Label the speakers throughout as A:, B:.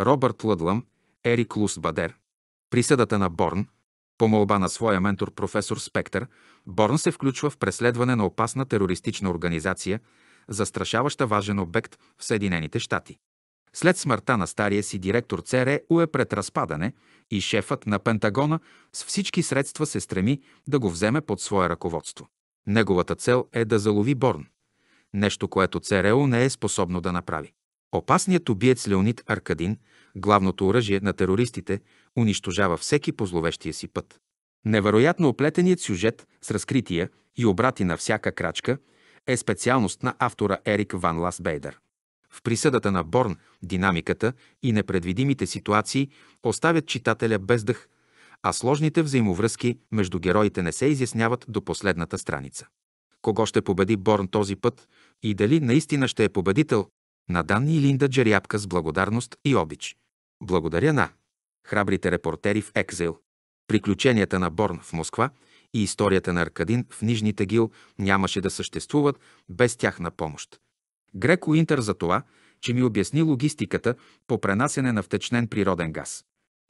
A: Робърт Лъдлъм, Ерик Лус Бадер. Присъдата на Борн. По молба на своя ментор професор Спектър, Борн се включва в преследване на опасна терористична организация, застрашаваща важен обект в Съединените щати. След смъртта на стария си директор ЦРУ е пред разпадане и шефът на Пентагона с всички средства се стреми да го вземе под свое ръководство. Неговата цел е да залови Борн. Нещо, което ЦРУ не е способно да направи. Опасният убиец Леонид Аркадин, главното оръжие на терористите, унищожава всеки по зловещия си път. Невероятно оплетеният сюжет с разкрития и обрати на всяка крачка е специалност на автора Ерик Ван Лас Бейдер. В присъдата на Борн динамиката и непредвидимите ситуации оставят читателя без дъх, а сложните взаимовръзки между героите не се изясняват до последната страница. Кого ще победи Борн този път и дали наистина ще е победител, на Дан и Линда Джерябка с благодарност и обич. Благодаря на храбрите репортери в Екзел. приключенията на Борн в Москва и историята на Аркадин в Нижни Тегил нямаше да съществуват без тяхна помощ. Греко Интер за това, че ми обясни логистиката по пренасене на втечнен природен газ.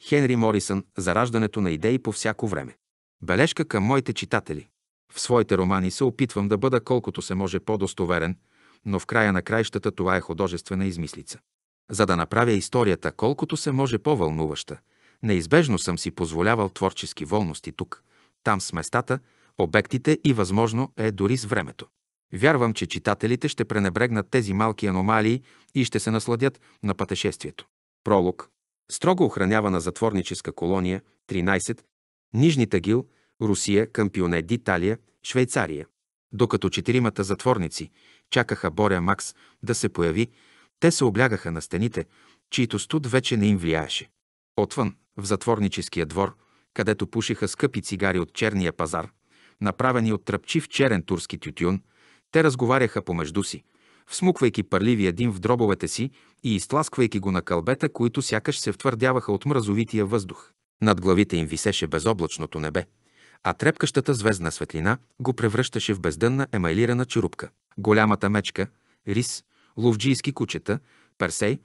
A: Хенри Морисън за раждането на идеи по всяко време. Бележка към моите читатели. В своите романи се опитвам да бъда колкото се може по-достоверен, но в края на краищата това е художествена измислица. За да направя историята колкото се може по-вълнуваща, неизбежно съм си позволявал творчески волности тук, там с местата, обектите и възможно е дори с времето. Вярвам, че читателите ще пренебрегнат тези малки аномалии и ще се насладят на пътешествието. Пролог. Строго охранявана затворническа колония 13, Нижни Тагил, Русия, Кампионе Италия, Швейцария. Докато четиримата затворници, чакаха Боря Макс да се появи, те се облягаха на стените, чието студ вече не им влияеше. Отвън, в затворническия двор, където пушиха скъпи цигари от черния пазар, направени от тръпчив черен турски тютюн, те разговаряха помежду си, всмуквайки парливия дим в дробовете си и изтласквайки го на кълбета, които сякаш се втвърдяваха от мразовития въздух. Над главите им висеше безоблачното небе а трепкащата звездна светлина го превръщаше в бездънна емайлирана черупка. Голямата мечка, рис, ловджийски кучета, персей,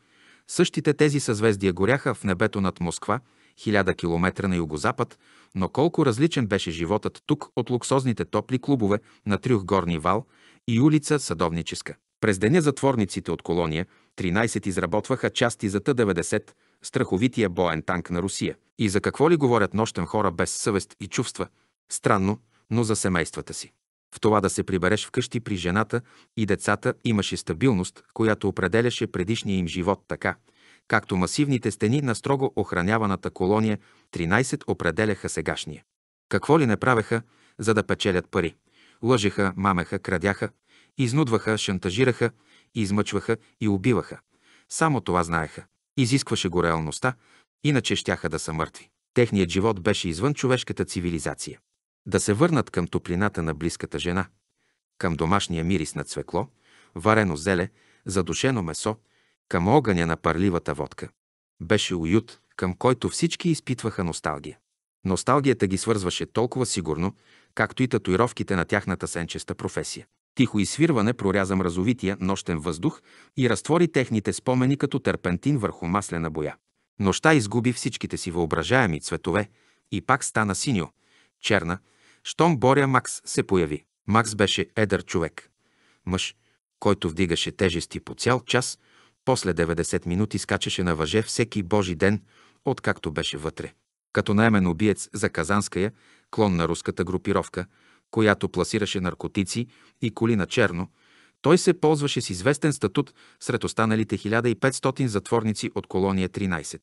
A: същите тези съзвездия горяха в небето над Москва, хиляда километра на югозапад, но колко различен беше животът тук от луксозните топли клубове на Трюхгорни вал и улица Садовническа. През деня затворниците от колония 13 изработваха части за Т-90, страховития боен танк на Русия. И за какво ли говорят нощен хора без съвест и чувства – Странно, но за семействата си. В това да се прибереш вкъщи при жената и децата имаше стабилност, която определяше предишния им живот така, както масивните стени на строго охраняваната колония 13 определяха сегашния. Какво ли не правеха, за да печелят пари? Лъжеха, мамеха, крадяха, изнудваха, шантажираха, измъчваха и убиваха. Само това знаеха. Изискваше го реалността, иначе щяха да са мъртви. Техният живот беше извън човешката цивилизация да се върнат към топлината на близката жена, към домашния мирис на цвекло, варено зеле, задушено месо, към огъня на парливата водка. Беше уют, към който всички изпитваха носталгия. Носталгията ги свързваше толкова сигурно, както и татуировките на тяхната сенчеста професия. Тихо изсвирване проряза мразовития нощен въздух и разтвори техните спомени като терпентин върху маслена боя. Нощта изгуби всичките си въображаеми цветове и пак стана синьо, черна, щом Боря Макс се появи. Макс беше едър човек. Мъж, който вдигаше тежести по цял час, после 90 минути скачаше на въже всеки божи ден, откакто беше вътре. Като наймен убиец за Казанская, клон на руската групировка, която пласираше наркотици и коли на черно, той се ползваше с известен статут сред останалите 1500 затворници от колония 13.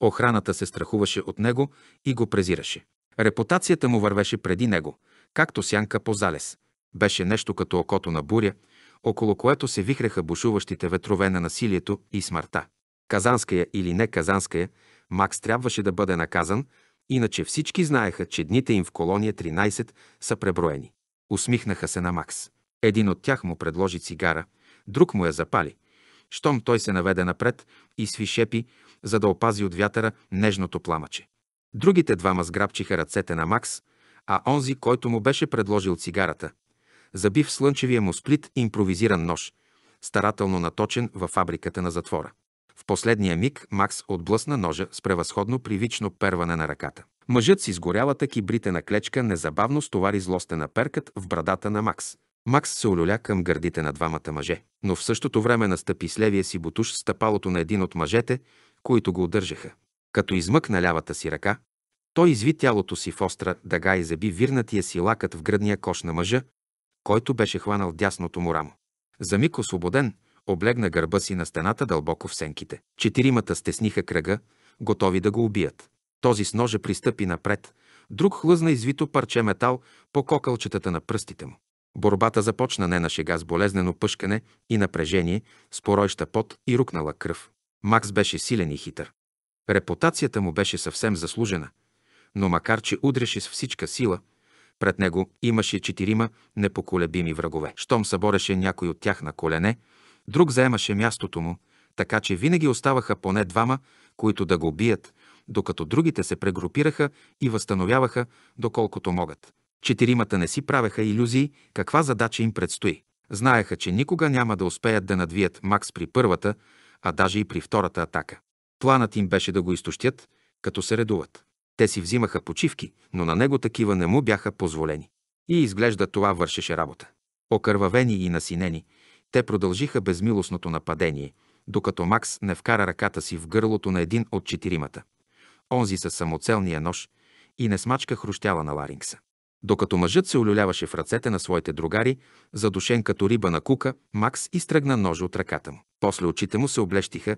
A: Охраната се страхуваше от него и го презираше. Репутацията му вървеше преди него, както сянка по залез. Беше нещо като окото на буря, около което се вихреха бушуващите ветрове на насилието и смъртта. Казанская или не Казанская, Макс трябваше да бъде наказан, иначе всички знаеха, че дните им в колония 13 са преброени. Усмихнаха се на Макс. Един от тях му предложи цигара, друг му я запали. Щом той се наведе напред и свишепи, за да опази от вятъра нежното пламъче. Другите двама сграбчиха ръцете на Макс, а онзи, който му беше предложил цигарата, Забив слънчевия му сплит импровизиран нож, старателно наточен във фабриката на затвора. В последния миг Макс отблъсна ножа с превъзходно привично перване на ръката. Мъжът с изгорялата кибритена клечка незабавно стовари злостена перкът в брадата на Макс. Макс се олюля към гърдите на двамата мъже, но в същото време настъпи с левия си бутуш стъпалото на един от мъжете, които го удържаха. Като измъкна лявата си ръка, той изви тялото си в остра дъга и заби вирнатия си лакът в гръдния кош на мъжа, който беше хванал дясното му рамо. За миг освободен, облегна гърба си на стената дълбоко в сенките. Четиримата стесниха кръга, готови да го убият. Този с ножа пристъпи напред, друг хлъзна извито парче метал по кокълчетата на пръстите му. Борбата започна не на шега с болезнено пъшкане и напрежение, с пот и рукнала кръв. Макс беше силен и хитър. Репутацията му беше съвсем заслужена, но макар че удреше с всичка сила, пред него имаше четирима непоколебими врагове. Щом събореше някой от тях на колене, друг заемаше мястото му, така че винаги оставаха поне двама, които да го бият, докато другите се прегрупираха и възстановяваха доколкото могат. Четиримата не си правеха иллюзии каква задача им предстои. Знаеха, че никога няма да успеят да надвият Макс при първата, а даже и при втората атака. Планът им беше да го изтощят, като се редуват. Те си взимаха почивки, но на него такива не му бяха позволени. И изглежда това вършеше работа. Окървавени и насинени, те продължиха безмилостното нападение, докато Макс не вкара ръката си в гърлото на един от четиримата. Онзи със самоцелния нож и не смачка хрущяла на Ларингса. Докато мъжът се олюляваше в ръцете на своите другари, задушен като риба на кука, Макс изтръгна ножа от ръката му. После очите му се облещиха,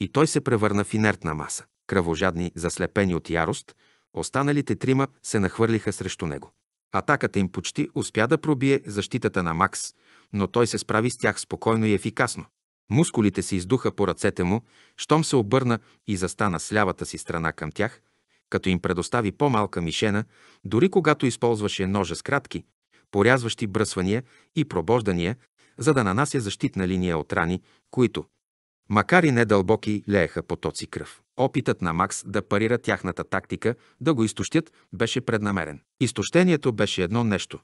A: и той се превърна в инертна маса. Кръвожадни, заслепени от ярост, останалите трима се нахвърлиха срещу него. Атаката им почти успя да пробие защитата на Макс, но той се справи с тях спокойно и ефикасно. Мускулите се издуха по ръцете му, щом се обърна и застана с лявата си страна към тях, като им предостави по-малка мишена, дори когато използваше ножа с кратки, порязващи бръсвания и пробождания, за да нанася защитна линия от рани, които, Макар и недълбоки, лееха потоци кръв. Опитът на Макс да парира тяхната тактика, да го изтощят, беше преднамерен. Изтощението беше едно нещо,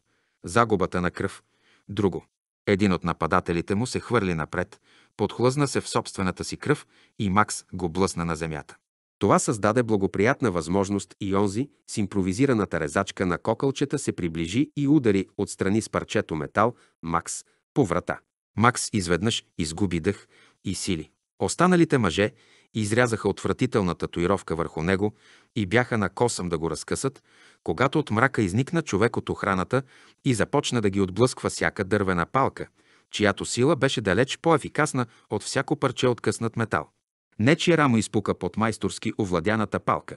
A: загубата на кръв – друго. Един от нападателите му се хвърли напред, подхлъзна се в собствената си кръв и Макс го блъсна на земята. Това създаде благоприятна възможност и онзи с импровизираната резачка на кокълчета се приближи и удари отстрани с парчето метал Макс по врата. Макс изведнъж изгуби дъх, и сили. Останалите мъже изрязаха отвратителна татуировка върху него и бяха на косъм да го разкъсат, когато от мрака изникна човек от охраната и започна да ги отблъсква всяка дървена палка, чиято сила беше далеч по-ефикасна от всяко парче от къснат метал. Нечия рамо изпука под майсторски овладяната палка.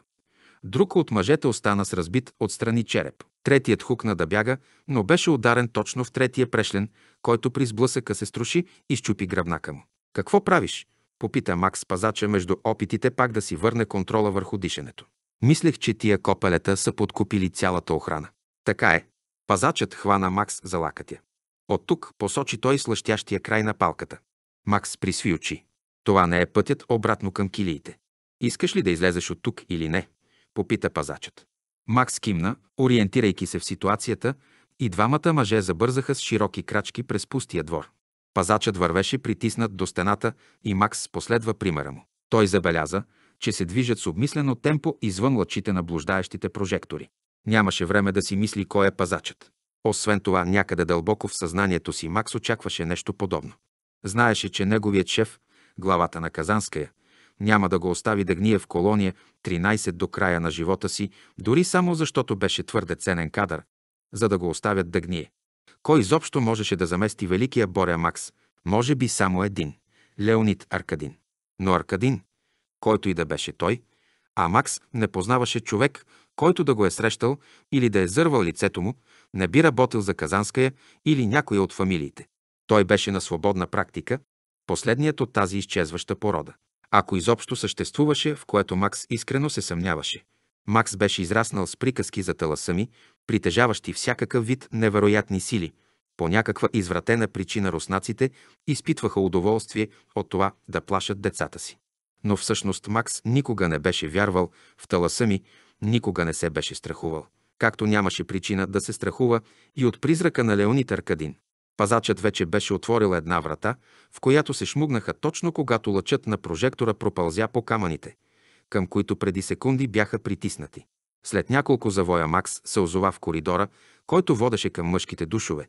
A: Друг от мъжете остана с разбит от страни череп. Третият хукна да бяга, но беше ударен точно в третия прешлен, който при сблъсъка се струши и щупи гръбнака му. Какво правиш? Попита Макс пазача между опитите пак да си върне контрола върху дишането. Мислех, че тия копелета са подкупили цялата охрана. Така е. Пазачът хвана Макс за лакътя. От тук посочи той слъщящия край на палката. Макс присви очи. Това не е пътят обратно към килиите. Искаш ли да излезеш от тук или не? Попита пазачът. Макс кимна, ориентирайки се в ситуацията, и двамата мъже забързаха с широки крачки през пустия двор. Пазачът вървеше притиснат до стената и Макс последва примера му. Той забеляза, че се движат с обмислено темпо извън лъчите на блуждаещите прожектори. Нямаше време да си мисли кой е пазачът. Освен това, някъде дълбоко в съзнанието си Макс очакваше нещо подобно. Знаеше, че неговият шеф, главата на Казанская, няма да го остави да гние в колония 13 до края на живота си, дори само защото беше твърде ценен кадър, за да го оставят да гние. Кой изобщо можеше да замести великия Боря Макс? Може би само един – Леонид Аркадин. Но Аркадин, който и да беше той, а Макс не познаваше човек, който да го е срещал или да е зървал лицето му, не би работил за Казанская или някоя от фамилиите. Той беше на свободна практика, последният от тази изчезваща порода. Ако изобщо съществуваше, в което Макс искрено се съмняваше. Макс беше израснал с приказки за таласами, притежаващи всякакъв вид невероятни сили. По някаква извратена причина руснаците изпитваха удоволствие от това да плашат децата си. Но всъщност Макс никога не беше вярвал в таласа ми, никога не се беше страхувал. Както нямаше причина да се страхува и от призрака на Леонид Аркадин. Пазачът вече беше отворил една врата, в която се шмугнаха точно когато лъчът на прожектора пропълзя по камъните, към които преди секунди бяха притиснати. След няколко завоя Макс се озова в коридора, който водеше към мъжките душове,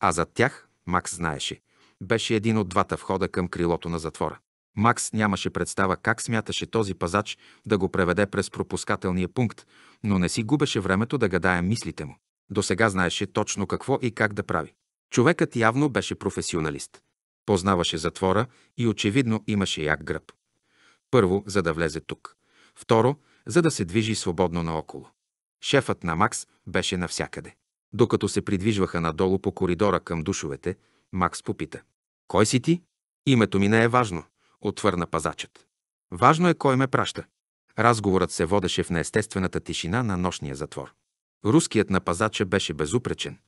A: а зад тях Макс знаеше. Беше един от двата входа към крилото на затвора. Макс нямаше представа как смяташе този пазач да го преведе през пропускателния пункт, но не си губеше времето да гадае мислите му. До сега знаеше точно какво и как да прави. Човекът явно беше професионалист. Познаваше затвора и очевидно имаше як гръб. Първо, за да влезе тук. Второ, за да се движи свободно наоколо. Шефът на Макс беше навсякъде. Докато се придвижваха надолу по коридора към душовете, Макс попита. «Кой си ти?» «Името ми не е важно», отвърна пазачът. «Важно е кой ме праща». Разговорът се водеше в неестествената тишина на нощния затвор. Руският на пазача беше безупречен,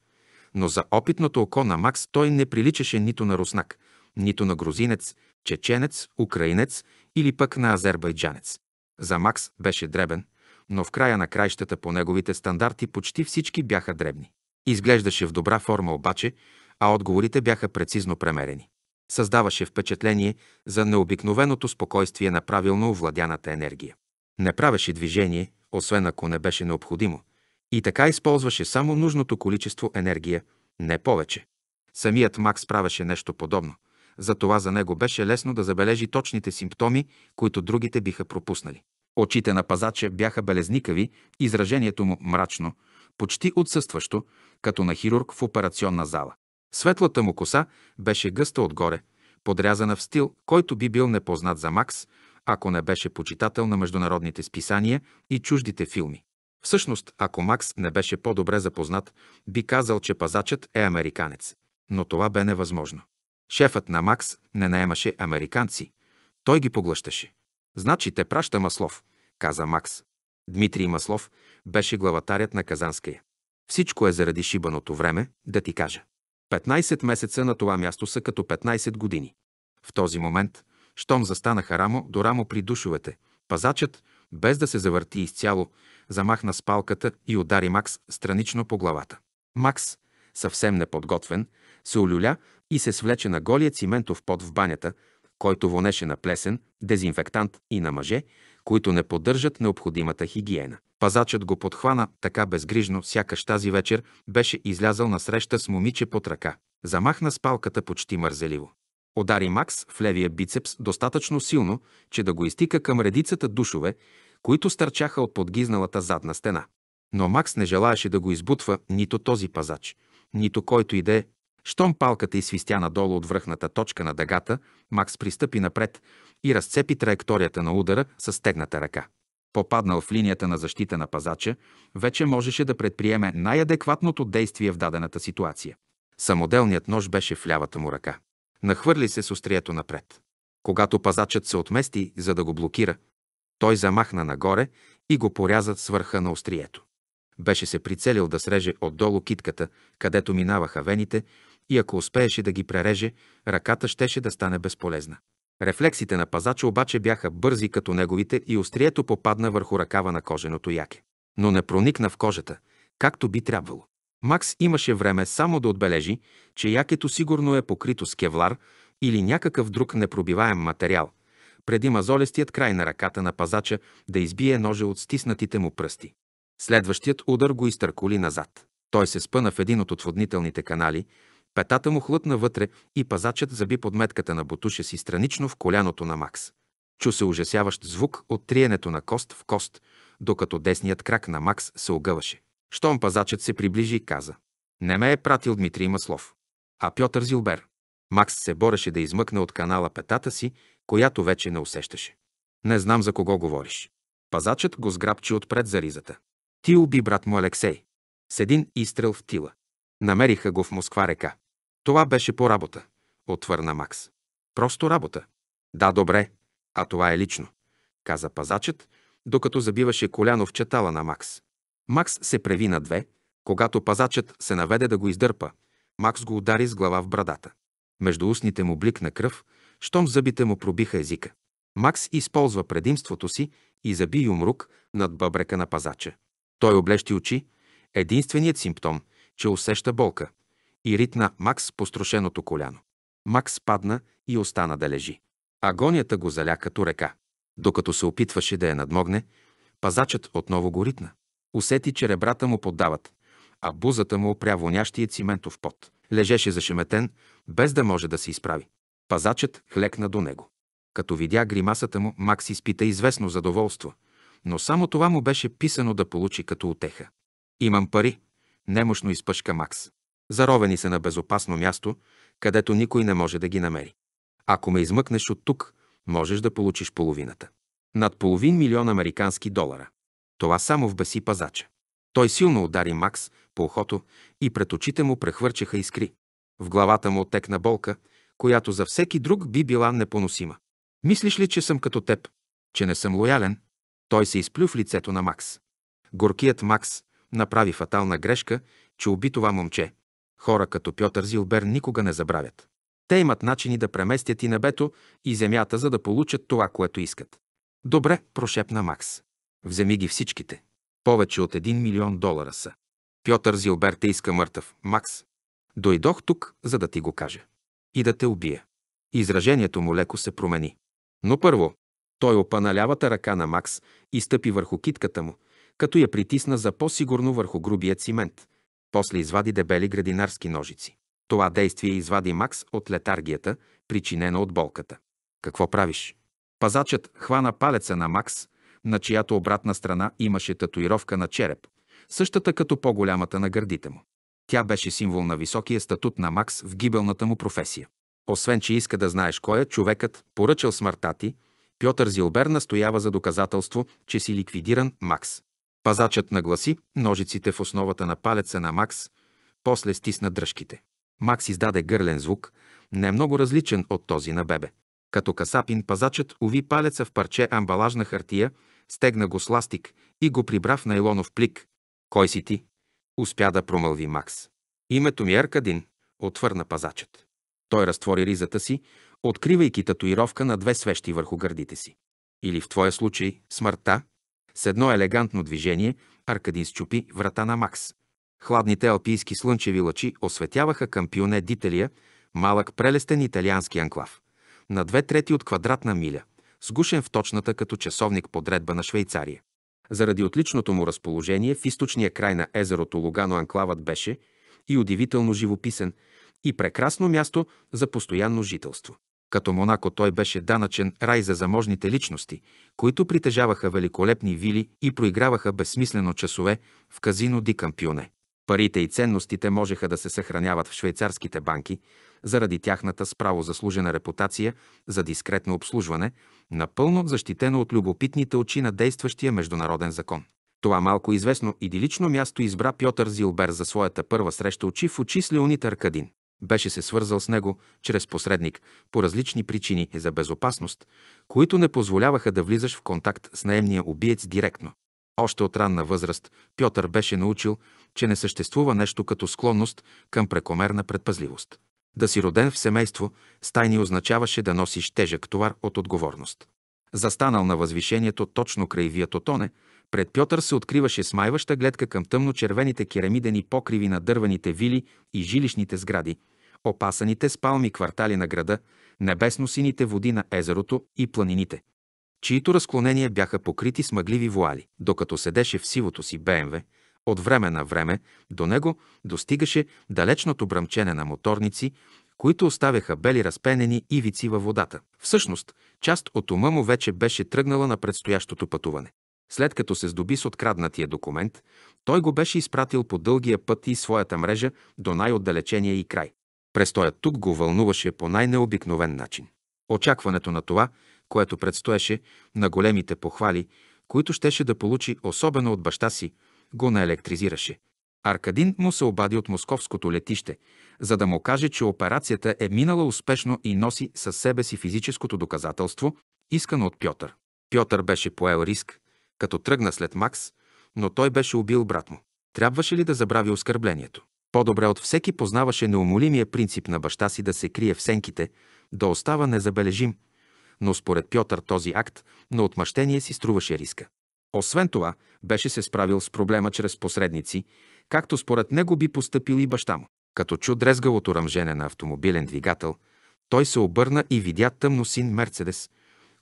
A: но за опитното око на Макс той не приличаше нито на руснак, нито на грузинец, чеченец, украинец или пък на азербайджанец. За Макс беше дребен, но в края на краищата по неговите стандарти почти всички бяха дребни. Изглеждаше в добра форма обаче, а отговорите бяха прецизно премерени. Създаваше впечатление за необикновеното спокойствие на правилно овладяната енергия. Не правеше движение, освен ако не беше необходимо, и така използваше само нужното количество енергия, не повече. Самият Макс правеше нещо подобно, затова за него беше лесно да забележи точните симптоми, които другите биха пропуснали. Очите на пазача бяха белезникави, изражението му мрачно, почти отсъстващо, като на хирург в операционна зала. Светлата му коса беше гъста отгоре, подрязана в стил, който би бил непознат за Макс, ако не беше почитател на международните списания и чуждите филми. Всъщност, ако Макс не беше по-добре запознат, би казал, че пазачът е американец. Но това бе невъзможно. Шефът на Макс не наемаше американци. Той ги поглъщаше. Значи те праща Маслов, каза Макс. Дмитрий Маслов беше главатарят на Казанския. Всичко е заради шибаното време, да ти кажа. 15 месеца на това място са като 15 години. В този момент, щом застанаха рамо до рамо при душовете, пазачът, без да се завърти изцяло, замахна с палката и удари Макс странично по главата. Макс, съвсем неподготвен, се олюля и се свлече на голия циментов пот в банята, който вонеше на плесен, дезинфектант и на мъже, които не поддържат необходимата хигиена. Пазачът го подхвана така безгрижно, сякаш тази вечер беше излязъл на среща с момиче под ръка. Замахна с палката почти мързеливо. Удари Макс в левия бицепс достатъчно силно, че да го изтика към редицата душове, които стърчаха от подгизналата задна стена. Но Макс не желаеше да го избутва нито този пазач, нито който иде. Щом палката извистя надолу от връхната точка на дъгата, Макс пристъпи напред и разцепи траекторията на удара с стегната ръка. Попаднал в линията на защита на пазача, вече можеше да предприеме най-адекватното действие в дадената ситуация. Самоделният нож беше в лявата му ръка. Нахвърли се с острието напред. Когато пазачът се отмести, за да го блокира, той замахна нагоре и го поряза с върха на острието. Беше се прицелил да среже отдолу китката, където минаваха вените, и ако успееше да ги пререже, ръката щеше да стане безполезна. Рефлексите на пазача обаче бяха бързи като неговите и острието попадна върху ръкава на коженото яке. Но не проникна в кожата, както би трябвало. Макс имаше време само да отбележи, че якето сигурно е покрито с кевлар или някакъв друг непробиваем материал, преди мазолестият край на ръката на пазача да избие ножа от стиснатите му пръсти. Следващият удар го изтърколи назад. Той се спъна в един от отводнителните канали, Петата му хлътна вътре и пазачът заби подметката на бутуша си странично в коляното на Макс. Чу се ужасяващ звук от триенето на кост в кост, докато десният крак на Макс се огъваше. Штом пазачът се приближи, и каза. Не ме е пратил Дмитрий Маслов, а Пьотър Зилбер. Макс се бореше да измъкне от канала петата си, която вече не усещаше. Не знам за кого говориш. Пазачът го сграбчи отпред за ризата. Ти уби брат му Алексей. С един изстрел в тила. Намериха го в Москва река. Това беше по работа, отвърна Макс. Просто работа. Да, добре, а това е лично, каза пазачът, докато забиваше коляно в четала на Макс. Макс се преви на две, когато пазачът се наведе да го издърпа. Макс го удари с глава в брадата. Между устните му бликна кръв, щом зъбите му пробиха езика. Макс използва предимството си и заби юмрук над бъбрека на пазача. Той облещи очи, единственият симптом, че усеща болка – и ритна Макс по строшеното коляно. Макс падна и остана да лежи. Агонията го заля като река. Докато се опитваше да я надмогне, пазачът отново го ритна. Усети, че ребрата му поддават, а бузата му опря вонящия циментов пот. Лежеше зашеметен, без да може да се изправи. Пазачът хлекна до него. Като видя гримасата му, Макс изпита известно задоволство, но само това му беше писано да получи като утеха. «Имам пари», немощно изпъшка Макс. Заровени са на безопасно място, където никой не може да ги намери. Ако ме измъкнеш от тук, можеш да получиш половината. Над половин милион американски долара. Това само в беси пазача. Той силно удари Макс по ухото и пред очите му прехвърчаха искри. В главата му отекна болка, която за всеки друг би била непоносима. Мислиш ли, че съм като теб? Че не съм лоялен? Той се изплю в лицето на Макс. Горкият Макс направи фатална грешка, че уби това момче, Хора като Пьотър Зилбер никога не забравят. Те имат начини да преместят и небето, и земята, за да получат това, което искат. Добре, прошепна Макс. Вземи ги всичките. Повече от един милион долара са. Пьотър Зилбер те иска мъртъв. Макс, дойдох тук, за да ти го кажа. И да те убия. Изражението му леко се промени. Но първо, той опана лявата ръка на Макс и стъпи върху китката му, като я притисна за по-сигурно върху грубия цимент, после извади дебели градинарски ножици. Това действие извади Макс от летаргията, причинена от болката. Какво правиш? Пазачът хвана палеца на Макс, на чиято обратна страна имаше татуировка на череп, същата като по-голямата на гърдите му. Тя беше символ на високия статут на Макс в гибелната му професия. Освен, че иска да знаеш кой е, човекът, поръчал смъртта ти, Пьотър Зилбер настоява за доказателство, че си ликвидиран Макс. Пазачът нагласи ножиците в основата на палеца на Макс, после стисна дръжките. Макс издаде гърлен звук, не много различен от този на бебе. Като касапин пазачът уви палеца в парче амбалажна хартия, стегна го с ластик и го прибра в илонов плик. «Кой си ти?» успя да промълви Макс. «Името ми е Аркадин», отвърна пазачът. Той разтвори ризата си, откривайки татуировка на две свещи върху гърдите си. Или в твоя случай смъртта, с едно елегантно движение аркадин счупи врата на Макс. Хладните алпийски слънчеви лъчи осветяваха кампионе Дителия, малък прелестен италиански анклав, на две трети от квадратна миля, сгушен в точната като часовник подредба на Швейцария. Заради отличното му разположение в източния край на езерото Лугано анклавът беше и удивително живописен, и прекрасно място за постоянно жителство. Като Монако той беше данъчен рай за заможните личности, които притежаваха великолепни вили и проиграваха безсмислено часове в казино Ди Кампюне. Парите и ценностите можеха да се съхраняват в швейцарските банки, заради тяхната справо заслужена репутация за дискретно обслужване, напълно защитено от любопитните очи на действащия международен закон. Това малко известно идилично място избра Пьотър Зилбер за своята първа среща очи в очи с Леонид Аркадин. Беше се свързал с него чрез посредник по различни причини за безопасност, които не позволяваха да влизаш в контакт с наемния убиец директно. Още от ранна възраст Пьотър беше научил, че не съществува нещо като склонност към прекомерна предпазливост. Да си роден в семейство стайни означаваше да носиш тежък товар от отговорност. Застанал на възвишението точно край тоне. Пред Пьотър се откриваше смайваща гледка към тъмно-червените керамидени покриви на дърваните вили и жилищните сгради, опасаните с палми квартали на града, небесно-сините води на езерото и планините, чието разклонения бяха покрити с мъгливи вуали. Докато седеше в сивото си БМВ, от време на време до него достигаше далечното бръмчене на моторници, които оставяха бели разпенени ивици във водата. Всъщност, част от ума му вече беше тръгнала на предстоящото пътуване. След като се здоби с откраднатия документ, той го беше изпратил по дългия път и своята мрежа до най-отдалечения и край. Престоят тук го вълнуваше по най-необикновен начин. Очакването на това, което предстоеше, на големите похвали, които щеше да получи особено от баща си, го наелектризираше. Аркадин му се обади от московското летище, за да му каже, че операцията е минала успешно и носи със себе си физическото доказателство, искано от Пьотър. Пьотър беше поел риск, като тръгна след Макс, но той беше убил брат му. Трябваше ли да забрави оскърблението? По-добре от всеки познаваше неумолимия принцип на баща си да се крие в сенките, да остава незабележим, но според Пьотър този акт на отмъщение си струваше риска. Освен това, беше се справил с проблема чрез посредници, както според него би поступил и баща му. Като чу дрезгавото ръмжене на автомобилен двигател, той се обърна и видя тъмно син Мерцедес,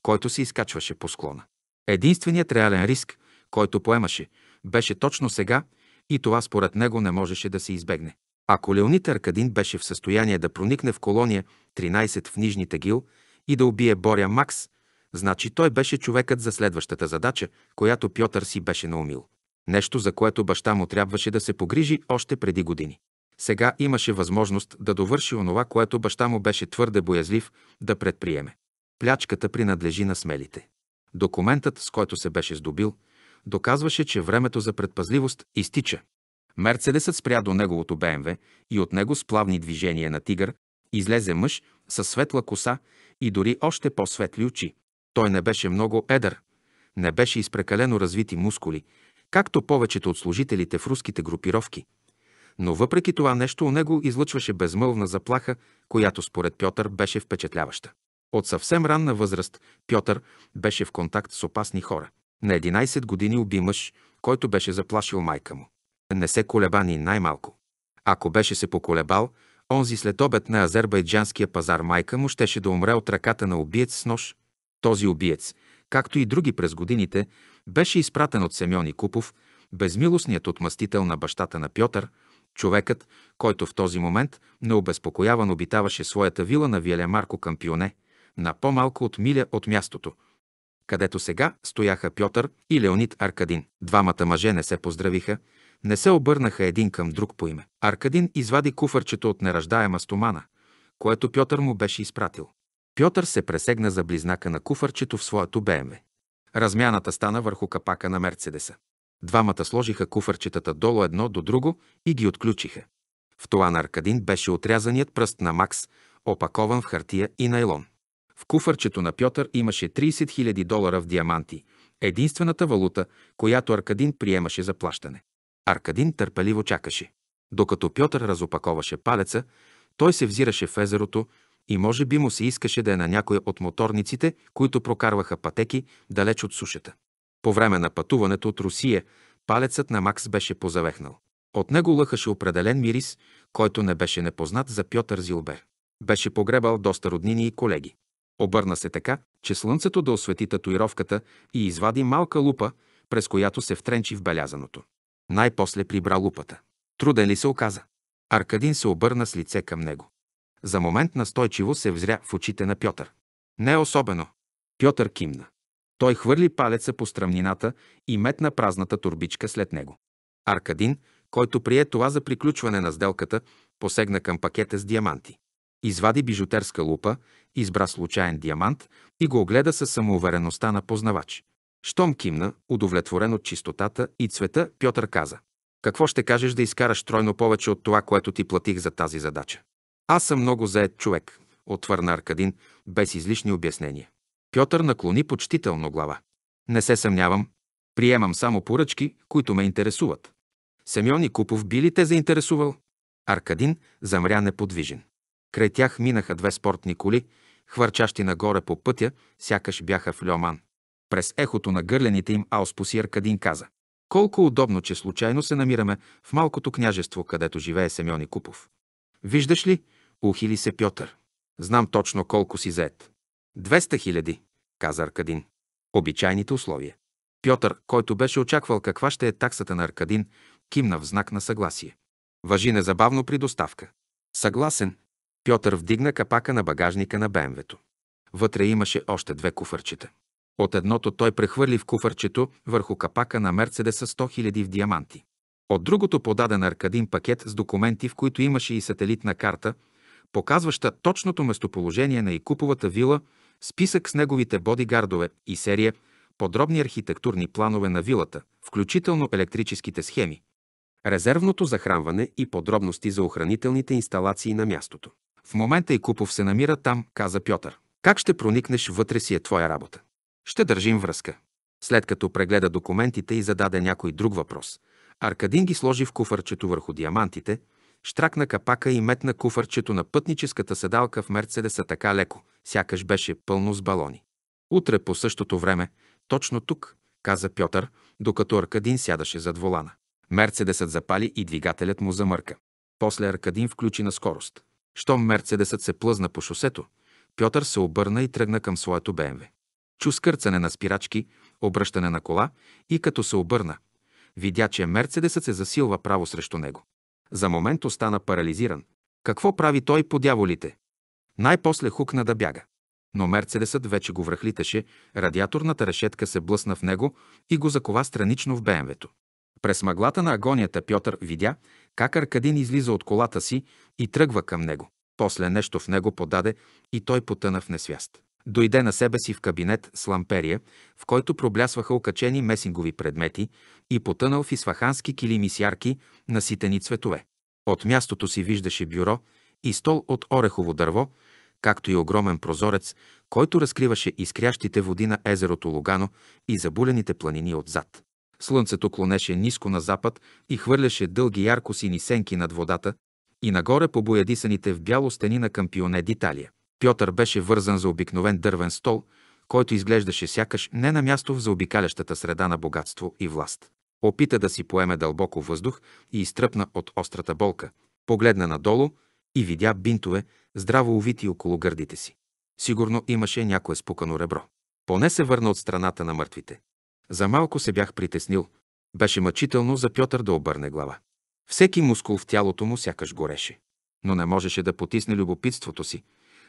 A: който се изкачваше по склона. Единственият реален риск, който поемаше, беше точно сега и това според него не можеше да се избегне. Ако Леонид Аркадин беше в състояние да проникне в колония 13 в Нижните гил и да убие Боря Макс, значи той беше човекът за следващата задача, която Пьотър си беше наумил. Нещо, за което баща му трябваше да се погрижи още преди години. Сега имаше възможност да довърши онова, което баща му беше твърде боязлив да предприеме. Плячката принадлежи на смелите. Документът, с който се беше здобил, доказваше, че времето за предпазливост изтича. Мерцедесът спря до неговото БМВ и от него с плавни движения на тигър излезе мъж със светла коса и дори още по-светли очи. Той не беше много едър, не беше изпрекалено развити мускули, както повечето от служителите в руските групировки. Но въпреки това нещо у него излъчваше безмълвна заплаха, която според Пьотър беше впечатляваща. От съвсем ранна възраст Пьотър беше в контакт с опасни хора. На 11 години уби мъж, който беше заплашил майка му. Не се колеба ни най-малко. Ако беше се поколебал, онзи след обед на азербайджанския пазар майка му щеше да умре от ръката на убиец с нож. Този убиец, както и други през годините, беше изпратен от Семен Купов, безмилостният отмъстител на бащата на Пьотър, човекът, който в този момент необезпокояван обитаваше своята вила на Виеле Марко Кампионе – на по-малко от миля от мястото, където сега стояха Пьотър и Леонид Аркадин. Двамата мъже не се поздравиха, не се обърнаха един към друг по име. Аркадин извади куфърчето от нераждаема стомана, което Пьотър му беше изпратил. Пьотър се пресегна за близнака на куфърчето в своето БМВ. Размяната стана върху капака на Мерцедеса. Двамата сложиха куфърчетата долу едно до друго и ги отключиха. В това на Аркадин беше отрязаният пръст на Макс, опакован в хартия и найлон. В куфърчето на Пьотър имаше 30 000 долара в диаманти, единствената валута, която Аркадин приемаше за плащане. Аркадин търпеливо чакаше. Докато Пьотър разопаковаше палеца, той се взираше в езерото и може би му се искаше да е на някоя от моторниците, които прокарваха пътеки далеч от сушата. По време на пътуването от Русия, палецът на Макс беше позавехнал. От него лъхаше определен мирис, който не беше непознат за Пьотър Зилбер. Беше погребал доста роднини и колеги. Обърна се така, че слънцето да освети татуировката и извади малка лупа, през която се втренчи в белязаното. Най-после прибра лупата. Труден ли се оказа? Аркадин се обърна с лице към него. За момент настойчиво се взря в очите на Пьотър. Не е особено. Пьотър кимна. Той хвърли палеца по стръмнината и метна празната турбичка след него. Аркадин, който прие това за приключване на сделката, посегна към пакета с диаманти. Извади бижутерска лупа избра случайен диамант и го огледа със самоувереността на познавач. Щом кимна, удовлетворен от чистотата и цвета, Пьотър каза. Какво ще кажеш да изкараш тройно повече от това, което ти платих за тази задача? Аз съм много заед човек, отвърна Аркадин, без излишни обяснения. Пьотър наклони почтително глава. Не се съмнявам. Приемам само поръчки, които ме интересуват. Семьон и Купов би ли те заинтересувал? Аркадин замря неподвижен. Край тях минаха две спортни коли, хвърчащи нагоре по пътя, сякаш бяха в Льоман. През ехото на гърлените им Ауспус Аркадин каза «Колко удобно, че случайно се намираме в малкото княжество, където живее Семен и Купов. Виждаш ли, ухили се Пьотър. Знам точно колко си заед. 200 хиляди, каза Аркадин. Обичайните условия. Пьотър, който беше очаквал каква ще е таксата на Аркадин, кимна в знак на съгласие. Въжи незабавно при доставка. Съгласен, Пьотър вдигна капака на багажника на бемвето. Вътре имаше още две куфърчета. От едното той прехвърли в куфърчето върху капака на Мерцедеса 100 000 в диаманти. От другото подаде на Аркадин пакет с документи, в които имаше и сателитна карта, показваща точното местоположение на Икуповата вила, списък с неговите бодигардове и серия подробни архитектурни планове на вилата, включително електрическите схеми, резервното захранване и подробности за охранителните инсталации на мястото. В момента и Купов се намира там, каза Пьотър. Как ще проникнеш вътре си е твоя работа. Ще държим връзка. След като прегледа документите и зададе някой друг въпрос, Аркадин ги сложи в куфарчето върху диамантите, штракна капака и метна куфарчето на пътническата седалка в Мерцедеса така леко, сякаш беше пълно с балони. Утре по същото време, точно тук, каза Пьотър, докато Аркадин сядаше зад волана. Мерцедесът запали и двигателят му замърка. После Аркадин включи на скорост. Щом Мерцедесът се плъзна по шосето, Пьотър се обърна и тръгна към своето БМВ. Чу скърцане на спирачки, обръщане на кола и като се обърна, видя, че Мерцедесът се засилва право срещу него. За момент остана парализиран. Какво прави той по дяволите? Най-после хукна да бяга. Но Мерцедесът вече го връхлиташе, радиаторната решетка се блъсна в него и го закова странично в БМВ-то. През мъглата на агонията Пьотър видя, как Аркадин излиза от колата си и тръгва към него. После нещо в него подаде и той потъна в несвяст. Дойде на себе си в кабинет с ламперия, в който проблясваха окачени месингови предмети и потънал в исфахански килими с ярки, наситени цветове. От мястото си виждаше бюро и стол от орехово дърво, както и огромен прозорец, който разкриваше изкрящите води на езерото Лугано и забулените планини отзад. Слънцето клонеше ниско на запад и хвърляше дълги ярко-сини сенки над водата и нагоре по боядисаните в бяло стени на кампионе Диталия. Пьотър беше вързан за обикновен дървен стол, който изглеждаше сякаш не на място в заобикалящата среда на богатство и власт. Опита да си поеме дълбоко въздух и изтръпна от острата болка. Погледна надолу и видя бинтове, здраво увити около гърдите си. Сигурно имаше някое спукано ребро. Поне се върна от страната на мъртвите. За малко се бях притеснил. Беше мъчително за Пьотър да обърне глава. Всеки мускул в тялото му сякаш гореше. Но не можеше да потисне любопитството си.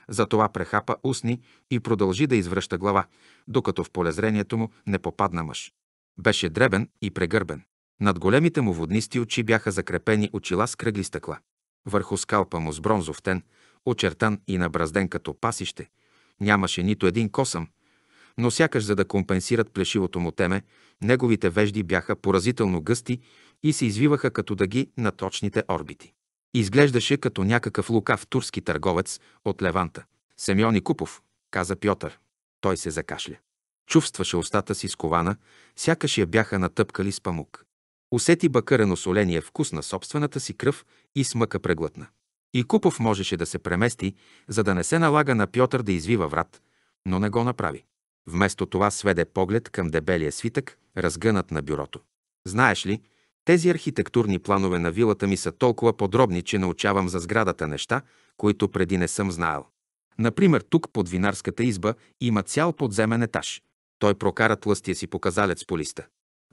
A: Затова прехапа устни и продължи да извръща глава, докато в полезрението му не попадна мъж. Беше дребен и прегърбен. Над големите му воднисти очи бяха закрепени очила с кръгли стъкла. Върху скалпа му с бронзов тен, очертан и набразден като пасище, нямаше нито един косъм, но сякаш за да компенсират плешивото му теме, неговите вежди бяха поразително гъсти и се извиваха като дъги на точните орбити. Изглеждаше като някакъв лукав турски търговец от Леванта. Семьони Купов, каза Пьотър. Той се закашля. Чувстваше устата си скована, сякаш я бяха натъпкали с памук. Усети бакърено соление вкус на собствената си кръв и смъка преглътна. И Купов можеше да се премести, за да не се налага на Пьотър да извива врат, но не го направи. Вместо това сведе поглед към дебелия свитък, разгънат на бюрото. Знаеш ли, тези архитектурни планове на вилата ми са толкова подробни, че научавам за сградата неща, които преди не съм знаел. Например, тук под винарската изба има цял подземен етаж. Той прокара тлъстия си показалец по листа.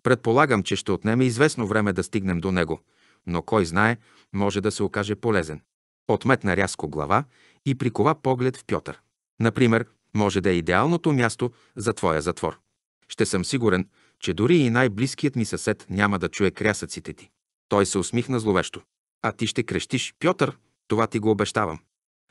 A: Предполагам, че ще отнеме известно време да стигнем до него, но кой знае, може да се окаже полезен. Отметна рязко глава и прикова поглед в Пьотър. Например, може да е идеалното място за твоя затвор. Ще съм сигурен, че дори и най-близкият ми съсед няма да чуе крясъците ти. Той се усмихна зловещо. А ти ще крещиш, Пьотър, това ти го обещавам.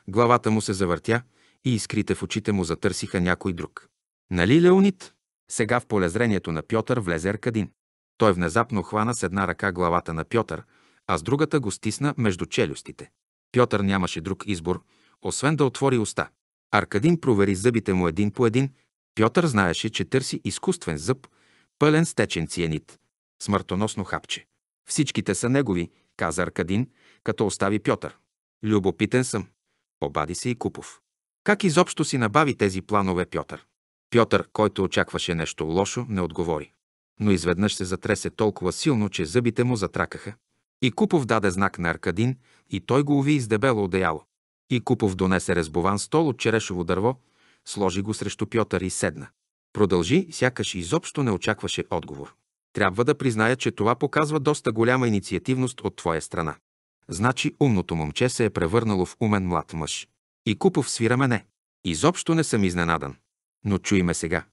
A: Главата му се завъртя и искрите в очите му затърсиха някой друг. Нали, Леонид? Сега в полезрението на Пьотър влезе Аркадин. Той внезапно хвана с една ръка главата на Пьотър, а с другата го стисна между челюстите. Пьотър нямаше друг избор, освен да отвори уста. Аркадин провери зъбите му един по един. Пьотър знаеше, че търси изкуствен зъб, пълен с течен цианит. Смъртоносно хапче. Всичките са негови, каза Аркадин, като остави Пьотър. Любопитен съм. Обади се и Купов. Как изобщо си набави тези планове, Пьотър? Пьотър, който очакваше нещо лошо, не отговори. Но изведнъж се затресе толкова силно, че зъбите му затракаха. И Купов даде знак на Аркадин и той го уви издебело одеяло. И Купов донесе резбован стол от черешово дърво, сложи го срещу Пьотър и седна. Продължи, сякаш изобщо не очакваше отговор. Трябва да призная, че това показва доста голяма инициативност от твоя страна. Значи умното момче се е превърнало в умен млад мъж. И Купов свира мене. Изобщо не съм изненадан. Но чуй ме сега.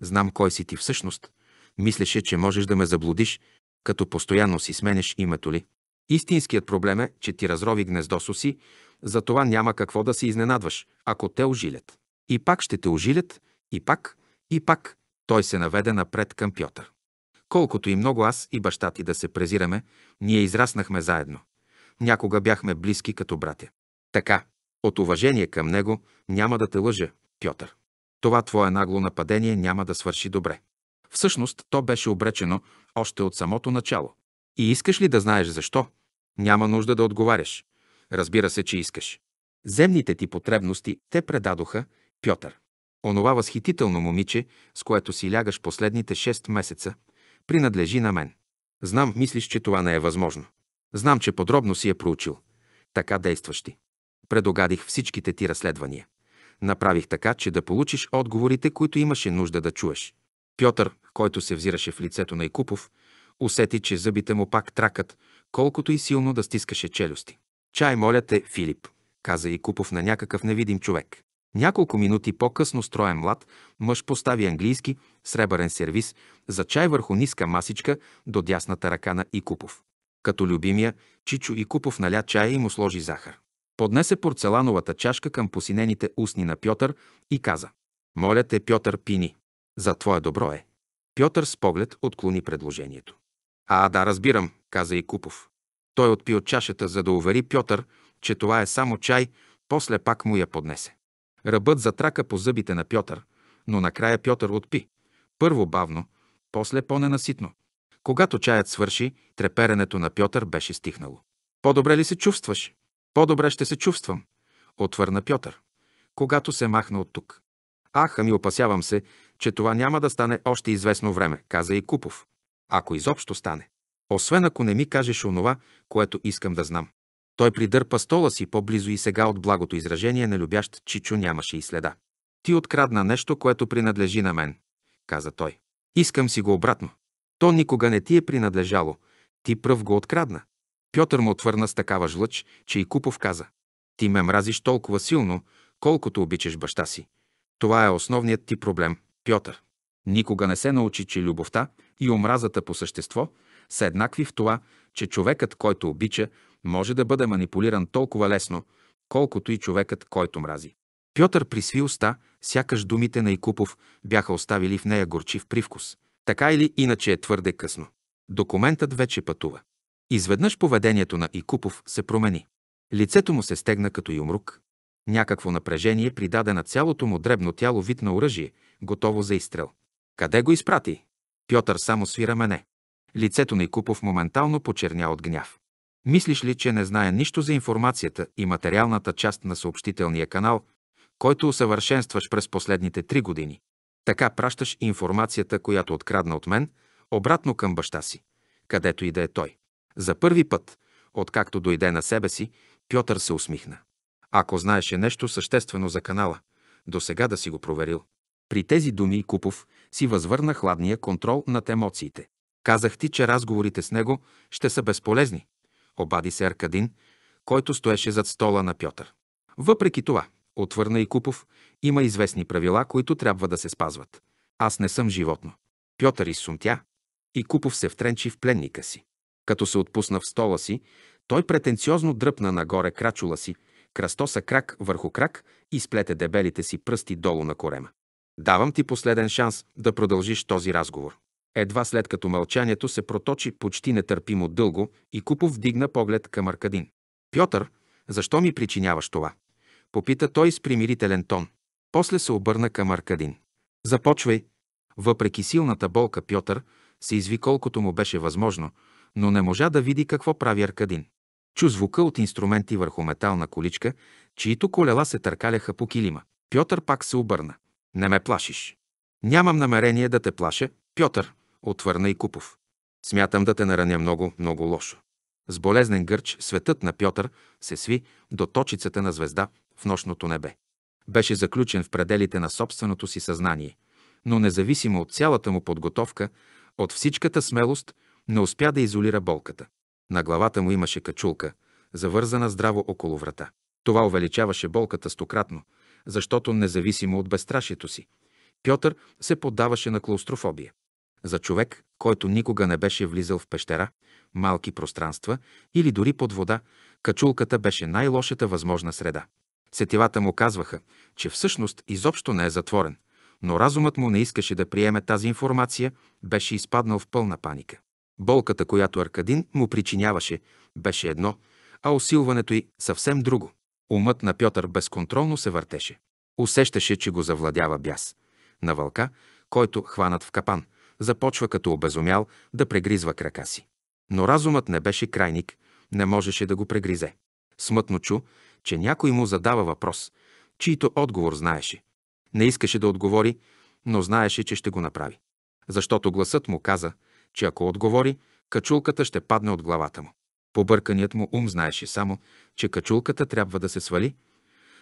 A: Знам кой си ти всъщност. Мислеше, че можеш да ме заблудиш, като постоянно си сменеш името ли. Истинският проблем е, че ти разрови гнездосо си, за това няма какво да се изненадваш, ако те ожилят. И пак ще те ожилят, и пак, и пак. Той се наведе напред към Пьотър. Колкото и много аз и баща ти да се презираме, ние израснахме заедно. Някога бяхме близки като братя. Така, от уважение към него няма да те лъжа, Пьотър. Това твое нагло нападение няма да свърши добре. Всъщност, то беше обречено още от самото начало. И искаш ли да знаеш защо? Няма нужда да отговаряш. Разбира се, че искаш. Земните ти потребности те предадоха Пьотър. Онова възхитително момиче, с което си лягаш последните 6 месеца, принадлежи на мен. Знам, мислиш, че това не е възможно. Знам, че подробно си е проучил. Така действащи. Предогадих всичките ти разследвания. Направих така, че да получиш отговорите, които имаше нужда да чуеш. Пьотър, който се взираше в лицето на Икупов, усети, че зъбите му пак тракат, колкото и силно да стискаше челюсти. Чай, моля те, Филип, каза и Купов на някакъв невидим човек. Няколко минути по-късно строен млад мъж постави английски, сребърен сервис, за чай върху ниска масичка до дясната ръка на Икупов. Като любимия, Чичо Икупов наля чая и му сложи захар. Поднесе порцелановата чашка към посинените устни на Пьотър и каза «Моля те, Пьотър, пини. За твое добро е». Пьотър с поглед отклони предложението. «А, да, разбирам», каза Икупов. Той отпи от чашата, за да увери Пьотър, че това е само чай, после пак му я поднесе. Ръбът затрака по зъбите на Пьотър, но накрая Пьотър отпи. Първо бавно, после по-ненаситно. Когато чаят свърши, треперенето на Пьотър беше стихнало. По-добре ли се чувстваш? По-добре ще се чувствам, отвърна Пьотър, когато се махна от тук. Аха ми опасявам се, че това няма да стане още известно време, каза и Купов. Ако изобщо стане освен ако не ми кажеш онова, което искам да знам. Той придърпа стола си по-близо и сега от благото изражение на любящ Чичо нямаше и следа. Ти открадна нещо, което принадлежи на мен, каза той. Искам си го обратно. То никога не ти е принадлежало. Ти пръв го открадна. Пьотър му отвърна с такава жлъч, че и Купов каза. Ти ме мразиш толкова силно, колкото обичаш баща си. Това е основният ти проблем, Пьотър. Никога не се научи, че любовта и омразата по същество – са еднакви в това, че човекът, който обича, може да бъде манипулиран толкова лесно, колкото и човекът, който мрази. Пьотър присви уста, сякаш думите на Икупов бяха оставили в нея горчив привкус. Така или иначе е твърде късно. Документът вече пътува. Изведнъж поведението на Икупов се промени. Лицето му се стегна като юмрук. Някакво напрежение придаде на цялото му дребно тяло вид на оръжие, готово за изстрел. Къде го изпрати? Пьотър само свира мене. Лицето на Икупов моментално почерня от гняв. Мислиш ли, че не знае нищо за информацията и материалната част на съобщителния канал, който усъвършенстваш през последните три години? Така пращаш информацията, която открадна от мен, обратно към баща си, където и да е той. За първи път, откакто дойде на себе си, Пьотър се усмихна. Ако знаеше нещо съществено за канала, до сега да си го проверил. При тези думи Купов си възвърна хладния контрол над емоциите. Казах ти, че разговорите с него ще са безполезни, обади се Аркадин, който стоеше зад стола на Пьотър. Въпреки това, отвърна и Купов, има известни правила, които трябва да се спазват. Аз не съм животно. Пьотър изсумтя и Купов се втренчи в пленника си. Като се отпусна в стола си, той претенциозно дръпна нагоре крачула си, кръстоса крак върху крак и сплете дебелите си пръсти долу на корема. Давам ти последен шанс да продължиш този разговор. Едва след като мълчанието се проточи почти нетърпимо дълго и Купов вдигна поглед към Аркадин. «Пьотър, защо ми причиняваш това?» Попита той с примирителен тон. После се обърна към Аркадин. «Започвай!» Въпреки силната болка Пьотър се изви колкото му беше възможно, но не можа да види какво прави Аркадин. Чу звука от инструменти върху метална количка, чието колела се търкаляха по килима. Пьотър пак се обърна. «Не ме плашиш!» Нямам намерение да те плаша, Пьотър, отвърна и Купов. Смятам да те нараня много, много лошо. С болезнен гърч светът на Пьотър се сви до точицата на звезда в нощното небе. Беше заключен в пределите на собственото си съзнание, но независимо от цялата му подготовка, от всичката смелост, не успя да изолира болката. На главата му имаше качулка, завързана здраво около врата. Това увеличаваше болката стократно, защото независимо от безстрашието си, Пьотър се поддаваше на клаустрофобия. За човек, който никога не беше влизал в пещера, малки пространства или дори под вода, качулката беше най-лошата възможна среда. Сетивата му казваха, че всъщност изобщо не е затворен, но разумът му не искаше да приеме тази информация, беше изпаднал в пълна паника. Болката, която Аркадин му причиняваше, беше едно, а усилването й съвсем друго. Умът на Пьотър безконтролно се въртеше. Усещаше, че го завладява бяс – на вълка, който, хванат в капан, започва като обезумял да прегризва крака си. Но разумът не беше крайник, не можеше да го прегризе. Смътно чу, че някой му задава въпрос, чийто отговор знаеше. Не искаше да отговори, но знаеше, че ще го направи. Защото гласът му каза, че ако отговори, качулката ще падне от главата му. Побърканият му ум знаеше само, че качулката трябва да се свали.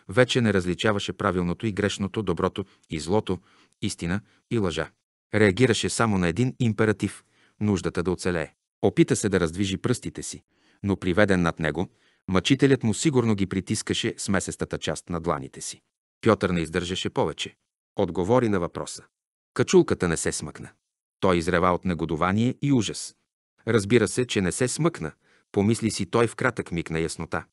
A: Вече не различаваше правилното и грешното, доброто и злото, истина и лъжа. Реагираше само на един императив – нуждата да оцелее. Опита се да раздвижи пръстите си, но приведен над него, мъчителят му сигурно ги притискаше с месестата част на дланите си. Пьотър не издържаше повече. Отговори на въпроса. Качулката не се смъкна. Той изрева от негодование и ужас. Разбира се, че не се смъкна, помисли си той в кратък миг на яснота.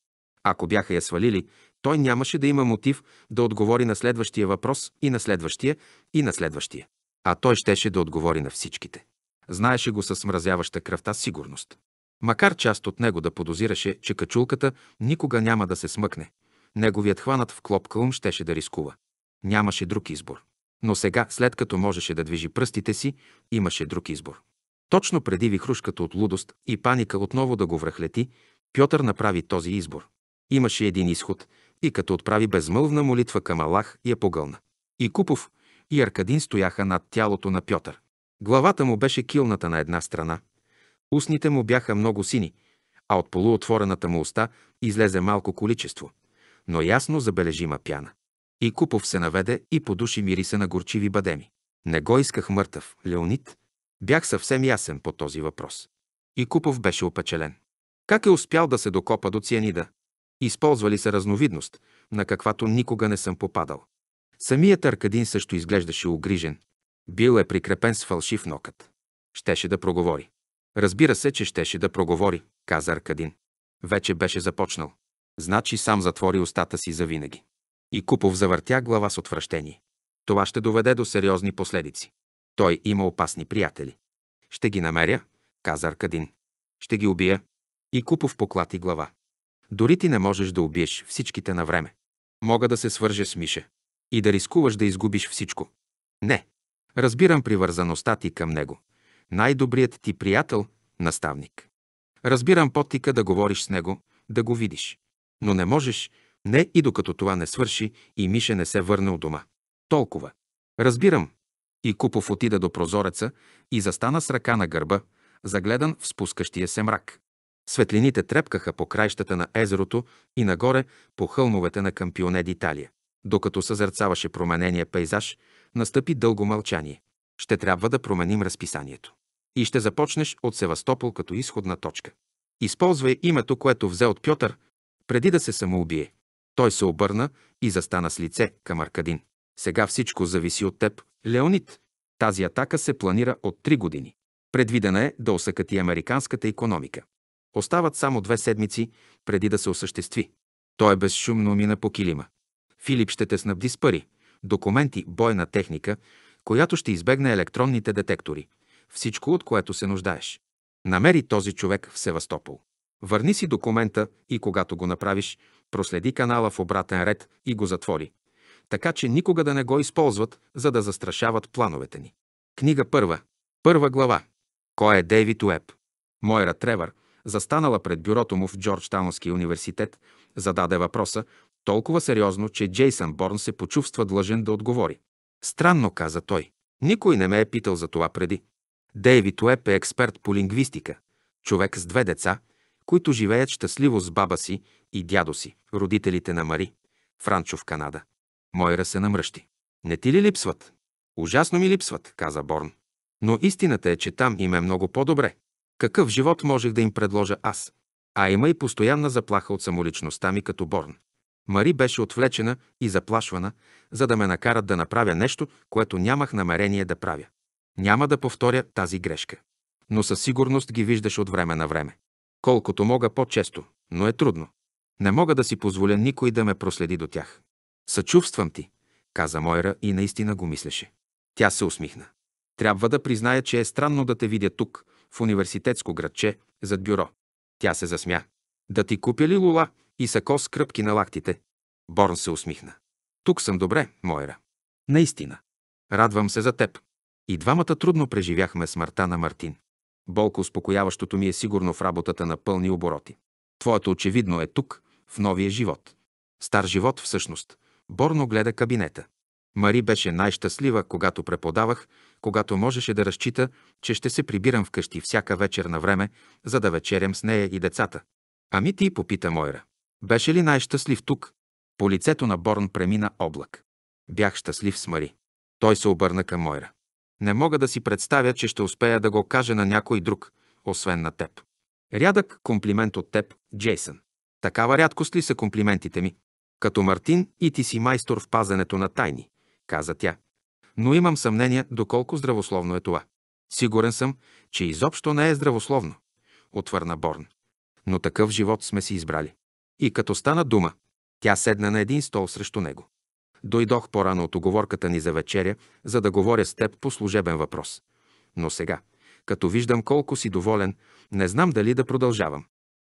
A: Ако бяха я свалили, той нямаше да има мотив да отговори на следващия въпрос и на следващия и на следващия. А той щеше да отговори на всичките. Знаеше го със смразяваща кръвта сигурност. Макар част от него да подозираше, че качулката никога няма да се смъкне, неговият хванат в клопка ум щеше да рискува. Нямаше друг избор. Но сега, след като можеше да движи пръстите си, имаше друг избор. Точно преди вихрушката от лудост и паника отново да го връхлети, Пьотър направи този избор. Имаше един изход – и като отправи безмълвна молитва към Аллах, я погълна. И Купов, и Аркадин стояха над тялото на Пьотър. Главата му беше килната на една страна, устните му бяха много сини, а от полуотворената му уста излезе малко количество, но ясно забележима пяна. И Купов се наведе и подуши мириса на горчиви бадеми. Не го исках мъртъв, Леонид. Бях съвсем ясен по този въпрос. И Купов беше опечелен. Как е успял да се докопа до цианида? Използвали са разновидност, на каквато никога не съм попадал. Самият Аркадин също изглеждаше огрижен. Бил е прикрепен с фалшив нокът. Щеше да проговори. Разбира се, че щеше да проговори, каза Аркадин. Вече беше започнал. Значи сам затвори устата си завинаги. И Купов завъртя глава с отвращение. Това ще доведе до сериозни последици. Той има опасни приятели. Ще ги намеря, каза Аркадин. Ще ги убия. И Купов поклати глава. Дори ти не можеш да убиеш всичките на време. Мога да се свържа с Миша. И да рискуваш да изгубиш всичко. Не. Разбирам привързаността ти към него. Най-добрият ти приятел, наставник. Разбирам потика да говориш с него, да го видиш. Но не можеш, не и докато това не свърши и Мише не се върне от дома. Толкова. Разбирам. И Купов отида до прозореца и застана с ръка на гърба, загледан в спускащия се мрак. Светлините трепкаха по краищата на езерото и нагоре по хълмовете на Кампионе Италия. Докато съзърцаваше променения пейзаж, настъпи дълго мълчание. Ще трябва да променим разписанието. И ще започнеш от Севастопол като изходна точка. Използвай името, което взе от Пьотър, преди да се самоубие. Той се обърна и застана с лице към Аркадин. Сега всичко зависи от теб, Леонид. Тази атака се планира от три години. Предвидена е да осъкати американската економика. Остават само две седмици преди да се осъществи. Той безшумно мина по килима. Филип ще те снабди с пари, документи, бойна техника, която ще избегне електронните детектори. Всичко, от което се нуждаеш. Намери този човек в Севастопол. Върни си документа и когато го направиш, проследи канала в обратен ред и го затвори. Така че никога да не го използват, за да застрашават плановете ни. Книга първа. Първа глава. Кой е Дейвид Уеб? Мойра Тревър застанала пред бюрото му в Джорджтаунския университет, зададе въпроса толкова сериозно, че Джейсън Борн се почувства длъжен да отговори. Странно, каза той. Никой не ме е питал за това преди. Дейвид Уеб е експерт по лингвистика, човек с две деца, които живеят щастливо с баба си и дядо си, родителите на Мари, Франчо в Канада. Мойра се намръщи. Не ти ли липсват? Ужасно ми липсват, каза Борн. Но истината е, че там им е много по-добре. Какъв живот можех да им предложа аз? А има и постоянна заплаха от самоличността ми като Борн. Мари беше отвлечена и заплашвана, за да ме накарат да направя нещо, което нямах намерение да правя. Няма да повторя тази грешка. Но със сигурност ги виждаш от време на време. Колкото мога по-често, но е трудно. Не мога да си позволя никой да ме проследи до тях. Съчувствам ти, каза Мойра и наистина го мислеше. Тя се усмихна. Трябва да призная, че е странно да те видя тук, в университетско градче зад бюро. Тя се засмя. Да ти купя ли лула и сако с кръпки на лактите? Борн се усмихна. Тук съм добре, Мойра. Наистина. Радвам се за теб. И двамата трудно преживяхме смъртта на Мартин. Болко успокояващото ми е сигурно в работата на пълни обороти. Твоето очевидно е тук, в новия живот. Стар живот всъщност. Борно гледа кабинета. Мари беше най-щастлива, когато преподавах когато можеше да разчита, че ще се прибирам вкъщи всяка вечер на време, за да вечерям с нея и децата. Ами ти, попита Мойра. Беше ли най-щастлив тук? По лицето на Борн премина облак. Бях щастлив с Мари. Той се обърна към Мойра. Не мога да си представя, че ще успея да го кажа на някой друг, освен на теб. Рядък комплимент от теб, Джейсън. Такава рядкост ли са комплиментите ми? Като Мартин и ти си майстор в пазенето на тайни, каза тя но имам съмнение доколко здравословно е това. Сигурен съм, че изобщо не е здравословно, отвърна Борн. Но такъв живот сме си избрали. И като стана дума, тя седна на един стол срещу него. Дойдох по-рано от оговорката ни за вечеря, за да говоря с теб по служебен въпрос. Но сега, като виждам колко си доволен, не знам дали да продължавам.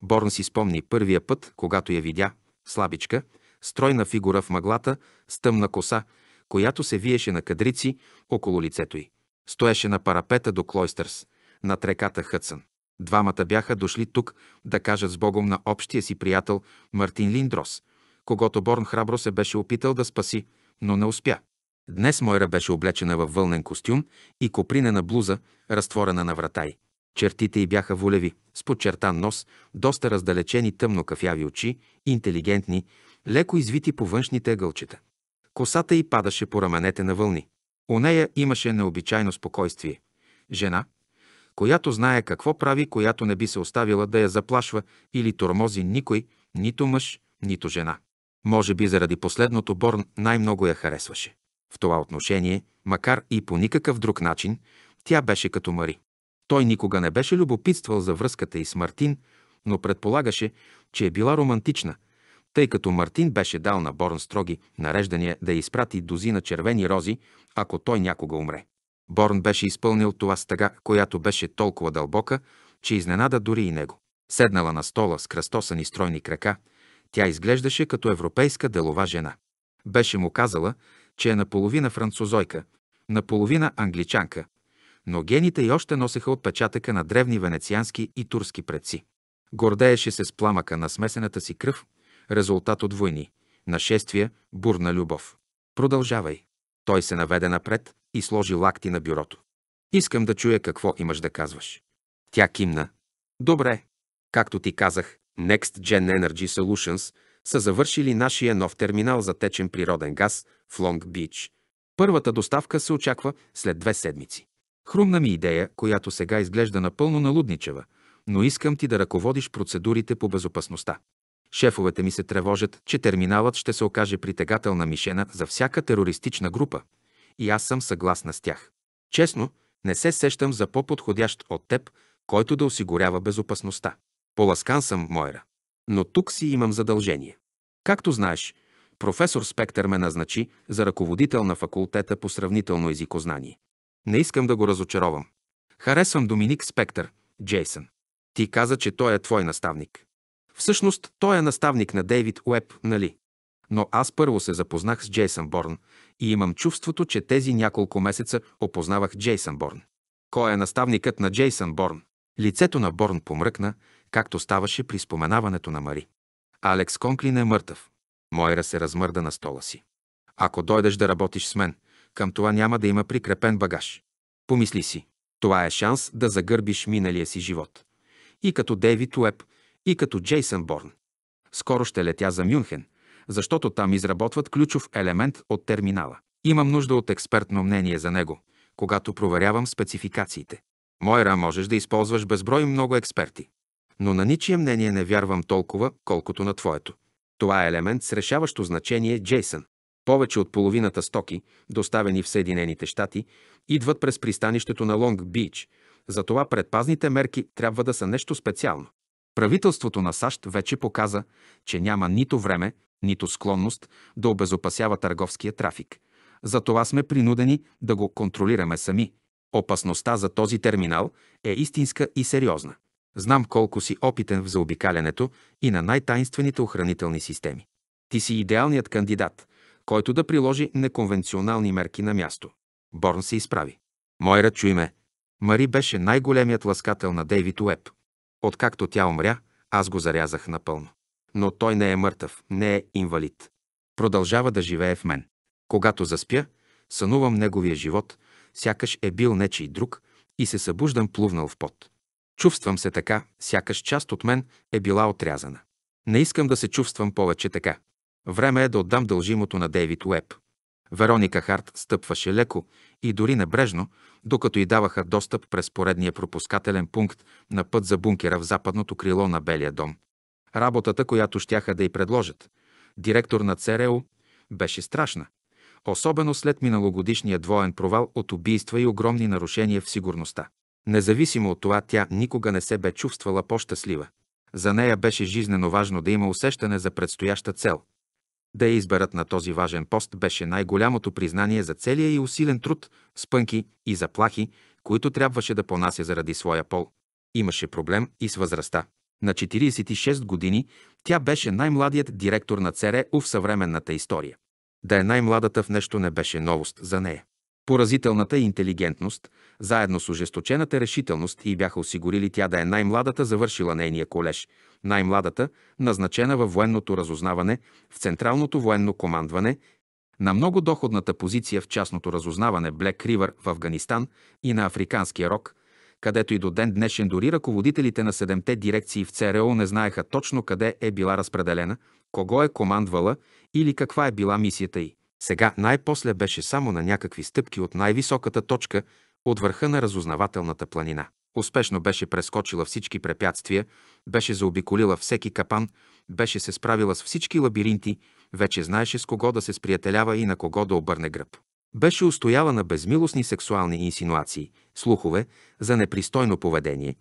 A: Борн си спомни първия път, когато я видя, слабичка, стройна фигура в мъглата, с тъмна коса която се виеше на кадрици около лицето й. Стоеше на парапета до Клойстърс, над реката Хътсън. Двамата бяха дошли тук да кажат с Богом на общия си приятел Мартин Линдрос, когато Борн храбро се беше опитал да спаси, но не успя. Днес Мойра беше облечена във вълнен костюм и копринена блуза, разтворена на врата й. Чертите й бяха волеви, с подчертан нос, доста раздалечени тъмно кафяви очи, интелигентни, леко извити по външните ъгълчета. Косата й падаше по раменете на вълни. У нея имаше необичайно спокойствие. Жена, която знае какво прави, която не би се оставила да я заплашва или тормози никой, нито мъж, нито жена. Може би заради последното Борн най-много я харесваше. В това отношение, макар и по никакъв друг начин, тя беше като Мари. Той никога не беше любопитствал за връзката и с Мартин, но предполагаше, че е била романтична – тъй като Мартин беше дал на Борн строги нареждания да изпрати дози на червени рози, ако той някога умре. Борн беше изпълнил това стъга, която беше толкова дълбока, че изненада дори и него. Седнала на стола с кръстосани стройни крака, тя изглеждаше като европейска делова жена. Беше му казала, че е наполовина французойка, наполовина англичанка, но гените й още носеха отпечатъка на древни венециански и турски предци. Гордееше се с пламъка на смесената си кръв – резултат от войни, нашествия, бурна любов. Продължавай. Той се наведе напред и сложи лакти на бюрото. Искам да чуя какво имаш да казваш. Тя кимна. Добре. Както ти казах, Next Gen Energy Solutions са завършили нашия нов терминал за течен природен газ в Лонг Бич. Първата доставка се очаква след две седмици. Хрумна ми идея, която сега изглежда напълно налудничева, но искам ти да ръководиш процедурите по безопасността. Шефовете ми се тревожат, че терминалът ще се окаже притегателна мишена за всяка терористична група. И аз съм съгласна с тях. Честно, не се сещам за по-подходящ от теб, който да осигурява безопасността. Поласкан съм, Мойра. Но тук си имам задължение. Както знаеш, професор Спектър ме назначи за ръководител на факултета по сравнително езикознание. Не искам да го разочаровам. Харесвам Доминик Спектър, Джейсън. Ти каза, че той е твой наставник. Всъщност, той е наставник на Дейвид Уеб, нали? Но аз първо се запознах с Джейсън Борн и имам чувството, че тези няколко месеца опознавах Джейсън Борн. Кой е наставникът на Джейсън Борн? Лицето на Борн помръкна, както ставаше при споменаването на Мари. Алекс Конклин е мъртъв. Мойра се размърда на стола си. Ако дойдеш да работиш с мен, към това няма да има прикрепен багаж. Помисли си. Това е шанс да загърбиш миналия си живот. И като Дейвид Уеб и като Джейсън Борн. Скоро ще летя за Мюнхен, защото там изработват ключов елемент от терминала. Имам нужда от експертно мнение за него, когато проверявам спецификациите. Мойра, можеш да използваш безброй много експерти. Но на ничие мнение не вярвам толкова, колкото на твоето. Това е елемент с решаващо значение Джейсън. Повече от половината стоки, доставени в Съединените щати, идват през пристанището на Лонг Бич. Затова предпазните мерки трябва да са нещо специално. Правителството на САЩ вече показа, че няма нито време, нито склонност да обезопасява търговския трафик. Затова сме принудени да го контролираме сами. Опасността за този терминал е истинска и сериозна. Знам колко си опитен в заобикалянето и на най-таинствените охранителни системи. Ти си идеалният кандидат, който да приложи неконвенционални мерки на място. Борн се изправи. Мойра, чуй ме. Мари беше най-големият ласкател на Дейвид Уеб. Откакто тя умря, аз го зарязах напълно. Но той не е мъртъв, не е инвалид. Продължава да живее в мен. Когато заспя, сънувам неговия живот, сякаш е бил нечий друг и се събуждам плувнал в пот. Чувствам се така, сякаш част от мен е била отрязана. Не искам да се чувствам повече така. Време е да отдам дължимото на Дейвид Уеб. Вероника Харт стъпваше леко и дори небрежно, докато й даваха достъп през поредния пропускателен пункт на път за бункера в западното крило на Белия дом. Работата, която щяха да й предложат, директор на ЦРУ, беше страшна. Особено след миналогодишния двоен провал от убийства и огромни нарушения в сигурността. Независимо от това, тя никога не се бе чувствала по-щастлива. За нея беше жизнено важно да има усещане за предстояща цел. Да я изберат на този важен пост беше най-голямото признание за целия и усилен труд, спънки и заплахи, които трябваше да понася заради своя пол. Имаше проблем и с възрастта. На 46 години тя беше най-младият директор на ЦРУ в съвременната история. Да е най-младата в нещо не беше новост за нея. Поразителната интелигентност, заедно с ожесточената решителност и бяха осигурили тя да е най-младата завършила нейния колеж, най-младата, назначена във военното разузнаване, в Централното военно командване, на много доходната позиция в частното разузнаване Блек Ривър в Афганистан и на Африканския рок, където и до ден днешен дори ръководителите на седемте дирекции в ЦРО не знаеха точно къде е била разпределена, кого е командвала или каква е била мисията й. Сега най-после беше само на някакви стъпки от най-високата точка от върха на разузнавателната планина. Успешно беше прескочила всички препятствия, беше заобиколила всеки капан, беше се справила с всички лабиринти, вече знаеше с кого да се сприятелява и на кого да обърне гръб. Беше устояла на безмилостни сексуални инсинуации, слухове за непристойно поведение,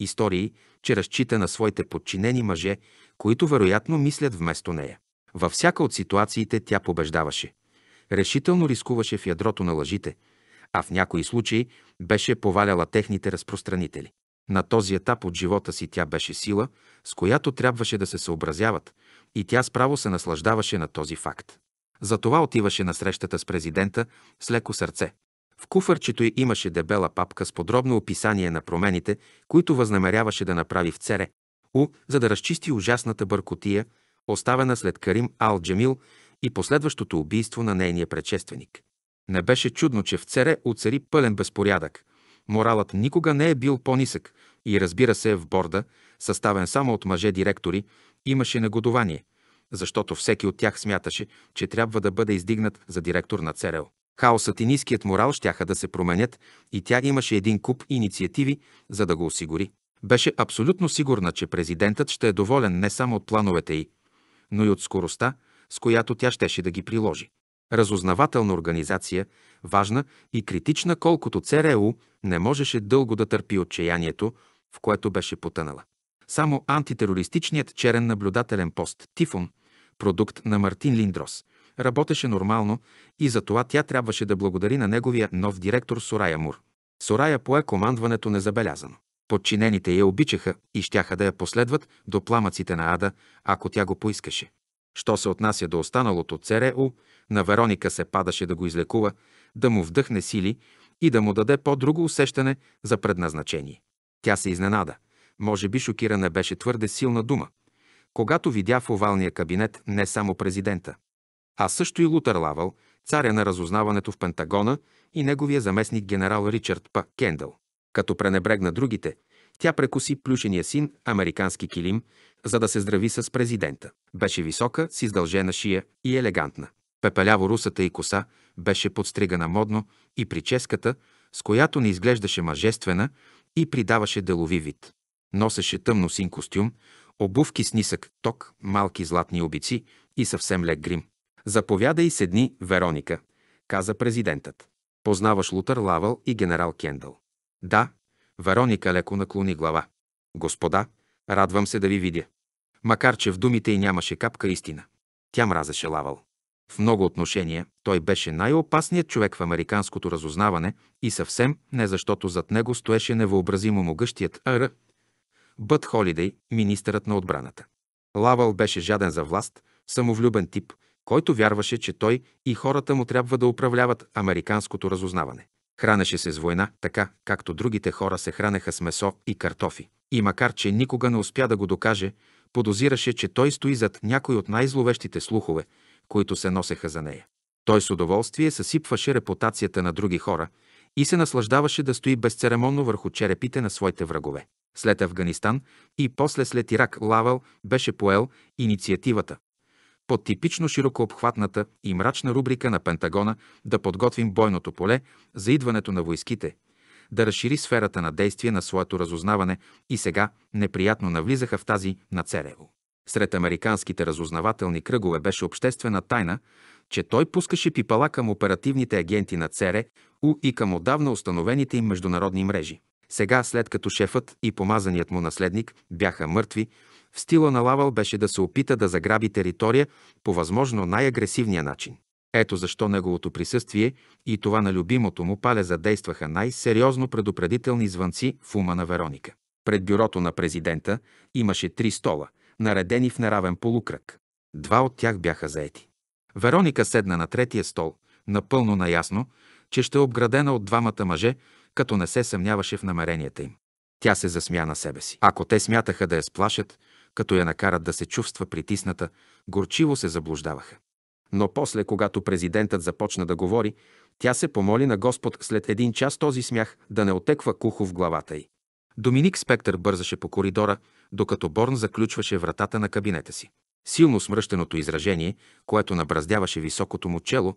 A: истории, че разчита на своите подчинени мъже, които вероятно мислят вместо нея. Във всяка от ситуациите тя побеждаваше решително рискуваше в ядрото на лъжите, а в някои случаи беше поваляла техните разпространители. На този етап от живота си тя беше сила, с която трябваше да се съобразяват, и тя справо се наслаждаваше на този факт. Затова отиваше на срещата с президента с леко сърце. В куфърчето й имаше дебела папка с подробно описание на промените, които възнамеряваше да направи в Цере, у, за да разчисти ужасната бъркотия, оставена след Карим Ал Джемил и последващото убийство на нейния предшественик. Не беше чудно, че в царе оцари пълен безпорядък. Моралът никога не е бил по-нисък и разбира се в борда, съставен само от мъже директори, имаше негодование, защото всеки от тях смяташе, че трябва да бъде издигнат за директор на ЦРЛ. Хаосът и ниският морал щяха да се променят и тя имаше един куп инициативи, за да го осигури. Беше абсолютно сигурна, че президентът ще е доволен не само от плановете й, но и от скоростта, с която тя щеше да ги приложи. Разузнавателна организация, важна и критична, колкото ЦРУ не можеше дълго да търпи отчаянието, в което беше потънала. Само антитерористичният черен наблюдателен пост Тифон, продукт на Мартин Линдрос, работеше нормално и за това тя трябваше да благодари на неговия нов директор Сорая Мур. Сорая пое командването незабелязано. Подчинените я обичаха и щяха да я последват до пламъците на ада, ако тя го поискаше. Що се отнася до останалото ЦРУ, на Вероника се падаше да го излекува, да му вдъхне сили и да му даде по-друго усещане за предназначение. Тя се изненада. Може би шокирана беше твърде силна дума, когато видя в овалния кабинет не само президента, а също и Лутър Лавъл, царя на разузнаването в Пентагона и неговия заместник генерал Ричард П. Кендъл. Като пренебрегна другите – тя прекуси плюшения син, американски килим, за да се здрави с президента. Беше висока, с издължена шия и елегантна. Пепеляво русата и коса беше подстригана модно и прическата, с която не изглеждаше мъжествена и придаваше делови вид. Носеше тъмно син костюм, обувки с нисък ток, малки златни обици и съвсем лек грим. Заповядай седни, Вероника, каза президентът. Познаваш Лутър Лавъл и генерал Кендъл. Да, Вероника леко наклони глава. Господа, радвам се да ви видя. Макар, че в думите й нямаше капка истина. Тя мразеше Лавал. В много отношения той беше най-опасният човек в американското разузнаване и съвсем не защото зад него стоеше невъобразимо могъщият Р. Бът Холидей, министърът на отбраната. Лавал беше жаден за власт, самовлюбен тип, който вярваше, че той и хората му трябва да управляват американското разузнаване. Хранеше се с война, така както другите хора се хранеха с месо и картофи. И макар, че никога не успя да го докаже, подозираше, че той стои зад някой от най-зловещите слухове, които се носеха за нея. Той с удоволствие съсипваше репутацията на други хора и се наслаждаваше да стои безцеремонно върху черепите на своите врагове. След Афганистан и после след Ирак Лавал беше поел инициативата по типично широкообхватната и мрачна рубрика на Пентагона да подготвим бойното поле за идването на войските, да разшири сферата на действие на своето разузнаване и сега неприятно навлизаха в тази на Церево. Сред американските разузнавателни кръгове беше обществена тайна, че той пускаше пипала към оперативните агенти на ЦРУ и към отдавна установените им международни мрежи. Сега, след като шефът и помазаният му наследник бяха мъртви, в стила на Лавал беше да се опита да заграби територия по възможно най-агресивния начин. Ето защо неговото присъствие и това на любимото му пале задействаха най-сериозно предупредителни звънци в ума на Вероника. Пред бюрото на президента имаше три стола, наредени в неравен полукръг. Два от тях бяха заети. Вероника седна на третия стол, напълно наясно, че ще е обградена от двамата мъже, като не се съмняваше в намеренията им. Тя се засмя на себе си. Ако те смятаха да я сплашат, като я накарат да се чувства притисната, горчиво се заблуждаваха. Но после, когато президентът започна да говори, тя се помоли на Господ след един час този смях да не отеква кухо в главата й. Доминик Спектър бързаше по коридора, докато Борн заключваше вратата на кабинета си. Силно смръщеното изражение, което набраздяваше високото му чело,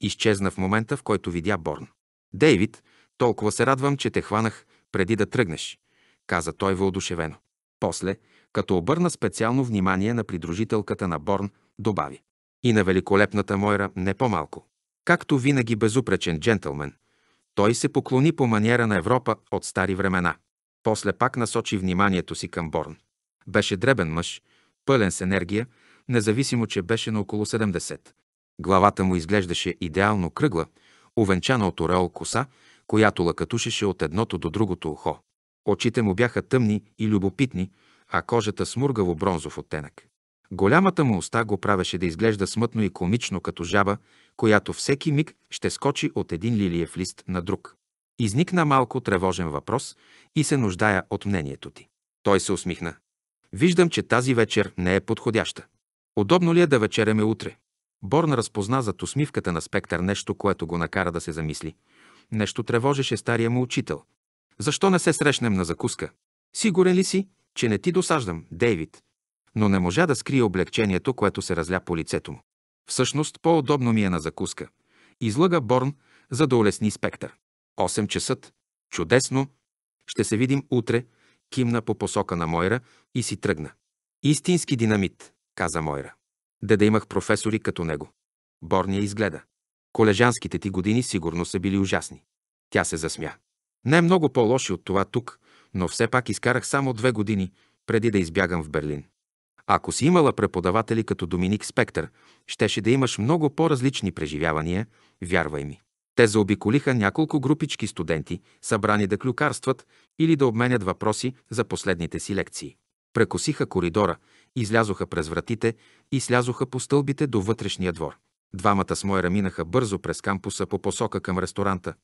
A: изчезна в момента, в който видя Борн. «Дейвид, толкова се радвам, че те хванах преди да тръгнеш», каза той въодушевено. После, като обърна специално внимание на придружителката на Борн, добави. И на великолепната Мойра не по-малко. Както винаги безупречен джентълмен, той се поклони по манера на Европа от стари времена. После пак насочи вниманието си към Борн. Беше дребен мъж, пълен с енергия, независимо, че беше на около 70. Главата му изглеждаше идеално кръгла, увенчана от ореол коса, която лъкатушеше от едното до другото ухо. Очите му бяха тъмни и любопитни, а кожата смургаво бронзов оттенък. Голямата му уста го правеше да изглежда смътно и комично като жаба, която всеки миг ще скочи от един лилиев лист на друг. Изникна малко тревожен въпрос и се нуждая от мнението ти. Той се усмихна. Виждам, че тази вечер не е подходяща. Удобно ли е да вечеряме утре? Борн разпозна зад усмивката на Спектър нещо, което го накара да се замисли. Нещо тревожеше стария му учител. Защо не се срещнем на закуска? Сигурен ли си, че не ти досаждам, Дейвид. Но не можа да скрие облегчението, което се разля по лицето му. Всъщност, по-удобно ми е на закуска. Излъга Борн, за да улесни спектър. 8 часа. Чудесно. Ще се видим утре. Кимна по посока на Мойра и си тръгна. Истински динамит, каза Мойра. Де да имах професори като него. Борн я изгледа. Колежанските ти години сигурно са били ужасни. Тя се засмя. Не е много по-лоши от това тук, но все пак изкарах само две години, преди да избягам в Берлин. Ако си имала преподаватели като Доминик Спектър, щеше да имаш много по-различни преживявания, вярвай ми. Те заобиколиха няколко групички студенти, събрани да клюкарстват или да обменят въпроси за последните си лекции. Прекосиха коридора, излязоха през вратите и слязоха по стълбите до вътрешния двор. Двамата с Мойра минаха бързо през кампуса по посока към ресторанта,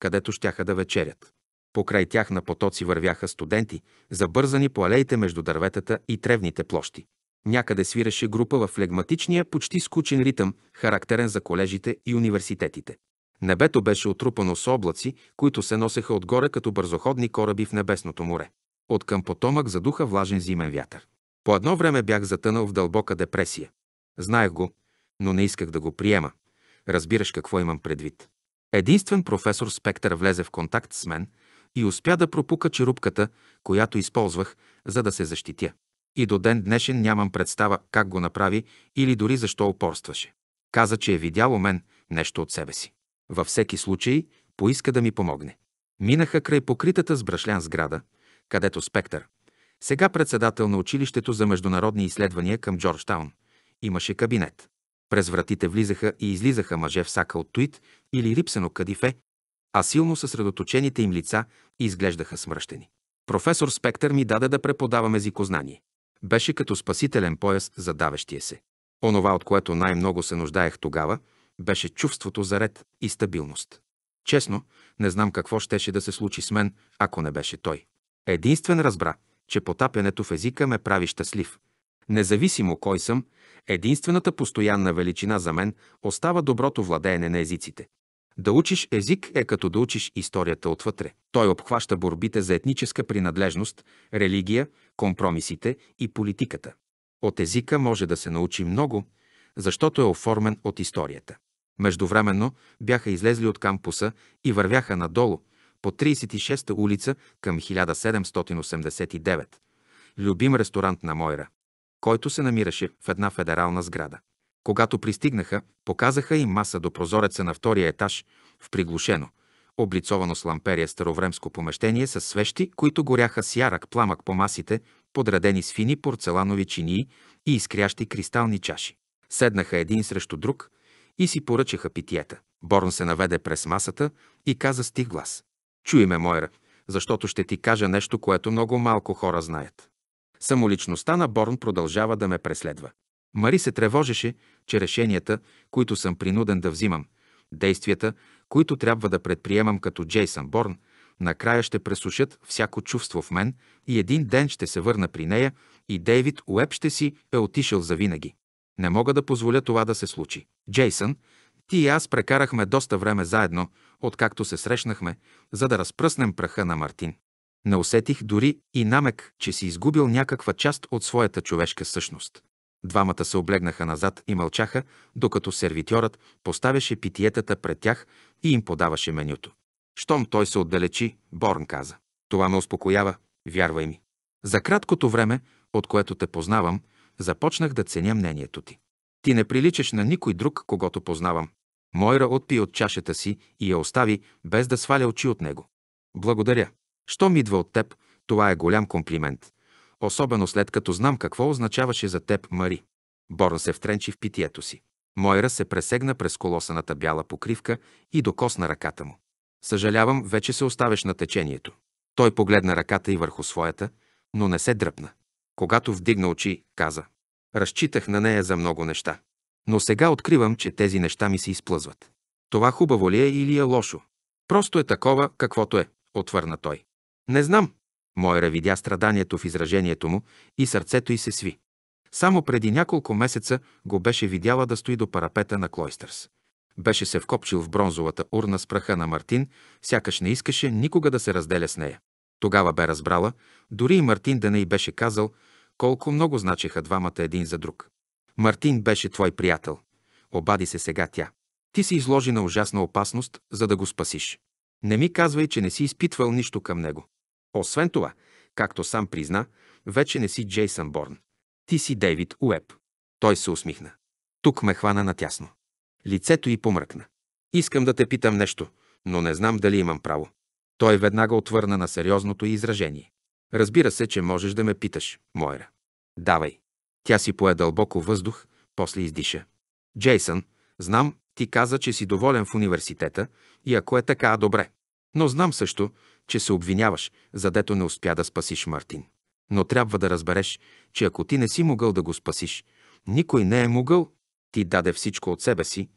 A: където щяха да вечерят. Покрай тях на потоци вървяха студенти, забързани по алеите между дърветата и тревните площи. Някъде свираше група в флегматичния, почти скучен ритъм, характерен за колежите и университетите. Небето беше отрупано с облаци, които се носеха отгоре като бързоходни кораби в небесното море. От към потомък задуха влажен зимен вятър. По едно време бях затънал в дълбока депресия. Знаех го, но не исках да го приема. Разбираш какво имам предвид. Единствен професор Спектър влезе в контакт с мен – и успя да пропука черупката, която използвах, за да се защитя. И до ден днешен нямам представа как го направи или дори защо упорстваше. Каза, че е видял у мен нещо от себе си. Във всеки случай поиска да ми помогне. Минаха край покритата с брашлян сграда, където Спектър, сега председател на училището за международни изследвания към Джорджтаун, имаше кабинет. През вратите влизаха и излизаха мъже в сака от туит или рипсено кадифе, а силно съсредоточените им лица изглеждаха смръщени. Професор Спектър ми даде да преподавам езикознание. Беше като спасителен пояс за давещия се. Онова, от което най-много се нуждаех тогава, беше чувството за ред и стабилност. Честно, не знам какво щеше да се случи с мен, ако не беше той. Единствен разбра, че потапянето в езика ме прави щастлив. Независимо кой съм, единствената постоянна величина за мен остава доброто владеене на езиците. Да учиш език е като да учиш историята отвътре. Той обхваща борбите за етническа принадлежност, религия, компромисите и политиката. От езика може да се научи много, защото е оформен от историята. Междувременно бяха излезли от кампуса и вървяха надолу, по 36-та улица към 1789, любим ресторант на Мойра, който се намираше в една федерална сграда. Когато пристигнаха, показаха им маса до прозореца на втория етаж в приглушено, облицовано с ламперия старовремско помещение с свещи, които горяха с ярък пламък по масите, подредени с фини порцеланови чинии и изкрящи кристални чаши. Седнаха един срещу друг и си поръчаха питиета. Борн се наведе през масата и каза с тих глас. «Чуй ме, Мойра, защото ще ти кажа нещо, което много малко хора знаят. Самоличността на Борн продължава да ме преследва. Мари се тревожеше, че решенията, които съм принуден да взимам, действията, които трябва да предприемам като Джейсън Борн, накрая ще пресушат всяко чувство в мен и един ден ще се върна при нея и Дейвид Уеб ще си е отишъл завинаги. Не мога да позволя това да се случи. Джейсън, ти и аз прекарахме доста време заедно, откакто се срещнахме, за да разпръснем праха на Мартин. Не усетих дори и намек, че си изгубил някаква част от своята човешка същност. Двамата се облегнаха назад и мълчаха, докато сервитьорът поставяше питиетата пред тях и им подаваше менюто. Щом той се отдалечи, Борн каза. Това ме успокоява, вярвай ми. За краткото време, от което те познавам, започнах да ценя мнението ти. Ти не приличаш на никой друг, когато познавам. Мойра отпи от чашата си и я остави, без да сваля очи от него. Благодаря. Щом идва от теб, това е голям комплимент особено след като знам какво означаваше за теб Мари. Борн се втренчи в питието си. Мойра се пресегна през колосаната бяла покривка и докосна ръката му. Съжалявам, вече се оставяш на течението. Той погледна ръката и върху своята, но не се дръпна. Когато вдигна очи, каза. Разчитах на нея за много неща. Но сега откривам, че тези неща ми се изплъзват. Това хубаво ли е или е лошо? Просто е такова, каквото е, отвърна той. Не знам, Мойра видя страданието в изражението му и сърцето й се сви. Само преди няколко месеца го беше видяла да стои до парапета на Клойстърс. Беше се вкопчил в бронзовата урна с праха на Мартин, сякаш не искаше никога да се разделя с нея. Тогава бе разбрала, дори и Мартин да не й беше казал, колко много значеха двамата един за друг. Мартин беше твой приятел. Обади се сега тя. Ти си изложи на ужасна опасност, за да го спасиш. Не ми казвай, че не си изпитвал нищо към него. Освен това, както сам призна, вече не си Джейсън Борн. Ти си Дейвид Уеб. Той се усмихна. Тук ме хвана натясно. Лицето й помръкна. Искам да те питам нещо, но не знам дали имам право. Той веднага отвърна на сериозното й изражение. Разбира се, че можеш да ме питаш, Мойра. Давай. Тя си пое дълбоко въздух, после издиша. Джейсън, знам, ти каза, че си доволен в университета и ако е така, добре. Но знам също, че се обвиняваш, задето не успя да спасиш Мартин. Но трябва да разбереш, че ако ти не си могъл да го спасиш, никой не е могъл. Ти даде всичко от себе си.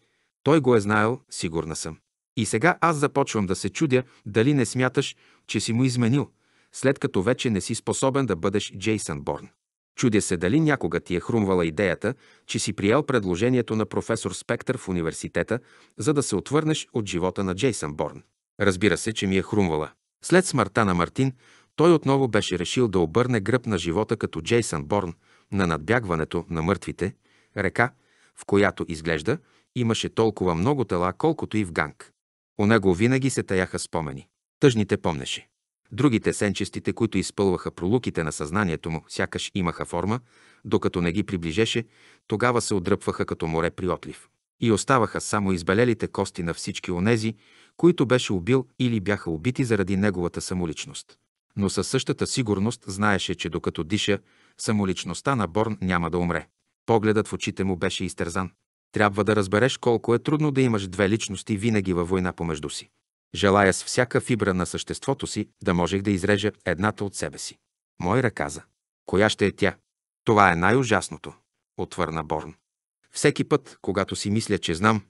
A: Той го е знаел, сигурна съм. И сега аз започвам да се чудя дали не смяташ, че си му изменил, след като вече не си способен да бъдеш Джейсън Борн. Чудя се дали някога ти е хрумвала идеята, че си приел предложението на професор Спектър в университета, за да се отвърнеш от живота на Джейсън Борн. Разбира се, че ми е хрумвала. След смъртта на Мартин, той отново беше решил да обърне гръб на живота като Джейсън Борн на надбягването на мъртвите, река, в която изглежда, имаше толкова много тела, колкото и в Ганг. У него винаги се таяха спомени. Тъжните помнеше. Другите сенчестите, които изпълваха пролуките на съзнанието му, сякаш имаха форма, докато не ги приближеше, тогава се отдръпваха като море при отлив. И оставаха само избелелите кости на всички онези, които беше убил или бяха убити заради неговата самоличност. Но със същата сигурност знаеше, че докато диша, самоличността на Борн няма да умре. Погледът в очите му беше изтерзан. Трябва да разбереш колко е трудно да имаш две личности винаги във война помежду си. Желая с всяка фибра на съществото си да можех да изрежа едната от себе си. Мой ръказа, Коя ще е тя? Това е най-ужасното, отвърна Борн. Всеки път, когато си мисля, че знам,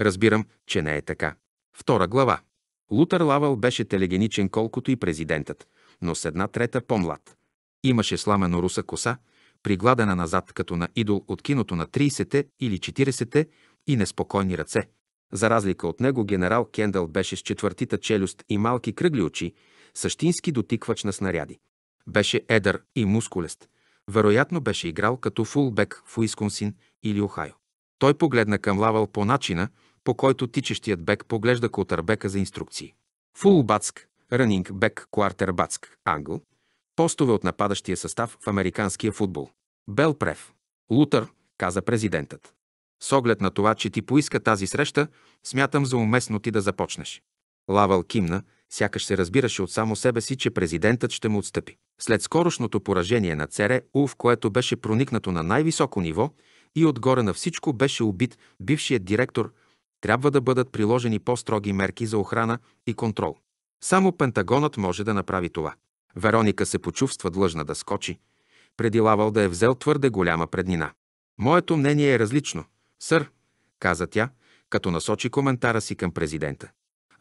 A: разбирам, че не е така. Втора глава. Лутър лавъл беше телегеничен колкото и президентът, но с една трета по-млад. Имаше сламено руса коса, пригладена назад като на идол от киното на 30-те или 40-те и неспокойни ръце. За разлика от него генерал Кендъл беше с четвъртита челюст и малки кръгли очи, същински дотиквач на снаряди. Беше едър и мускулест. Вероятно беше играл като фулбек в Уисконсин или Охайо. Той погледна към Лавал по начина, по който тичещият бек поглежда котърбека за инструкции. Фулбацк, ранинг бек, квартербацк, англ. Постове от нападащия състав в американския футбол. Бел Прев. Лутър, каза президентът. С оглед на това, че ти поиска тази среща, смятам за уместно ти да започнеш. Лавал кимна, сякаш се разбираше от само себе си, че президентът ще му отстъпи. След скорошното поражение на ЦРУ, в което беше проникнато на най-високо ниво и отгоре на всичко беше убит бившият директор трябва да бъдат приложени по-строги мерки за охрана и контрол. Само Пентагонът може да направи това. Вероника се почувства длъжна да скочи, преди Лавал да е взел твърде голяма преднина. Моето мнение е различно, сър, каза тя, като насочи коментара си към президента.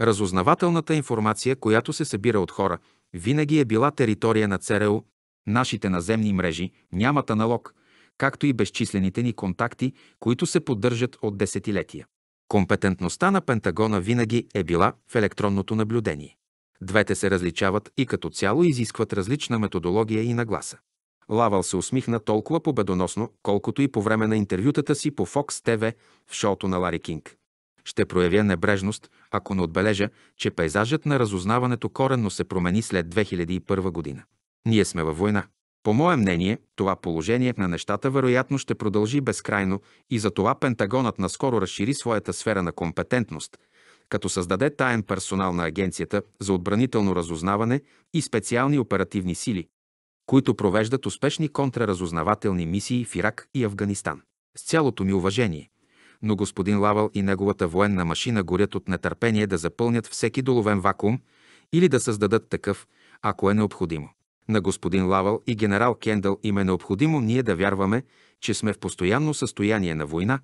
A: Разузнавателната информация, която се събира от хора, винаги е била територия на ЦРУ. Нашите наземни мрежи нямат аналог, както и безчислените ни контакти, които се поддържат от десетилетия. Компетентността на Пентагона винаги е била в електронното наблюдение. Двете се различават и като цяло изискват различна методология и нагласа. Лавал се усмихна толкова победоносно, колкото и по време на интервютата си по Fox TV в шоуто на Лари Кинг. Ще проявя небрежност, ако не отбележа, че пейзажът на разузнаването коренно се промени след 2001 година. Ние сме във война. По мое мнение, това положение на нещата вероятно ще продължи безкрайно и затова Пентагонът наскоро разшири своята сфера на компетентност, като създаде таен персонал на Агенцията за отбранително разузнаване и специални оперативни сили, които провеждат успешни контраразузнавателни мисии в Ирак и Афганистан. С цялото ми уважение, но господин Лавал и неговата военна машина горят от нетърпение да запълнят всеки доловен вакуум или да създадат такъв, ако е необходимо на господин Лавал и генерал Кендъл им е необходимо ние да вярваме, че сме в постоянно състояние на война,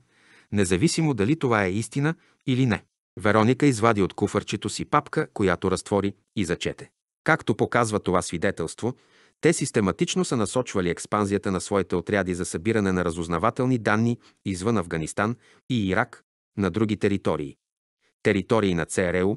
A: независимо дали това е истина или не. Вероника извади от куфарчето си папка, която разтвори и зачете. Както показва това свидетелство, те систематично са насочвали експанзията на своите отряди за събиране на разузнавателни данни извън Афганистан и Ирак на други територии. Територии на ЦРУ,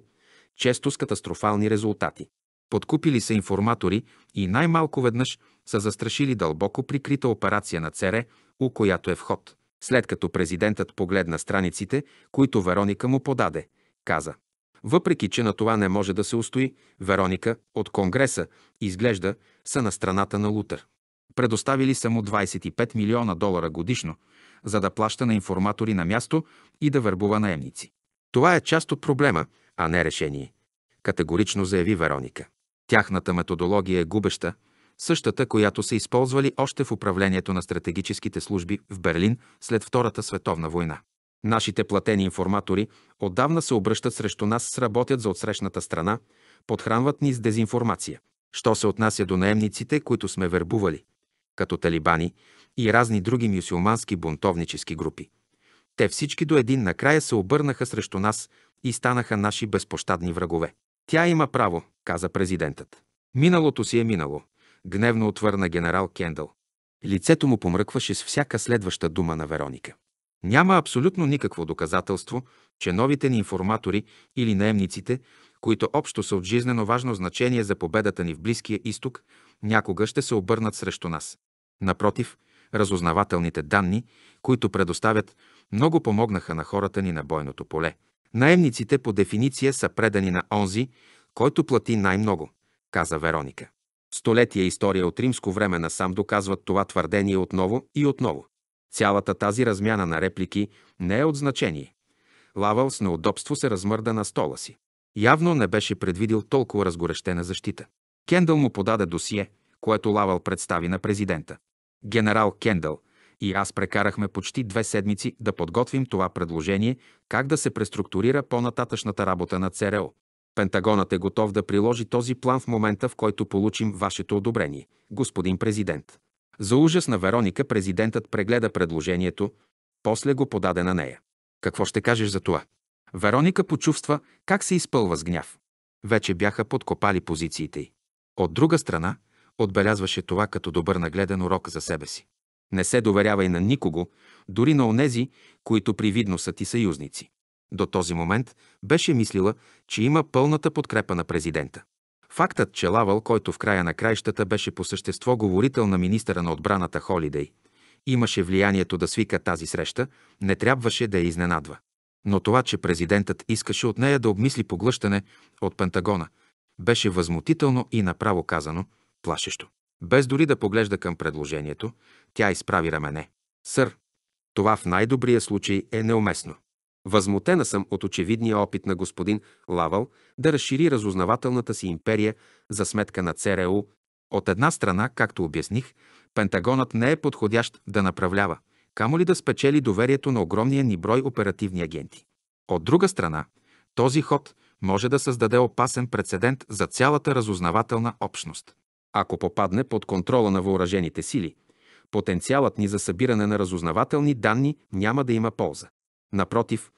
A: често с катастрофални резултати. Подкупили са информатори и най-малко веднъж са застрашили дълбоко прикрита операция на цере, у която е вход. След като президентът погледна страниците, които Вероника му подаде, каза – въпреки, че на това не може да се устои, Вероника от Конгреса, изглежда, са на страната на Лутър. Предоставили са му 25 милиона долара годишно, за да плаща на информатори на място и да върбува наемници. Това е част от проблема, а не решение, категорично заяви Вероника. Тяхната методология е губеща, същата, която са използвали още в управлението на стратегическите служби в Берлин след Втората световна война. Нашите платени информатори отдавна се обръщат срещу нас, работят за отсрещната страна, подхранват ни с дезинформация. Що се отнася до наемниците, които сме вербували, като талибани и разни други мюсюлмански бунтовнически групи. Те всички до един накрая се обърнаха срещу нас и станаха наши безпощадни врагове. Тя има право, каза президентът. Миналото си е минало, гневно отвърна генерал Кендъл. Лицето му помръкваше с всяка следваща дума на Вероника. Няма абсолютно никакво доказателство, че новите ни информатори или наемниците, които общо са от жизнено важно значение за победата ни в Близкия изток, някога ще се обърнат срещу нас. Напротив, разузнавателните данни, които предоставят, много помогнаха на хората ни на бойното поле – Наемниците по дефиниция са предани на онзи, който плати най-много, каза Вероника. Столетия история от римско време насам доказват това твърдение отново и отново. Цялата тази размяна на реплики не е от значение. Лавал с неудобство се размърда на стола си. Явно не беше предвидил толкова разгорещена защита. Кендъл му подаде досие, което Лавал представи на президента. Генерал Кендъл, и аз прекарахме почти две седмици да подготвим това предложение как да се преструктурира по-нататъчната работа на ЦРО. Пентагонът е готов да приложи този план в момента, в който получим вашето одобрение, господин президент. За ужас на Вероника президентът прегледа предложението, после го подаде на нея. Какво ще кажеш за това? Вероника почувства как се изпълва с гняв. Вече бяха подкопали позициите й. От друга страна, отбелязваше това като добър нагледен урок за себе си. Не се доверявай на никого, дори на онези, които привидно са ти съюзници. До този момент беше мислила, че има пълната подкрепа на президента. Фактът, че Лавал, който в края на краищата беше по същество говорител на министъра на отбраната Холидей, имаше влиянието да свика тази среща, не трябваше да я изненадва. Но това, че президентът искаше от нея да обмисли поглъщане от Пентагона, беше възмутително и направо казано плашещо. Без дори да поглежда към предложението, тя изправи рамене. Сър, това в най-добрия случай е неуместно. Възмутена съм от очевидния опит на господин Лавал да разшири разузнавателната си империя за сметка на ЦРУ. От една страна, както обясних, Пентагонът не е подходящ да направлява, камо ли да спечели доверието на огромния ни брой оперативни агенти. От друга страна, този ход може да създаде опасен прецедент за цялата разузнавателна общност. Ако попадне под контрола на въоръжените сили – потенциалът ни за събиране на разузнавателни данни няма да има полза. Напротив,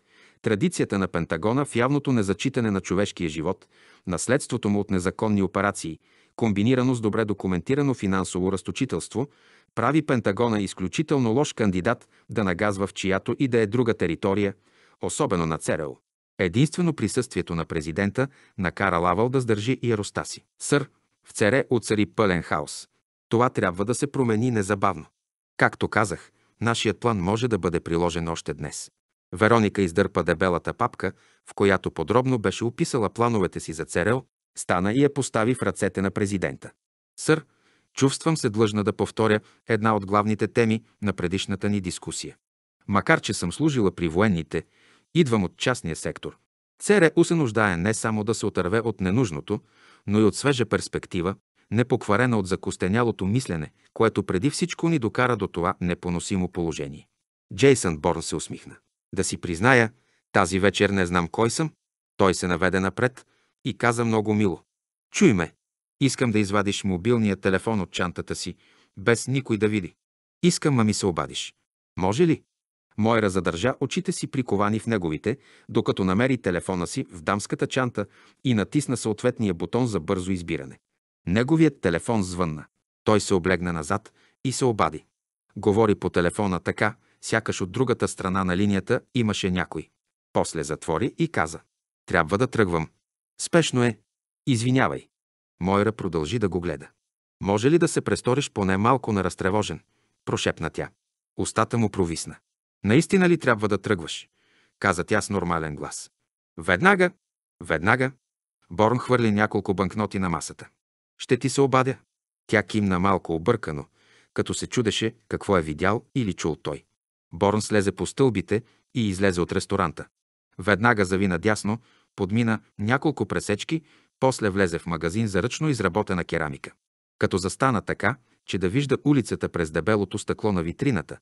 A: традицията на Пентагона в явното незачитане на човешкия живот, наследството му от незаконни операции, комбинирано с добре документирано финансово разточителство, прави Пентагона изключително лош кандидат да нагазва в чиято и да е друга територия, особено на ЦРУ. Единствено присъствието на президента накара Лавал да сдържи и яроста си. Сър, в Цере оцари пълен хаос. Това трябва да се промени незабавно. Както казах, нашият план може да бъде приложен още днес. Вероника издърпа дебелата папка, в която подробно беше описала плановете си за ЦРЛ, стана и я постави в ръцете на президента. Сър, чувствам се длъжна да повторя една от главните теми на предишната ни дискусия. Макар, че съм служила при военните, идвам от частния сектор. ЦРУ се нуждае не само да се отърве от ненужното, но и от свежа перспектива, непокварена от закостенялото мислене, което преди всичко ни докара до това непоносимо положение. Джейсън Борн се усмихна. Да си призная, тази вечер не знам кой съм. Той се наведе напред и каза много мило. Чуй ме, искам да извадиш мобилния телефон от чантата си, без никой да види. Искам, ма ми се обадиш. Може ли? Мойра задържа очите си приковани в неговите, докато намери телефона си в дамската чанта и натисна съответния бутон за бързо избиране. Неговият телефон звънна. Той се облегна назад и се обади. Говори по телефона така, сякаш от другата страна на линията имаше някой. После затвори и каза. Трябва да тръгвам. Спешно е. Извинявай. Мойра продължи да го гледа. Може ли да се престориш поне малко на разтревожен? Прошепна тя. Устата му провисна. Наистина ли трябва да тръгваш? Каза тя с нормален глас. Веднага! Веднага! Борн хвърли няколко банкноти на масата. Ще ти се обадя. Тя кимна малко объркано, като се чудеше какво е видял или чул той. Борн слезе по стълбите и излезе от ресторанта. Веднага зави надясно, подмина няколко пресечки, после влезе в магазин за ръчно изработена керамика. Като застана така, че да вижда улицата през дебелото стъкло на витрината,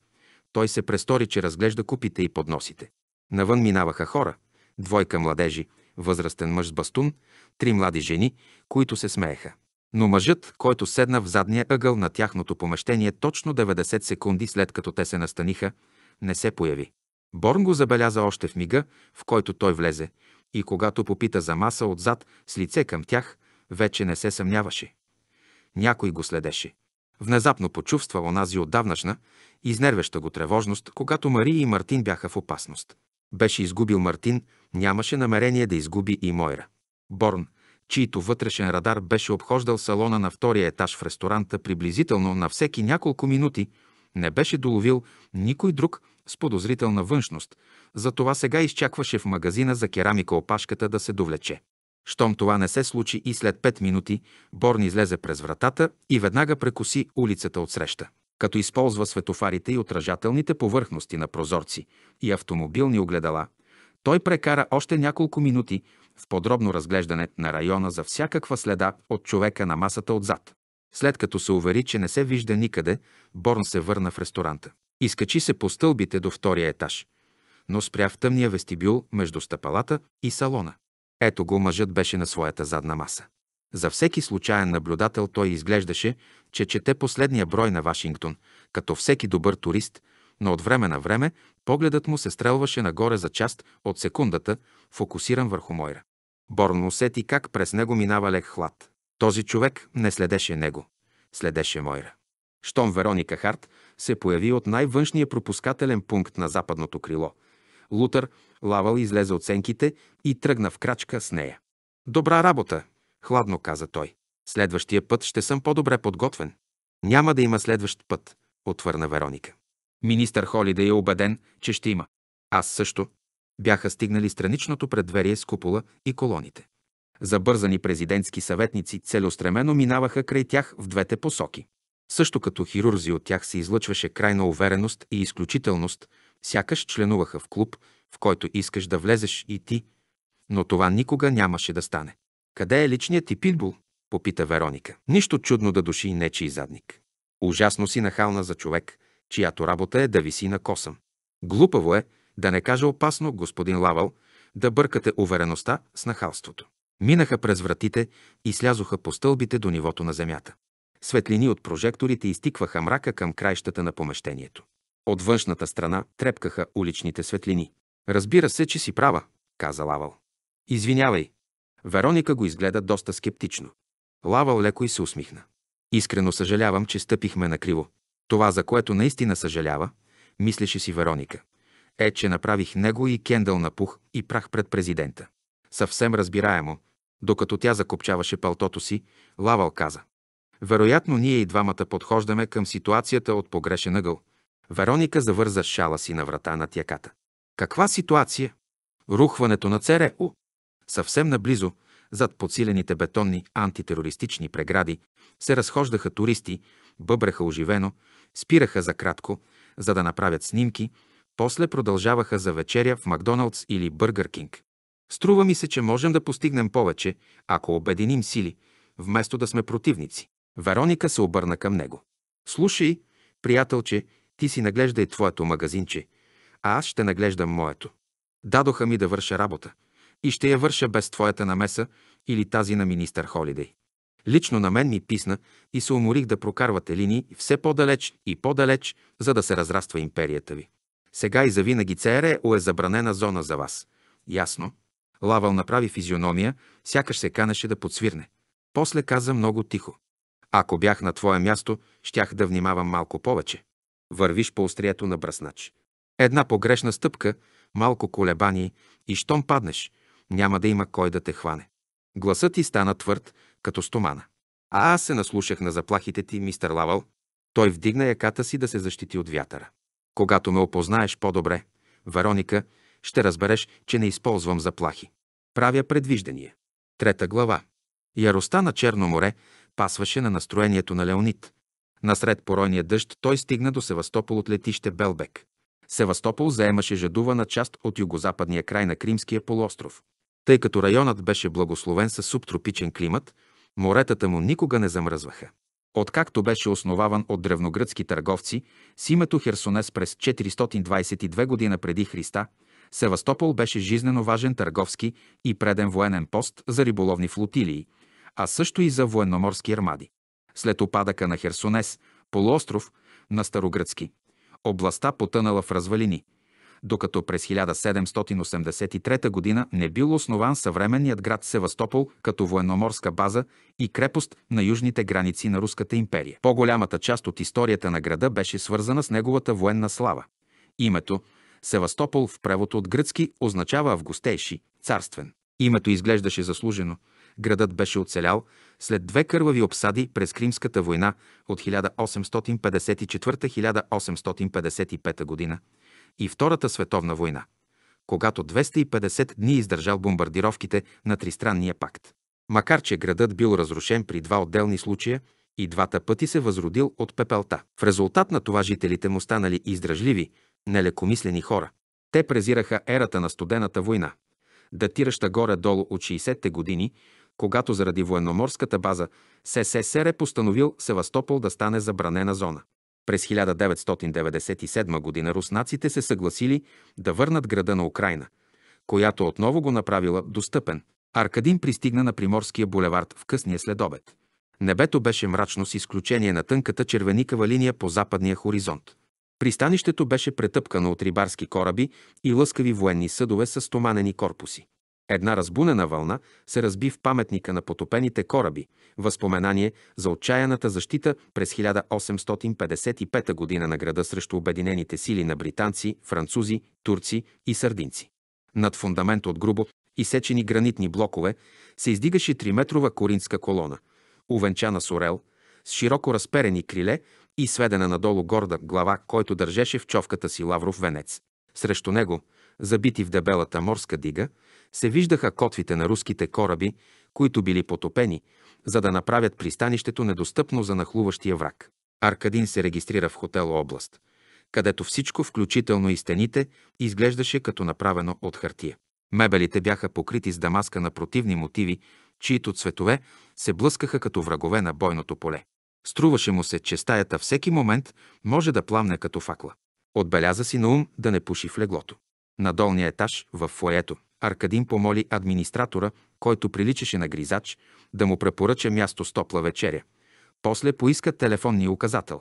A: той се престори, че разглежда купите и подносите. Навън минаваха хора, двойка младежи, възрастен мъж с бастун, три млади жени, които се смееха. Но мъжът, който седна в задния ъгъл на тяхното помещение точно 90 секунди след като те се настаниха, не се появи. Борн го забеляза още в мига, в който той влезе, и когато попита за маса отзад с лице към тях, вече не се съмняваше. Някой го следеше. Внезапно почувства онази отдавнашна, изнервеща го тревожност, когато Мария и Мартин бяха в опасност. Беше изгубил Мартин, нямаше намерение да изгуби и Мойра. Борн, чийто вътрешен радар беше обхождал салона на втория етаж в ресторанта приблизително на всеки няколко минути, не беше доловил никой друг с подозрителна външност, затова сега изчакваше в магазина за керамика опашката да се довлече. Щом това не се случи и след 5 минути, Борн излезе през вратата и веднага прекоси улицата от среща. Като използва светофарите и отражателните повърхности на прозорци и автомобилни огледала – той прекара още няколко минути в подробно разглеждане на района за всякаква следа от човека на масата отзад. След като се увери, че не се вижда никъде, Борн се върна в ресторанта. Изкачи се по стълбите до втория етаж, но спря в тъмния вестибюл между стъпалата и салона. Ето го мъжът беше на своята задна маса. За всеки случайен наблюдател той изглеждаше, че чете последния брой на Вашингтон, като всеки добър турист, но от време на време Погледът му се стрелваше нагоре за част от секундата, фокусиран върху Мойра. Борн усети как през него минава лек хлад. Този човек не следеше него, следеше Мойра. Щом Вероника Харт се появи от най-външния пропускателен пункт на западното крило. Лутър Лавал излезе от сенките и тръгна в крачка с нея. «Добра работа!» – хладно каза той. «Следващия път ще съм по-добре подготвен». «Няма да има следващ път», отвърна Вероника. Министър Холида е убеден, че ще има. Аз също. Бяха стигнали страничното предверие с купола и колоните. Забързани президентски съветници целеустремено минаваха край тях в двете посоки. Също като хирурзи от тях се излъчваше крайна увереност и изключителност, сякаш членуваха в клуб, в който искаш да влезеш и ти, но това никога нямаше да стане. Къде е личният ти питбул? попита Вероника. Нищо чудно да души нечи и задник. Ужасно си нахална за човек, чиято работа е да виси на косъм. Глупаво е, да не кажа опасно, господин Лавал, да бъркате увереността с нахалството. Минаха през вратите и слязоха по стълбите до нивото на земята. Светлини от прожекторите изтикваха мрака към краищата на помещението. От външната страна трепкаха уличните светлини. Разбира се, че си права, каза Лавал. Извинявай. Вероника го изгледа доста скептично. Лавал леко и се усмихна. Искрено съжалявам, че стъпихме на криво. Това, за което наистина съжалява, мислеше си Вероника, е, че направих него и Кендъл на пух и прах пред президента. Съвсем разбираемо, докато тя закопчаваше палтото си, Лавал каза. Вероятно, ние и двамата подхождаме към ситуацията от погрешен ъгъл. Вероника завърза шала си на врата на тяката. Каква ситуация? Рухването на ЦРУ. Съвсем наблизо, зад подсилените бетонни антитерористични прегради, се разхождаха туристи, бъбреха оживено, спираха за кратко, за да направят снимки, после продължаваха за вечеря в Макдоналдс или Бъргър Кинг. Струва ми се, че можем да постигнем повече, ако обединим сили, вместо да сме противници. Вероника се обърна към него. Слушай, приятелче, ти си наглеждай твоето магазинче, а аз ще наглеждам моето. Дадоха ми да върша работа и ще я върша без твоята намеса или тази на министър Холидей. Лично на мен ми писна и се уморих да прокарвате линии все по-далеч и по-далеч, за да се разраства империята ви. Сега и завинаги ЦРЕО е забранена зона за вас. Ясно. Лавал направи физиономия, сякаш се канеше да подсвирне. После каза много тихо. Ако бях на твое място, щях да внимавам малко повече. Вървиш по острието на браснач. Една погрешна стъпка, малко колебание и щом паднеш, няма да има кой да те хване. Гласът ти стана твърд, като стомана. А аз се наслушах на заплахите ти, мистер Лавал. Той вдигна яката си да се защити от вятъра. Когато ме опознаеш по-добре, Вероника, ще разбереш, че не използвам заплахи. Правя предвиждение. Трета глава. Яростта на Черно море пасваше на настроението на Леонид. Насред поройния дъжд той стигна до Севастопол от летище Белбек. Севастопол заемаше жадувана част от югозападния край на Кримския полуостров. Тъй като районът беше благословен със субтропичен климат, Моретата му никога не замръзваха. Откакто беше основаван от древногръцки търговци с името Херсонес през 422 година преди Христа, Севастопол беше жизнено важен търговски и преден военен пост за риболовни флотилии, а също и за военноморски армади. След опадъка на Херсонес, полуостров на Старогръцки, областта потънала в развалини – докато през 1783 г. не бил основан съвременният град Севастопол като военноморска база и крепост на южните граници на Руската империя. По-голямата част от историята на града беше свързана с неговата военна слава. Името Севастопол в превод от гръцки означава августейши, царствен. Името изглеждаше заслужено. Градът беше оцелял след две кървави обсади през Кримската война от 1854-1855 година – и Втората световна война, когато 250 дни издържал бомбардировките на Тристранния пакт. Макар, че градът бил разрушен при два отделни случая и двата пъти се възродил от пепелта. В резултат на това жителите му станали издръжливи, нелекомислени хора. Те презираха ерата на студената война, датираща горе-долу от 60-те години, когато заради военноморската база СССР е постановил Севастопол да стане забранена зона. През 1997 г. руснаците се съгласили да върнат града на Украина, която отново го направила достъпен. Аркадин пристигна на Приморския булевард в късния следобед. Небето беше мрачно с изключение на тънката червеникава линия по западния хоризонт. Пристанището беше претъпкано от рибарски кораби и лъскави военни съдове с стоманени корпуси. Една разбунена вълна се разби в паметника на потопените кораби, възпоменание за отчаяната защита през 1855 г. на града срещу обединените сили на британци, французи, турци и сърдинци. Над фундамент от грубо изсечени гранитни блокове се издигаше триметрова коринска колона, увенчана с орел, с широко разперени криле и сведена надолу горда глава, който държеше в човката си лавров венец. Срещу него, забити в дебелата морска дига, се виждаха котвите на руските кораби, които били потопени, за да направят пристанището недостъпно за нахлуващия враг. Аркадин се регистрира в хотел област, където всичко, включително и стените, изглеждаше като направено от хартия. Мебелите бяха покрити с дамаска на противни мотиви, чието цветове се блъскаха като врагове на бойното поле. Струваше му се, че стаята всеки момент може да пламне като факла. Отбеляза си на ум да не пуши в леглото. На долния етаж, в фоето, Аркадин помоли администратора, който приличаше на гризач, да му препоръча място с топла вечеря. После поиска телефонния указател.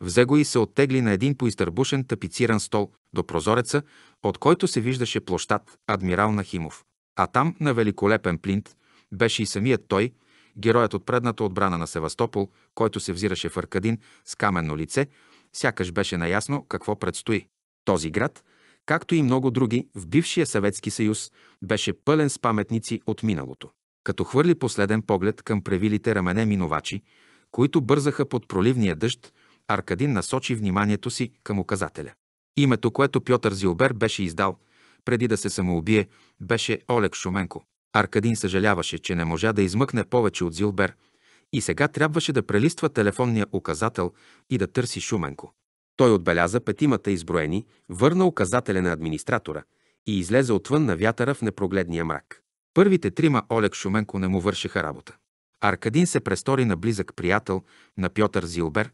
A: Взе го и се оттегли на един поиздърбушен тапициран стол до прозореца, от който се виждаше площад Адмирал Нахимов. А там, на великолепен плинт, беше и самият той, героят от предната отбрана на Севастопол, който се взираше в Аркадин с каменно лице, сякаш беше наясно какво предстои. Този град – както и много други, в бившия Съветски съюз беше пълен с паметници от миналото. Като хвърли последен поглед към превилите рамене миновачи, които бързаха под проливния дъжд, Аркадин насочи вниманието си към указателя. Името, което Пьотър Зилбер беше издал, преди да се самоубие, беше Олег Шуменко. Аркадин съжаляваше, че не можа да измъкне повече от Зилбер и сега трябваше да прелиства телефонния указател и да търси Шуменко. Той отбеляза петимата изброени, върна указателя на администратора и излезе отвън на вятъра в непрогледния мрак. Първите трима Олег Шуменко не му вършиха работа. Аркадин се престори на близък приятел на Пьотър Зилбер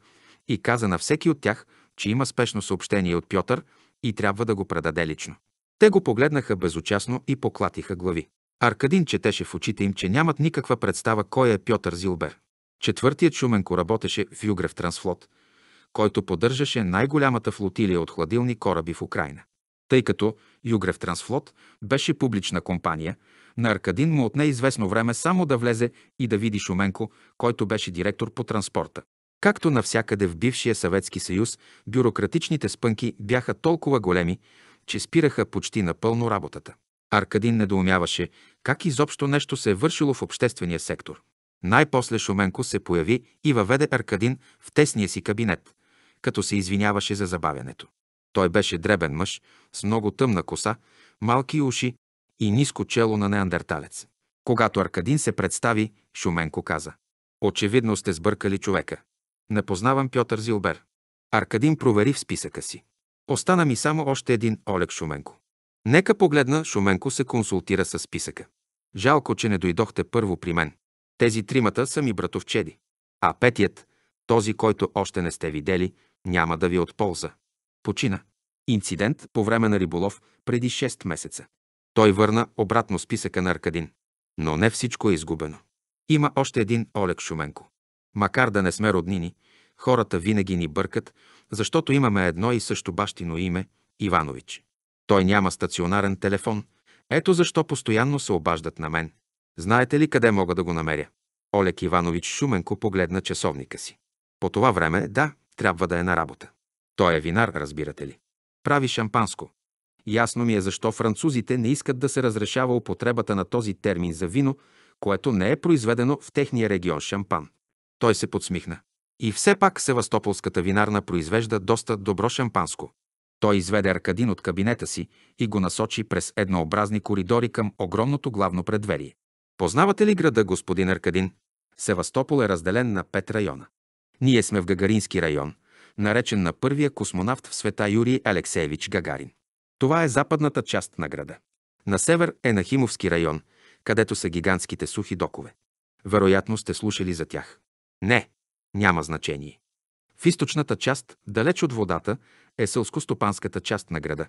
A: и каза на всеки от тях, че има спешно съобщение от Пьотър и трябва да го предаде лично. Те го погледнаха безучастно и поклатиха глави. Аркадин четеше в очите им, че нямат никаква представа кой е Пьотър Зилбер. Четвъртият Шуменко работеше в Югрев трансфлот – който поддържаше най-голямата флотилия от хладилни кораби в Украина. Тъй като Югрев Трансфлот беше публична компания, на Аркадин му отне известно време само да влезе и да види Шуменко, който беше директор по транспорта. Както навсякъде в бившия Съветски съюз, бюрократичните спънки бяха толкова големи, че спираха почти напълно работата. Аркадин недоумяваше как изобщо нещо се е вършило в обществения сектор. Най-после Шуменко се появи и въведе Аркадин в тесния си кабинет, като се извиняваше за забавянето. Той беше дребен мъж, с много тъмна коса, малки уши и ниско чело на неандерталец. Когато Аркадин се представи, Шуменко каза «Очевидно сте сбъркали човека. Не познавам Пьотър Зилбер». Аркадин провери в списъка си. Остана ми само още един Олег Шуменко. Нека погледна, Шуменко се консултира с списъка. Жалко, че не дойдохте първо при мен. Тези тримата са ми братовчеди. А петият, този, който още не сте видели, няма да ви от полза. Почина. Инцидент по време на риболов преди 6 месеца. Той върна обратно списъка на Аркадин. Но не всичко е изгубено. Има още един Олег Шуменко. Макар да не сме роднини, хората винаги ни бъркат, защото имаме едно и също бащино име – Иванович. Той няма стационарен телефон. Ето защо постоянно се обаждат на мен. Знаете ли къде мога да го намеря? Олег Иванович Шуменко погледна часовника си. По това време, да, трябва да е на работа. Той е винар, разбирате ли. Прави шампанско. Ясно ми е защо французите не искат да се разрешава употребата на този термин за вино, което не е произведено в техния регион шампан. Той се подсмихна. И все пак Севастополската винарна произвежда доста добро шампанско. Той изведе Аркадин от кабинета си и го насочи през еднообразни коридори към огромното главно предверие. Познавате ли града, господин Аркадин? Севастопол е разделен на пет района. Ние сме в Гагарински район, наречен на първия космонавт в света Юрий Алексеевич Гагарин. Това е западната част на града. На север е Нахимовски район, където са гигантските сухи докове. Вероятно сте слушали за тях. Не, няма значение. В източната част, далеч от водата, е сълскостопанската част на града.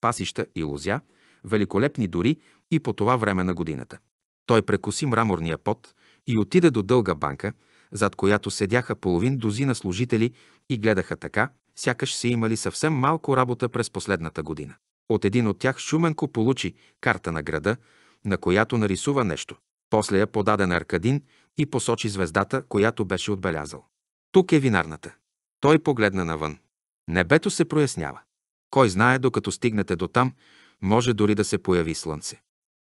A: Пасища и лузя, великолепни дори и по това време на годината. Той прекуси мраморния пот и отиде до дълга банка, зад която седяха половин дозина служители и гледаха така, сякаш са имали съвсем малко работа през последната година. От един от тях Шуменко получи карта на града, на която нарисува нещо. После я подаде на Аркадин и посочи звездата, която беше отбелязал. Тук е винарната. Той погледна навън. Небето се прояснява. Кой знае, докато стигнете до там, може дори да се появи слънце.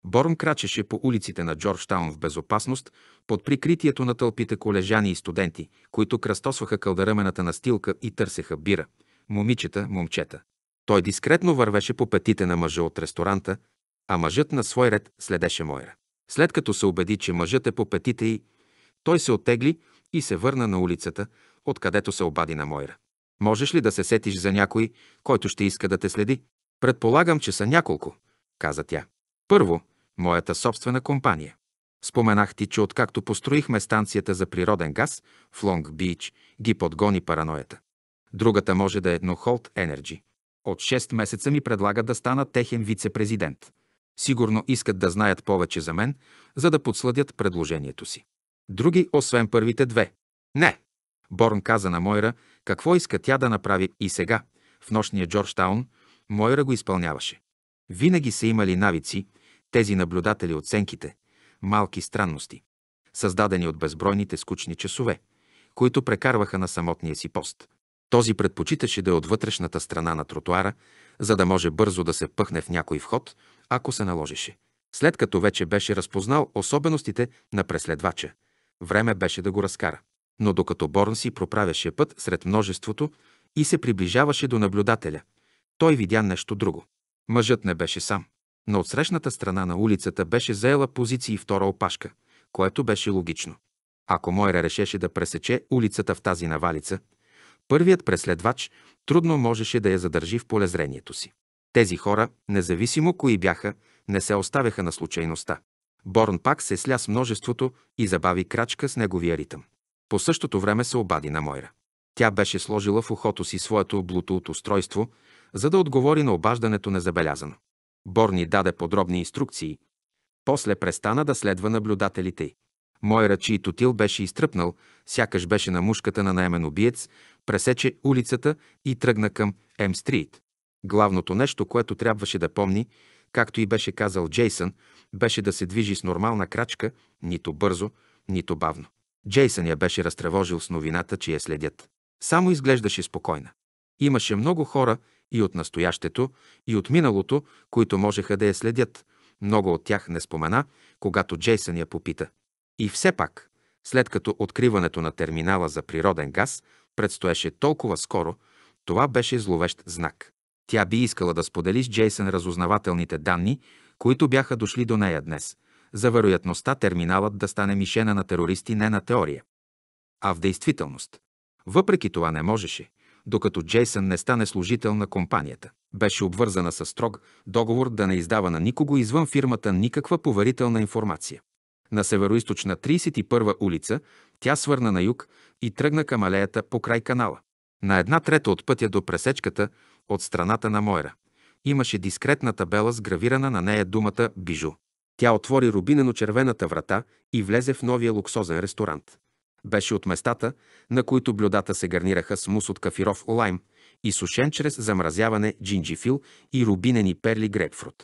A: Борн крачеше по улиците на Джорджтаун в безопасност под прикритието на тълпите колежани и студенти, които кръстосваха кълдарамената настилка и търсеха бира, момичета, момчета. Той дискретно вървеше по петите на мъжа от ресторанта, а мъжът на свой ред следеше Мойра. След като се убеди, че мъжът е по петите й, той се отегли и се върна на улицата, откъдето се обади на Мойра. Можеш ли да се сетиш за някой, който ще иска да те следи? Предполагам, че са няколко, каза тя. Първо, моята собствена компания. Споменах ти, че откакто построихме станцията за природен газ в Лонг Бич, ги подгони параноята. Другата може да е Нохолт Енерджи. От 6 месеца ми предлага да стана техен вице-президент. Сигурно искат да знаят повече за мен, за да подсладят предложението си. Други, освен първите две. Не! Борн каза на Мойра какво иска тя да направи и сега, в нощния Джорджтаун, Мойра го изпълняваше. Винаги са имали навици, тези наблюдатели оценките – малки странности, създадени от безбройните скучни часове, които прекарваха на самотния си пост. Този предпочиташе да е от вътрешната страна на тротуара, за да може бързо да се пъхне в някой вход, ако се наложеше. След като вече беше разпознал особеностите на преследвача, време беше да го разкара. Но докато Борн си проправяше път сред множеството и се приближаваше до наблюдателя, той видя нещо друго. Мъжът не беше сам. На отсрещната страна на улицата беше заела позиции втора опашка, което беше логично. Ако Мойра решеше да пресече улицата в тази навалица, първият преследвач трудно можеше да я задържи в полезрението си. Тези хора, независимо кои бяха, не се оставяха на случайността. Борн пак се сля с множеството и забави крачка с неговия ритъм. По същото време се обади на Мойра. Тя беше сложила в ухото си своето Bluetooth устройство, за да отговори на обаждането незабелязано. Борни даде подробни инструкции. После престана да следва наблюдателите й. Мойра, чийто тил беше изтръпнал, сякаш беше на мушката на наемен убиец, пресече улицата и тръгна към М-стрит. Главното нещо, което трябваше да помни, както и беше казал Джейсън, беше да се движи с нормална крачка, нито бързо, нито бавно. Джейсън я беше разтревожил с новината, че я следят. Само изглеждаше спокойна. Имаше много хора и от настоящето, и от миналото, които можеха да я следят. Много от тях не спомена, когато Джейсън я попита. И все пак, след като откриването на терминала за природен газ предстоеше толкова скоро, това беше зловещ знак. Тя би искала да сподели с Джейсън разузнавателните данни, които бяха дошли до нея днес, за вероятността терминалът да стане мишена на терористи не на теория, а в действителност. Въпреки това не можеше, докато Джейсън не стане служител на компанията. Беше обвързана с строг договор да не издава на никого извън фирмата никаква поверителна информация. На североизточна 31 улица тя свърна на юг и тръгна към алеята по край канала. На една трета от пътя до пресечката от страната на Мойра имаше дискретна табела с гравирана на нея думата «Бижу». Тя отвори рубинено-червената врата и влезе в новия луксозен ресторант. Беше от местата, на които блюдата се гарнираха с мус от кафиров олайм и сушен чрез замразяване джинджифил и рубинени перли грейпфрут.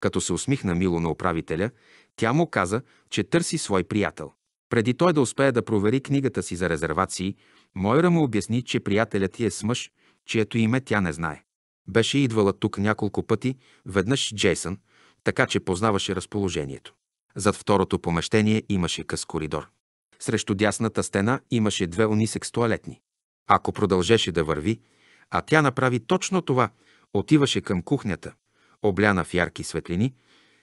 A: Като се усмихна мило на управителя, тя му каза, че търси свой приятел. Преди той да успее да провери книгата си за резервации, Мойра му обясни, че приятелят ти е с мъж, чието име тя не знае. Беше идвала тук няколко пъти, веднъж Джейсън, така че познаваше разположението. Зад второто помещение имаше къс коридор. Срещу дясната стена имаше две унисекс туалетни. Ако продължеше да върви, а тя направи точно това, отиваше към кухнята, обляна в ярки светлини,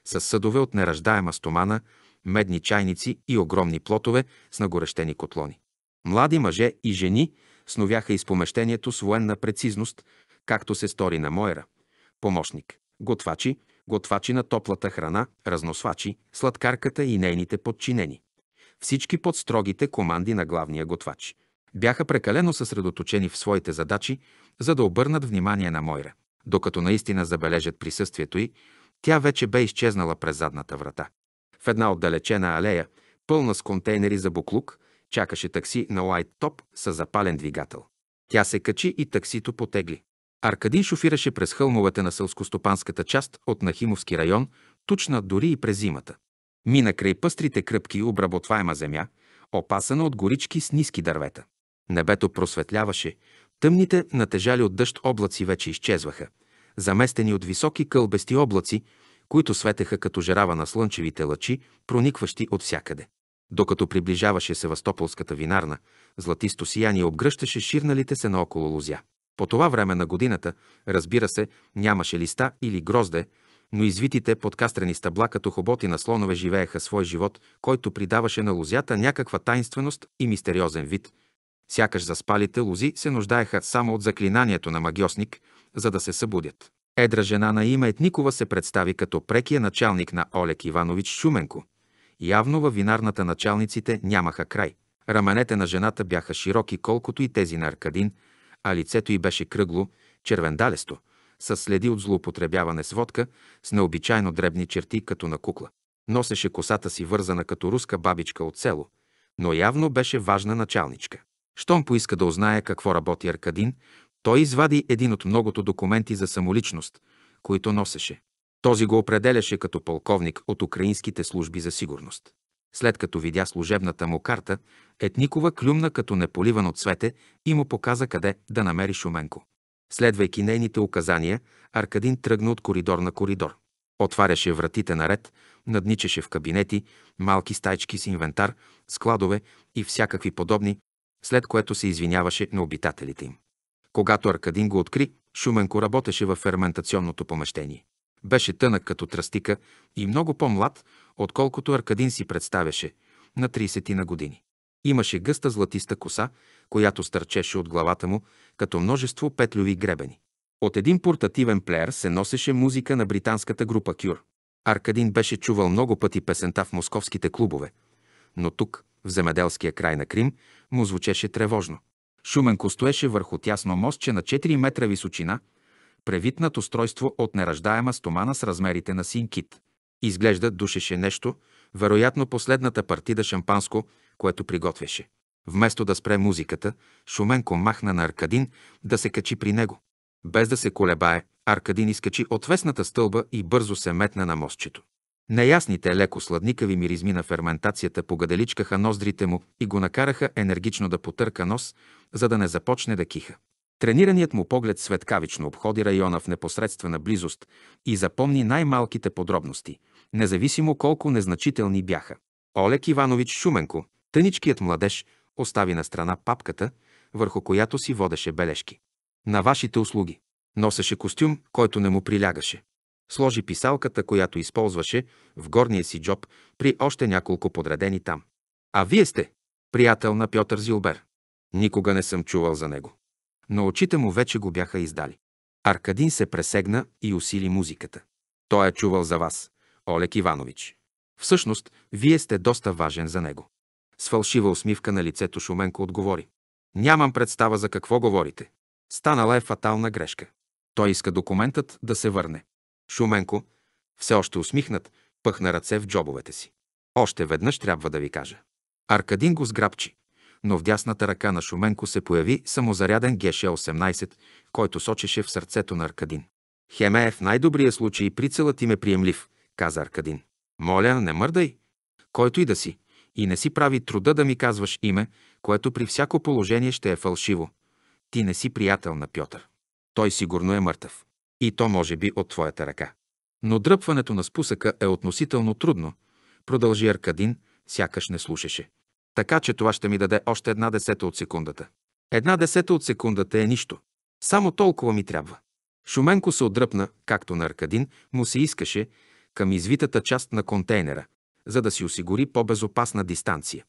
A: с съдове от нераждаема стомана, медни чайници и огромни плотове с нагорещени котлони. Млади мъже и жени сновяха из помещението с военна прецизност, както се стори на Мойра. Помощник, готвачи, готвачи на топлата храна, разносвачи, сладкарката и нейните подчинени всички под строгите команди на главния готвач. Бяха прекалено съсредоточени в своите задачи, за да обърнат внимание на Мойра. Докато наистина забележат присъствието й, тя вече бе изчезнала през задната врата. В една отдалечена алея, пълна с контейнери за буклук, чакаше такси на Лайт Топ с запален двигател. Тя се качи и таксито потегли. Аркадин шофираше през хълмовете на сълскостопанската част от Нахимовски район, тучна дори и през зимата. Мина край пъстрите кръпки обработваема земя, опасана от горички с ниски дървета. Небето просветляваше, тъмните, натежали от дъжд облаци вече изчезваха, заместени от високи кълбести облаци, които светеха като жерава на слънчевите лъчи, проникващи от всякъде. Докато приближаваше Севастополската винарна, златисто сияние обгръщаше ширналите се наоколо лузя. По това време на годината, разбира се, нямаше листа или грозде, но извитите подкастрени стъбла като хоботи на слонове живееха свой живот, който придаваше на Лузята някаква тайнственост и мистериозен вид. Сякаш заспалите лози се нуждаеха само от заклинанието на магиосник, за да се събудят. Едра жена на име Етникова се представи като прекия началник на Олег Иванович Шуменко. Явно във винарната началниците нямаха край. Раменете на жената бяха широки колкото и тези на Аркадин, а лицето й беше кръгло, червендалесто – с следи от злоупотребяване с водка, с необичайно дребни черти, като на кукла. Носеше косата си вързана като руска бабичка от село, но явно беше важна началничка. Щом поиска да узнае какво работи Аркадин, той извади един от многото документи за самоличност, които носеше. Този го определяше като полковник от украинските служби за сигурност. След като видя служебната му карта, Етникова клюмна като неполивано цвете и му показа къде да намери Шуменко. Следвайки нейните указания, Аркадин тръгна от коридор на коридор. Отваряше вратите наред, надничаше в кабинети, малки стайчки с инвентар, складове и всякакви подобни, след което се извиняваше на обитателите им. Когато Аркадин го откри, Шуменко работеше във ферментационното помещение. Беше тънък като тръстика и много по-млад, отколкото Аркадин си представяше, на 30 на години. Имаше гъста златиста коса, която стърчеше от главата му, като множество петлюви гребени. От един портативен плеер се носеше музика на британската група Кюр. Аркадин беше чувал много пъти песента в московските клубове, но тук, в земеделския край на Крим, му звучеше тревожно. Шуменко стоеше върху тясно мостче на 4 метра височина, превитнат устройство от неръждаема стомана с размерите на синкит. Изглежда душеше нещо, вероятно последната партида шампанско, което приготвяше. Вместо да спре музиката, Шуменко махна на Аркадин да се качи при него. Без да се колебае, Аркадин изкачи отвесната стълба и бързо се метна на мостчето. Неясните леко сладникави миризми на ферментацията погаделичкаха ноздрите му и го накараха енергично да потърка нос, за да не започне да киха. Тренираният му поглед светкавично обходи района в непосредствена близост и запомни най-малките подробности, независимо колко незначителни бяха. Олег Иванович Шуменко, Тъничкият младеж остави на страна папката, върху която си водеше бележки. На вашите услуги. Носеше костюм, който не му прилягаше. Сложи писалката, която използваше в горния си джоб при още няколко подредени там. А вие сте приятел на Пьотър Зилбер. Никога не съм чувал за него. Но очите му вече го бяха издали. Аркадин се пресегна и усили музиката. Той е чувал за вас, Олег Иванович. Всъщност, вие сте доста важен за него. С фалшива усмивка на лицето Шуменко отговори. Нямам представа за какво говорите. Станала е фатална грешка. Той иска документът да се върне. Шуменко, все още усмихнат, пъхна ръце в джобовете си. Още веднъж трябва да ви кажа. Аркадин го сграбчи, но в дясната ръка на Шуменко се появи самозаряден ГШ-18, който сочеше в сърцето на Аркадин. Хеме е в най-добрия случай прицелът им е приемлив, каза Аркадин. Моля, не мърдай. Който и да си, и не си прави труда да ми казваш име, което при всяко положение ще е фалшиво. Ти не си приятел на Пьотър. Той сигурно е мъртъв. И то може би от твоята ръка. Но дръпването на спусъка е относително трудно, продължи Аркадин, сякаш не слушаше. Така че това ще ми даде още една десета от секундата. Една десета от секундата е нищо. Само толкова ми трябва. Шуменко се отдръпна, както на Аркадин му се искаше, към извитата част на контейнера, за да си осигури по-безопасна дистанция.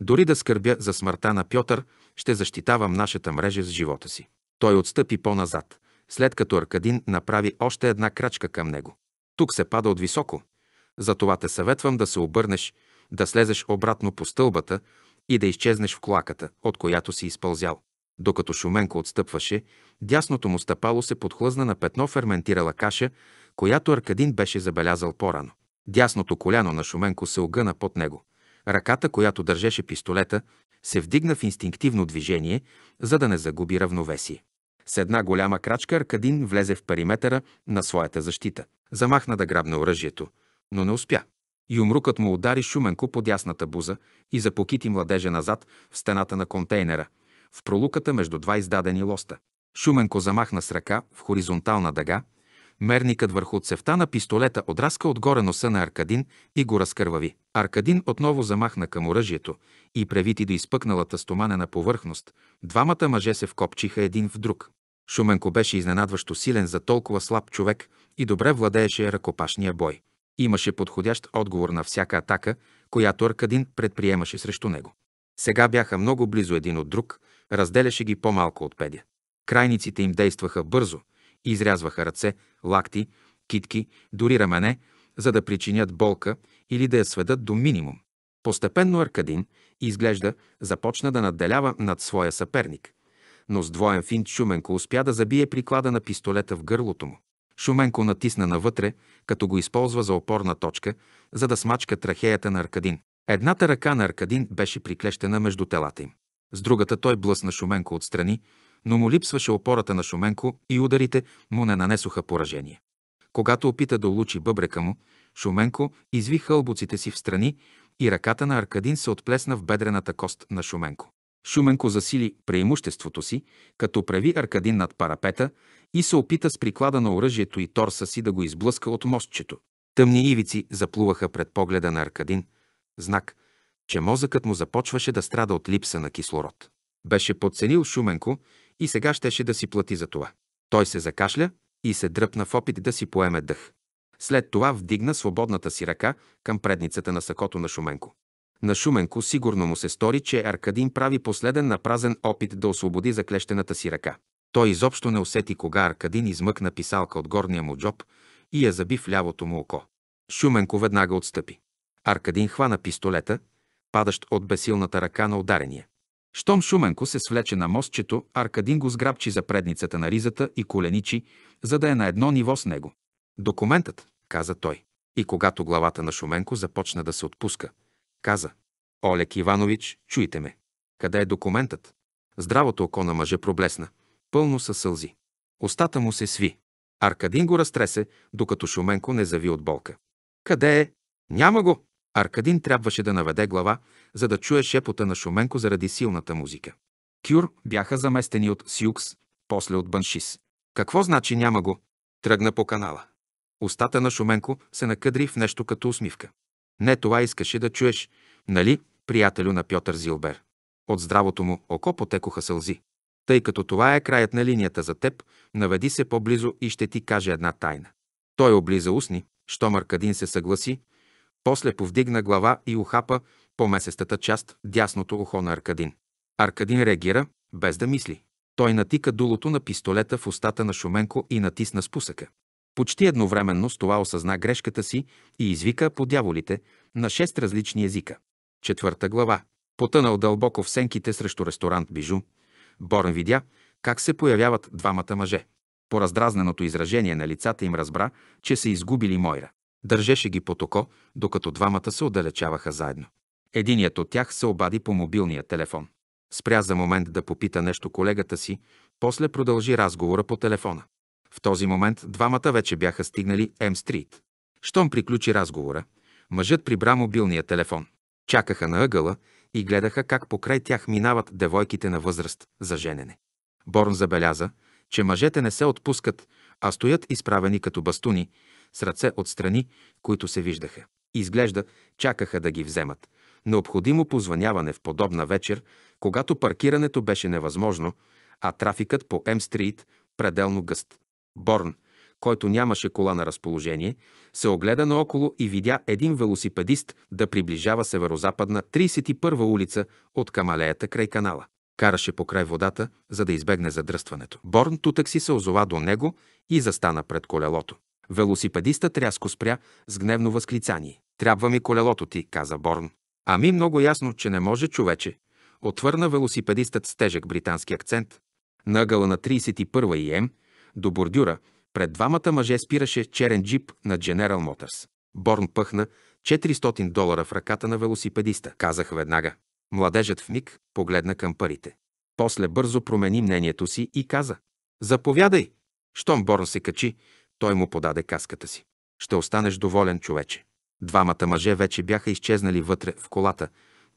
A: Дори да скърбя за смъртта на Пьотър, ще защитавам нашата мрежа с живота си. Той отстъпи по-назад, след като Аркадин направи още една крачка към него. Тук се пада от високо. Затова те съветвам да се обърнеш, да слезеш обратно по стълбата и да изчезнеш в клаката, от която си изпълзял. Докато Шуменко отстъпваше, дясното му стъпало се подхлъзна на петно ферментирала каша, която Аркадин беше забелязал по-рано. Дясното коляно на Шуменко се огъна под него. Ръката, която държеше пистолета, се вдигна в инстинктивно движение, за да не загуби равновесие. С една голяма крачка Аркадин влезе в периметъра на своята защита. Замахна да грабне оръжието, но не успя. Юмрукът му удари Шуменко по дясната буза и запокити младежа назад в стената на контейнера, в пролуката между два издадени лоста. Шуменко замахна с ръка в хоризонтална дъга Мерникът върху цевта на пистолета отраска отгоре носа на Аркадин и го разкървави. Аркадин отново замахна към оръжието и превити до изпъкналата стоманена повърхност. Двамата мъже се вкопчиха един в друг. Шуменко беше изненадващо силен за толкова слаб човек и добре владееше ръкопашния бой. Имаше подходящ отговор на всяка атака, която Аркадин предприемаше срещу него. Сега бяха много близо един от друг, разделяше ги по-малко от педя. Крайниците им действаха бързо, Изрязваха ръце, лакти, китки, дори рамене, за да причинят болка или да я сведат до минимум. Постепенно Аркадин, изглежда, започна да надделява над своя съперник. Но с двоен финт Шуменко успя да забие приклада на пистолета в гърлото му. Шуменко натисна навътре, като го използва за опорна точка, за да смачка трахеята на Аркадин. Едната ръка на Аркадин беше приклещена между телата им. С другата той блъсна Шуменко отстрани, но му липсваше опората на Шуменко и ударите му не нанесоха поражение. Когато опита да улучи бъбрека му, Шуменко изви хълбоците си в страни и ръката на Аркадин се отплесна в бедрената кост на Шуменко. Шуменко засили преимуществото си, като преви Аркадин над парапета и се опита с приклада на оръжието и торса си да го изблъска от мостчето. Тъмни ивици заплуваха пред погледа на Аркадин, знак, че мозъкът му започваше да страда от липса на кислород. Беше подценил Шуменко и сега щеше да си плати за това. Той се закашля и се дръпна в опит да си поеме дъх. След това вдигна свободната си ръка към предницата на сакото на Шуменко. На Шуменко сигурно му се стори, че Аркадин прави последен напразен опит да освободи заклещената си ръка. Той изобщо не усети кога Аркадин измъкна писалка от горния му джоб и я заби в лявото му око. Шуменко веднага отстъпи. Аркадин хвана пистолета, падащ от бесилната ръка на ударения. Щом Шуменко се свлече на мостчето, Аркадин го сграбчи за предницата на ризата и коленичи, за да е на едно ниво с него. Документът, каза той. И когато главата на Шуменко започна да се отпуска, каза Олег Иванович, чуйте ме. Къде е документът? Здравото око на мъже проблесна, пълно със сълзи. Остата му се сви. Аркадин го разтресе, докато Шуменко не зави от болка. Къде е? Няма го! Аркадин трябваше да наведе глава, за да чуе шепота на Шуменко заради силната музика. Кюр бяха заместени от Сюкс, после от Баншис. Какво значи няма го? Тръгна по канала. Остата на Шуменко се накъдри в нещо като усмивка. Не това искаше да чуеш, нали, приятелю на Пьотър Зилбер. От здравото му око потекоха сълзи. Тъй като това е краят на линията за теб, наведи се по-близо и ще ти каже една тайна. Той облиза устни, що Маркадин се съгласи, после повдигна глава и ухапа по месестата част дясното ухо на Аркадин. Аркадин реагира, без да мисли. Той натика дулото на пистолета в устата на Шуменко и натисна спусъка. Почти едновременно с това осъзна грешката си и извика по дяволите на шест различни езика. Четвърта глава. Потънал дълбоко в сенките срещу ресторант Бижу, Борн видя как се появяват двамата мъже. По раздразненото изражение на лицата им разбра, че са изгубили Мойра. Държеше ги по токо, докато двамата се отдалечаваха заедно. Единият от тях се обади по мобилния телефон. Спря за момент да попита нещо колегата си, после продължи разговора по телефона. В този момент двамата вече бяха стигнали М Стрит. Щом приключи разговора, мъжът прибра мобилния телефон. Чакаха на ъгъла и гледаха как покрай тях минават девойките на възраст за женене. Борн забеляза, че мъжете не се отпускат, а стоят изправени като бастуни с ръце от страни, които се виждаха. Изглежда, чакаха да ги вземат. Необходимо позвъняване в подобна вечер, когато паркирането беше невъзможно, а трафикът по М-стрит пределно гъст. Борн, който нямаше кола на разположение, се огледа наоколо и видя един велосипедист да приближава северо-западна 31-а улица от камалеята край канала. Караше покрай водата, за да избегне задръстването. Борн тутък си се озова до него и застана пред колелото. Велосипедистът рязко спря с гневно възклицание. Трябва ми колелото ти, каза Борн. Ами много ясно, че не може човече, отвърна велосипедистът с тежък британски акцент. Нагъла на 31 и М, до бордюра, пред двамата мъже спираше черен джип на General Motors. Борн пъхна 400 долара в ръката на велосипедиста, казах веднага. Младежът в миг погледна към парите. После бързо промени мнението си и каза. Заповядай! Щом Борн се качи, той му подаде каската си. Ще останеш доволен човече. Двамата мъже вече бяха изчезнали вътре в колата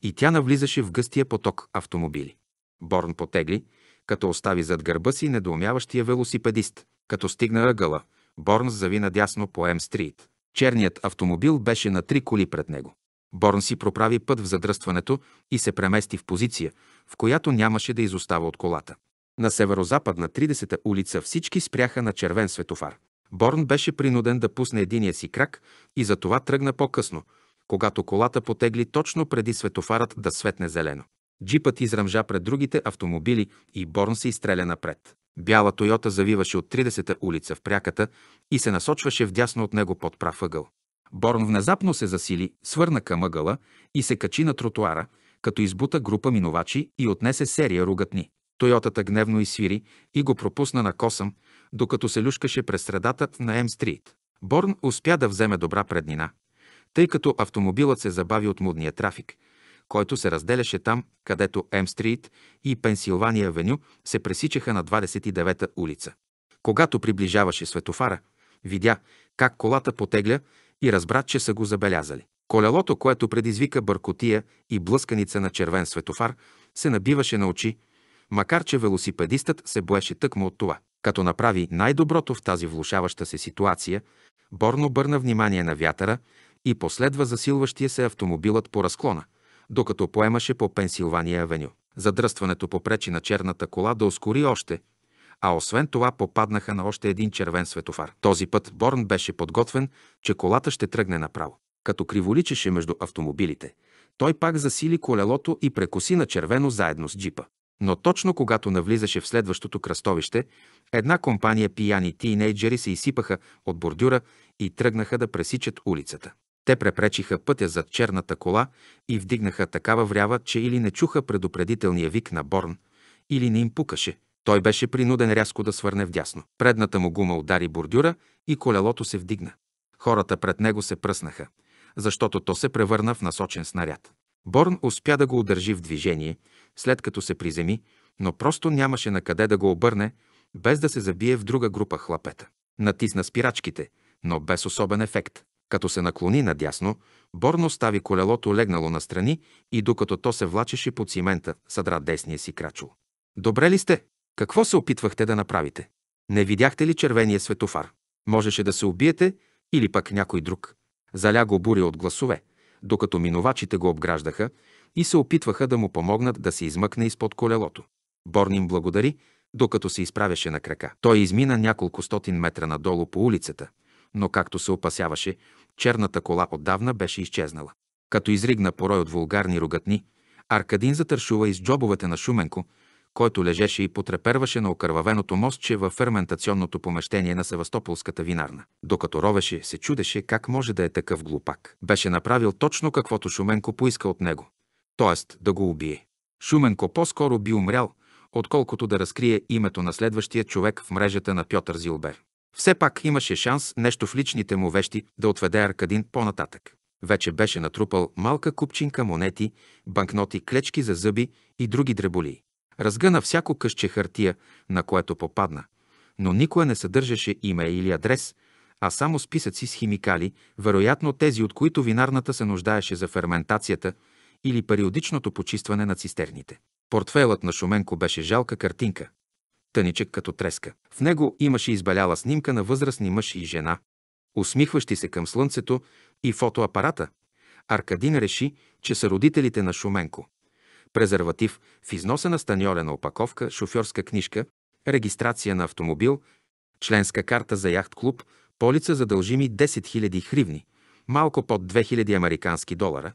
A: и тя навлизаше в гъстия поток автомобили. Борн потегли, като остави зад гърба си недоумяващия велосипедист. Като стигна ъгъла, Борн зави надясно по М Стрит. Черният автомобил беше на три коли пред него. Борн си проправи път в задръстването и се премести в позиция, в която нямаше да изостава от колата. На северо-западна 30-та улица всички спряха на червен светофар. Борн беше принуден да пусне единия си крак и затова тръгна по-късно, когато колата потегли точно преди светофарът да светне зелено. Джипът изръмжа пред другите автомобили и Борн се изстреля напред. Бяла Тойота завиваше от 30-та улица в пряката и се насочваше вдясно от него под прав ъгъл. Борн внезапно се засили, свърна към ъгъла и се качи на тротуара, като избута група минувачи и отнесе серия ругатни. Тойотата гневно изсвири и го пропусна на косъм, докато се люшкаше през средата на М Стрит. Борн успя да вземе добра преднина, тъй като автомобилът се забави от мудния трафик, който се разделяше там, където М Стрит и Пенсилвания Веню се пресичаха на 29-та улица. Когато приближаваше светофара, видя как колата потегля и разбра, че са го забелязали. Колелото, което предизвика бъркотия и блъсканица на червен светофар, се набиваше на очи, макар че велосипедистът се боеше тъкмо от това. Като направи най-доброто в тази влушаваща се ситуация, Борно бърна внимание на вятъра и последва засилващия се автомобилът по разклона, докато поемаше по Пенсилвания авеню. Задръстването попречи на черната кола да ускори още, а освен това попаднаха на още един червен светофар. Този път Борн беше подготвен, че колата ще тръгне направо. Като криволичеше между автомобилите, той пак засили колелото и прекоси на червено заедно с джипа. Но точно когато навлизаше в следващото кръстовище, една компания пияни тинейджери се изсипаха от бордюра и тръгнаха да пресичат улицата. Те препречиха пътя зад черната кола и вдигнаха такава врява, че или не чуха предупредителния вик на Борн, или не им пукаше. Той беше принуден рязко да свърне вдясно. Предната му гума удари бордюра и колелото се вдигна. Хората пред него се пръснаха, защото то се превърна в насочен снаряд. Борн успя да го удържи в движение, след като се приземи, но просто нямаше на къде да го обърне, без да се забие в друга група хлапета. Натисна спирачките, но без особен ефект. Като се наклони надясно, Борн остави колелото легнало настрани и докато то се влачеше по цимента, съдра десния си крачул. Добре ли сте? Какво се опитвахте да направите? Не видяхте ли червения светофар? Можеше да се убиете или пък някой друг. Заля го буря от гласове – докато минувачите го обграждаха и се опитваха да му помогнат да се измъкне изпод колелото. Борним благодари, докато се изправяше на крака. Той измина няколко стотин метра надолу по улицата, но както се опасяваше, черната кола отдавна беше изчезнала. Като изригна порой от вулгарни ругатни, Аркадин затършува из джобовете на Шуменко – който лежеше и потреперваше на окървавеното мостче във ферментационното помещение на Севастополската винарна. Докато ровеше, се чудеше как може да е такъв глупак. Беше направил точно каквото Шуменко поиска от него, т.е. да го убие. Шуменко по-скоро би умрял, отколкото да разкрие името на следващия човек в мрежата на Пьотър Зилбер. Все пак имаше шанс нещо в личните му вещи да отведе Аркадин по-нататък. Вече беше натрупал малка купчинка монети, банкноти, клечки за зъби и други дреболии. Разгъна всяко къще хартия, на което попадна, но никоя не съдържаше име или адрес, а само списъци с химикали, вероятно тези, от които винарната се нуждаеше за ферментацията или периодичното почистване на цистерните. Портфелът на Шуменко беше жалка картинка, тъничък като треска. В него имаше избеляла снимка на възрастни мъж и жена, усмихващи се към слънцето и фотоапарата. Аркадин реши, че са родителите на Шуменко презерватив, в износена станьолена опаковка, шофьорска книжка, регистрация на автомобил, членска карта за яхт-клуб, полица за дължими 10 000 хривни, малко под 2000 американски долара,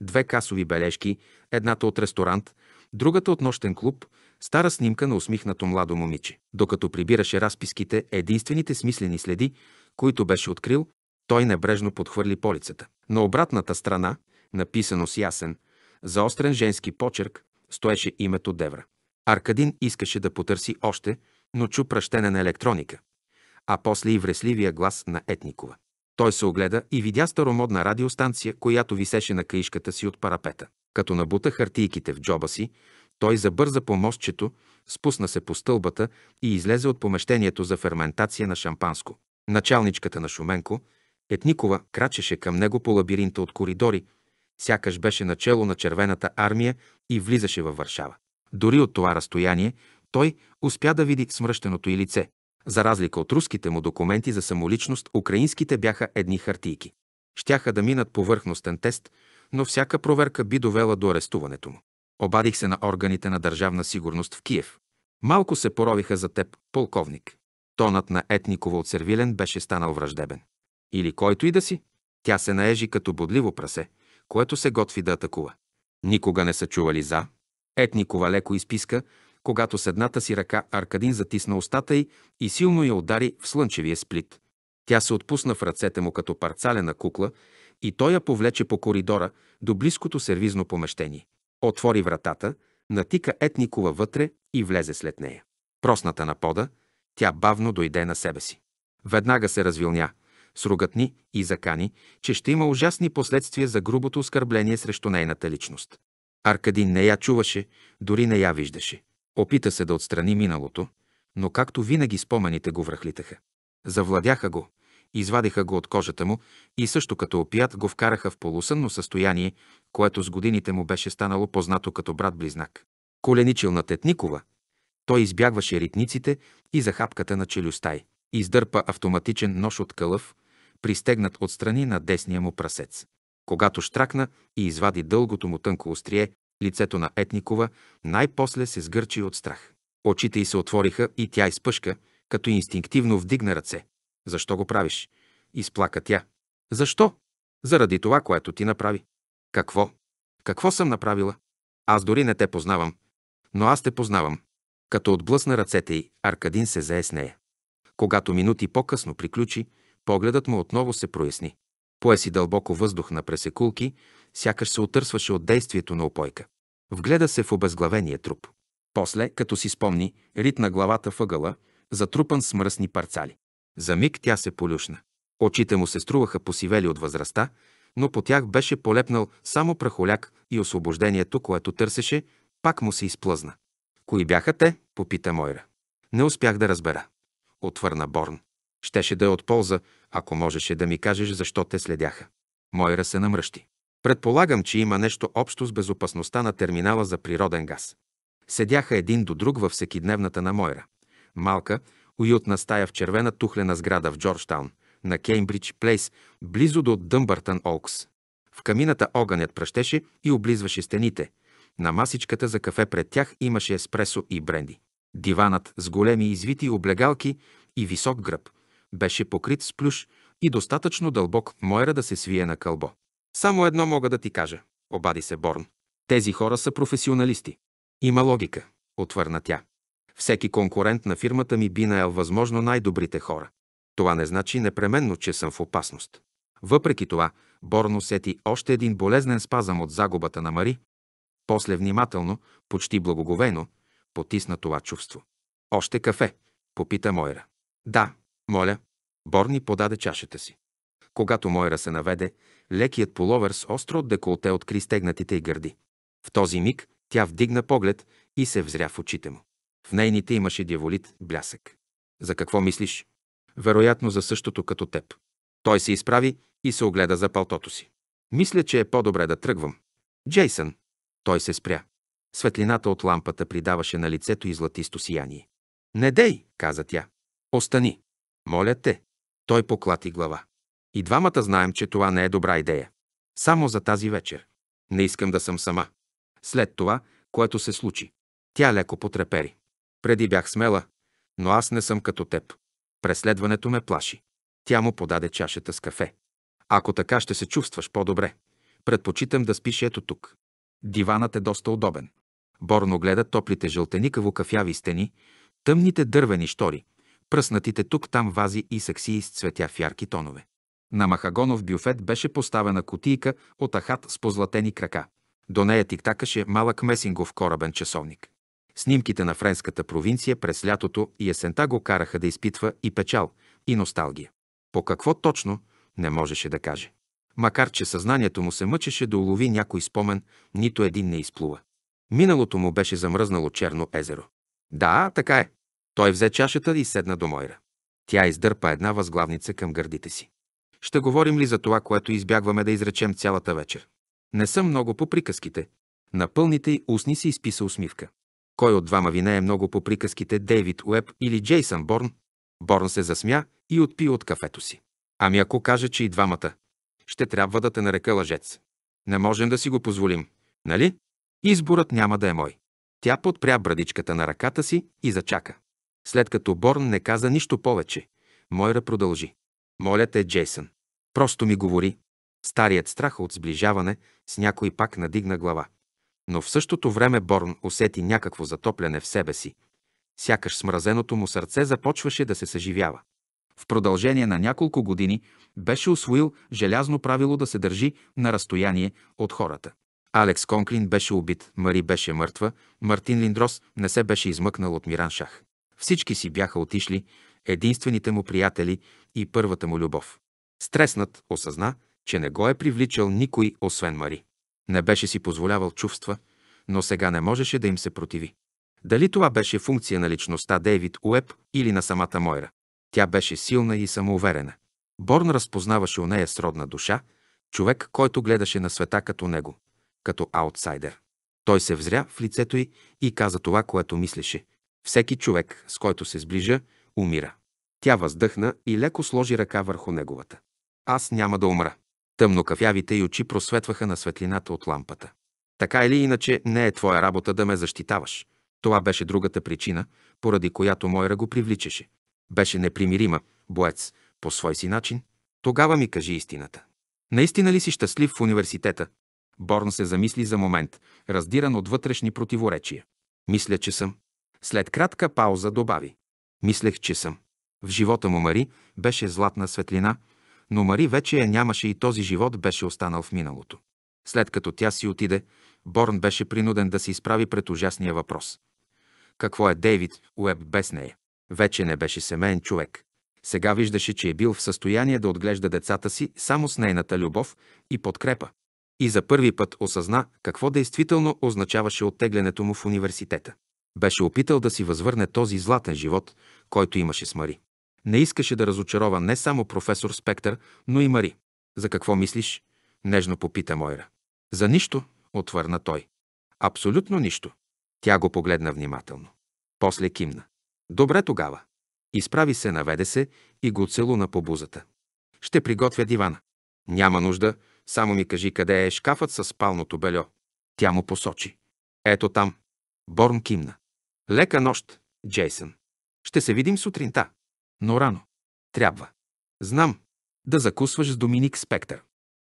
A: две касови бележки, едната от ресторант, другата от нощен клуб, стара снимка на усмихнато младо момиче. Докато прибираше разписките, единствените смислени следи, които беше открил, той небрежно подхвърли полицата. На обратната страна, написано с ясен, заострен женски почерк, стоеше името Девра. Аркадин искаше да потърси още, но чу пращене на електроника, а после и вресливия глас на Етникова. Той се огледа и видя старомодна радиостанция, която висеше на каишката си от парапета. Като набута хартийките в джоба си, той забърза по мостчето, спусна се по стълбата и излезе от помещението за ферментация на шампанско. Началничката на Шуменко, Етникова, крачеше към него по лабиринта от коридори, сякаш беше начало на Червената армия и влизаше във Варшава. Дори от това разстояние той успя да види смръщеното и лице. За разлика от руските му документи за самоличност, украинските бяха едни хартийки. Щяха да минат повърхностен тест, но всяка проверка би довела до арестуването му. Обадих се на органите на Държавна сигурност в Киев. Малко се поровиха за теб, полковник. Тонът на етниково от Сервилен беше станал враждебен. Или който и да си. Тя се наежи като бодливо прасе, което се готви да атакува. Никога не са чували за. Етникова леко изписка, когато с едната си ръка Аркадин затисна устата й и силно я удари в слънчевия сплит. Тя се отпусна в ръцете му като парцалена кукла и той я повлече по коридора до близкото сервизно помещение. Отвори вратата, натика Етникова вътре и влезе след нея. Просната на пода, тя бавно дойде на себе си. Веднага се развилня, с ругатни и закани, че ще има ужасни последствия за грубото оскърбление срещу нейната личност. Аркадин не я чуваше, дори не я виждаше. Опита се да отстрани миналото, но както винаги спомените го връхлитаха. Завладяха го, извадиха го от кожата му и също като опият го вкараха в полусънно състояние, което с годините му беше станало познато като брат-близнак. Коленичил на Тетникова, той избягваше ритниците и захапката на челюстай. Издърпа автоматичен нож от кълъв, пристегнат отстрани на десния му прасец. Когато штракна и извади дългото му тънко острие, лицето на Етникова най-после се сгърчи от страх. Очите й се отвориха и тя изпъшка, като инстинктивно вдигна ръце. Защо го правиш? Изплака тя. Защо? Заради това, което ти направи. Какво? Какво съм направила? Аз дори не те познавам. Но аз те познавам. Като отблъсна ръцете й, Аркадин се зае с нея. Когато минути по-късно приключи, Погледът му отново се проясни. Пое си дълбоко въздух на пресекулки, сякаш се отърсваше от действието на опойка. Вгледа се в обезглавения труп. После, като си спомни, ритна главата въгъла, затрупан с мръсни парцали. За миг тя се полюшна. Очите му се струваха посивели от възрастта, но по тях беше полепнал само прахоляк и освобождението, което търсеше, пак му се изплъзна. Кои бяха те? попита Мойра. Не успях да разбера. Отвърна Борн. Щеше да е от полза, ако можеше да ми кажеш защо те следяха. Мойра се намръщи. Предполагам, че има нещо общо с безопасността на терминала за природен газ. Седяха един до друг във всекидневната на Мойра. Малка, уютна стая в червена тухлена сграда в Джорджтаун, на Кеймбридж Плейс, близо до Дъмбъртън Олкс. В камината огънят пръщеше и облизваше стените. На масичката за кафе пред тях имаше еспресо и бренди. Диванът с големи извити облегалки и висок гръб, беше покрит с плюш и достатъчно дълбок Мойра да се свие на кълбо. Само едно мога да ти кажа, обади се Борн. Тези хора са професионалисти. Има логика, отвърна тя. Всеки конкурент на фирмата ми би наел възможно най-добрите хора. Това не значи непременно, че съм в опасност. Въпреки това, Борн усети още един болезнен спазъм от загубата на Мари. После внимателно, почти благоговейно, потисна това чувство. Още кафе, попита Мойра. Да, моля, Борни подаде чашата си. Когато Мойра се наведе, лекият половер с остро деколте откри стегнатите й гърди. В този миг тя вдигна поглед и се взря в очите му. В нейните имаше дяволит блясък. За какво мислиш? Вероятно за същото като теб. Той се изправи и се огледа за палтото си. Мисля, че е по-добре да тръгвам. Джейсън. Той се спря. Светлината от лампата придаваше на лицето и златисто сияние. Не дей, каза тя. Остани. Моля те. Той поклати глава. И двамата знаем, че това не е добра идея. Само за тази вечер. Не искам да съм сама. След това, което се случи. Тя леко потрепери. Преди бях смела, но аз не съм като теб. Преследването ме плаши. Тя му подаде чашата с кафе. Ако така ще се чувстваш по-добре, предпочитам да спиш ето тук. Диванът е доста удобен. Борно гледа топлите жълтеникаво кафяви стени, тъмните дървени штори, пръснатите тук-там вази и секси с цветя в ярки тонове. На Махагонов бюфет беше поставена кутийка от ахат с позлатени крака. До нея тиктакаше малък месингов корабен часовник. Снимките на френската провинция през лятото и есента го караха да изпитва и печал, и носталгия. По какво точно, не можеше да каже. Макар, че съзнанието му се мъчеше да улови някой спомен, нито един не изплува. Миналото му беше замръзнало черно езеро. Да, така е. Той взе чашата и седна до Мойра. Тя издърпа една възглавница към гърдите си. Ще говорим ли за това, което избягваме да изречем цялата вечер? Не съм много по приказките. На пълните й устни се изписа усмивка. Кой от двама ви не е много по приказките Дейвид Уеб или Джейсън Борн? Борн се засмя и отпи от кафето си. Ами ако каже, че и двамата, ще трябва да те нарека лъжец. Не можем да си го позволим, нали? Изборът няма да е мой. Тя подпря брадичката на ръката си и зачака. След като Борн не каза нищо повече, Мойра продължи. Моля те, Джейсън, просто ми говори. Старият страх от сближаване с някой пак надигна глава. Но в същото време Борн усети някакво затопляне в себе си. Сякаш смразеното му сърце започваше да се съживява. В продължение на няколко години беше освоил желязно правило да се държи на разстояние от хората. Алекс Конклин беше убит, Мари беше мъртва, Мартин Линдрос не се беше измъкнал от миран шах. Всички си бяха отишли, единствените му приятели и първата му любов. Стреснат осъзна, че не го е привличал никой, освен Мари. Не беше си позволявал чувства, но сега не можеше да им се противи. Дали това беше функция на личността Дейвид Уеб или на самата Мойра? Тя беше силна и самоуверена. Борн разпознаваше у нея сродна душа, човек, който гледаше на света като него, като аутсайдер. Той се взря в лицето й и каза това, което мислеше – всеки човек, с който се сближа, умира. Тя въздъхна и леко сложи ръка върху неговата. Аз няма да умра. Тъмнокафявите й очи просветваха на светлината от лампата. Така или иначе, не е твоя работа да ме защитаваш. Това беше другата причина, поради която Мойра го привличаше. Беше непримирима, боец, по свой си начин. Тогава ми кажи истината. Наистина ли си щастлив в университета? Борн се замисли за момент, раздиран от вътрешни противоречия. Мисля, че съм. След кратка пауза добави. Мислех, че съм. В живота му Мари беше златна светлина, но Мари вече я нямаше и този живот беше останал в миналото. След като тя си отиде, Борн беше принуден да се изправи пред ужасния въпрос. Какво е Дейвид Уеб без нея? Вече не беше семейен човек. Сега виждаше, че е бил в състояние да отглежда децата си само с нейната любов и подкрепа. И за първи път осъзна какво действително означаваше оттеглянето му в университета беше опитал да си възвърне този златен живот, който имаше с Мари. Не искаше да разочарова не само професор Спектър, но и Мари. За какво мислиш? Нежно попита Мойра. За нищо, отвърна той. Абсолютно нищо. Тя го погледна внимателно. После кимна. Добре тогава. Изправи се, наведе се и го целуна по бузата. Ще приготвя дивана. Няма нужда, само ми кажи къде е шкафът с спалното бельо. Тя му посочи. Ето там. Борн кимна. Лека нощ, Джейсън. Ще се видим сутринта. Но рано. Трябва. Знам. Да закусваш с Доминик Спектър.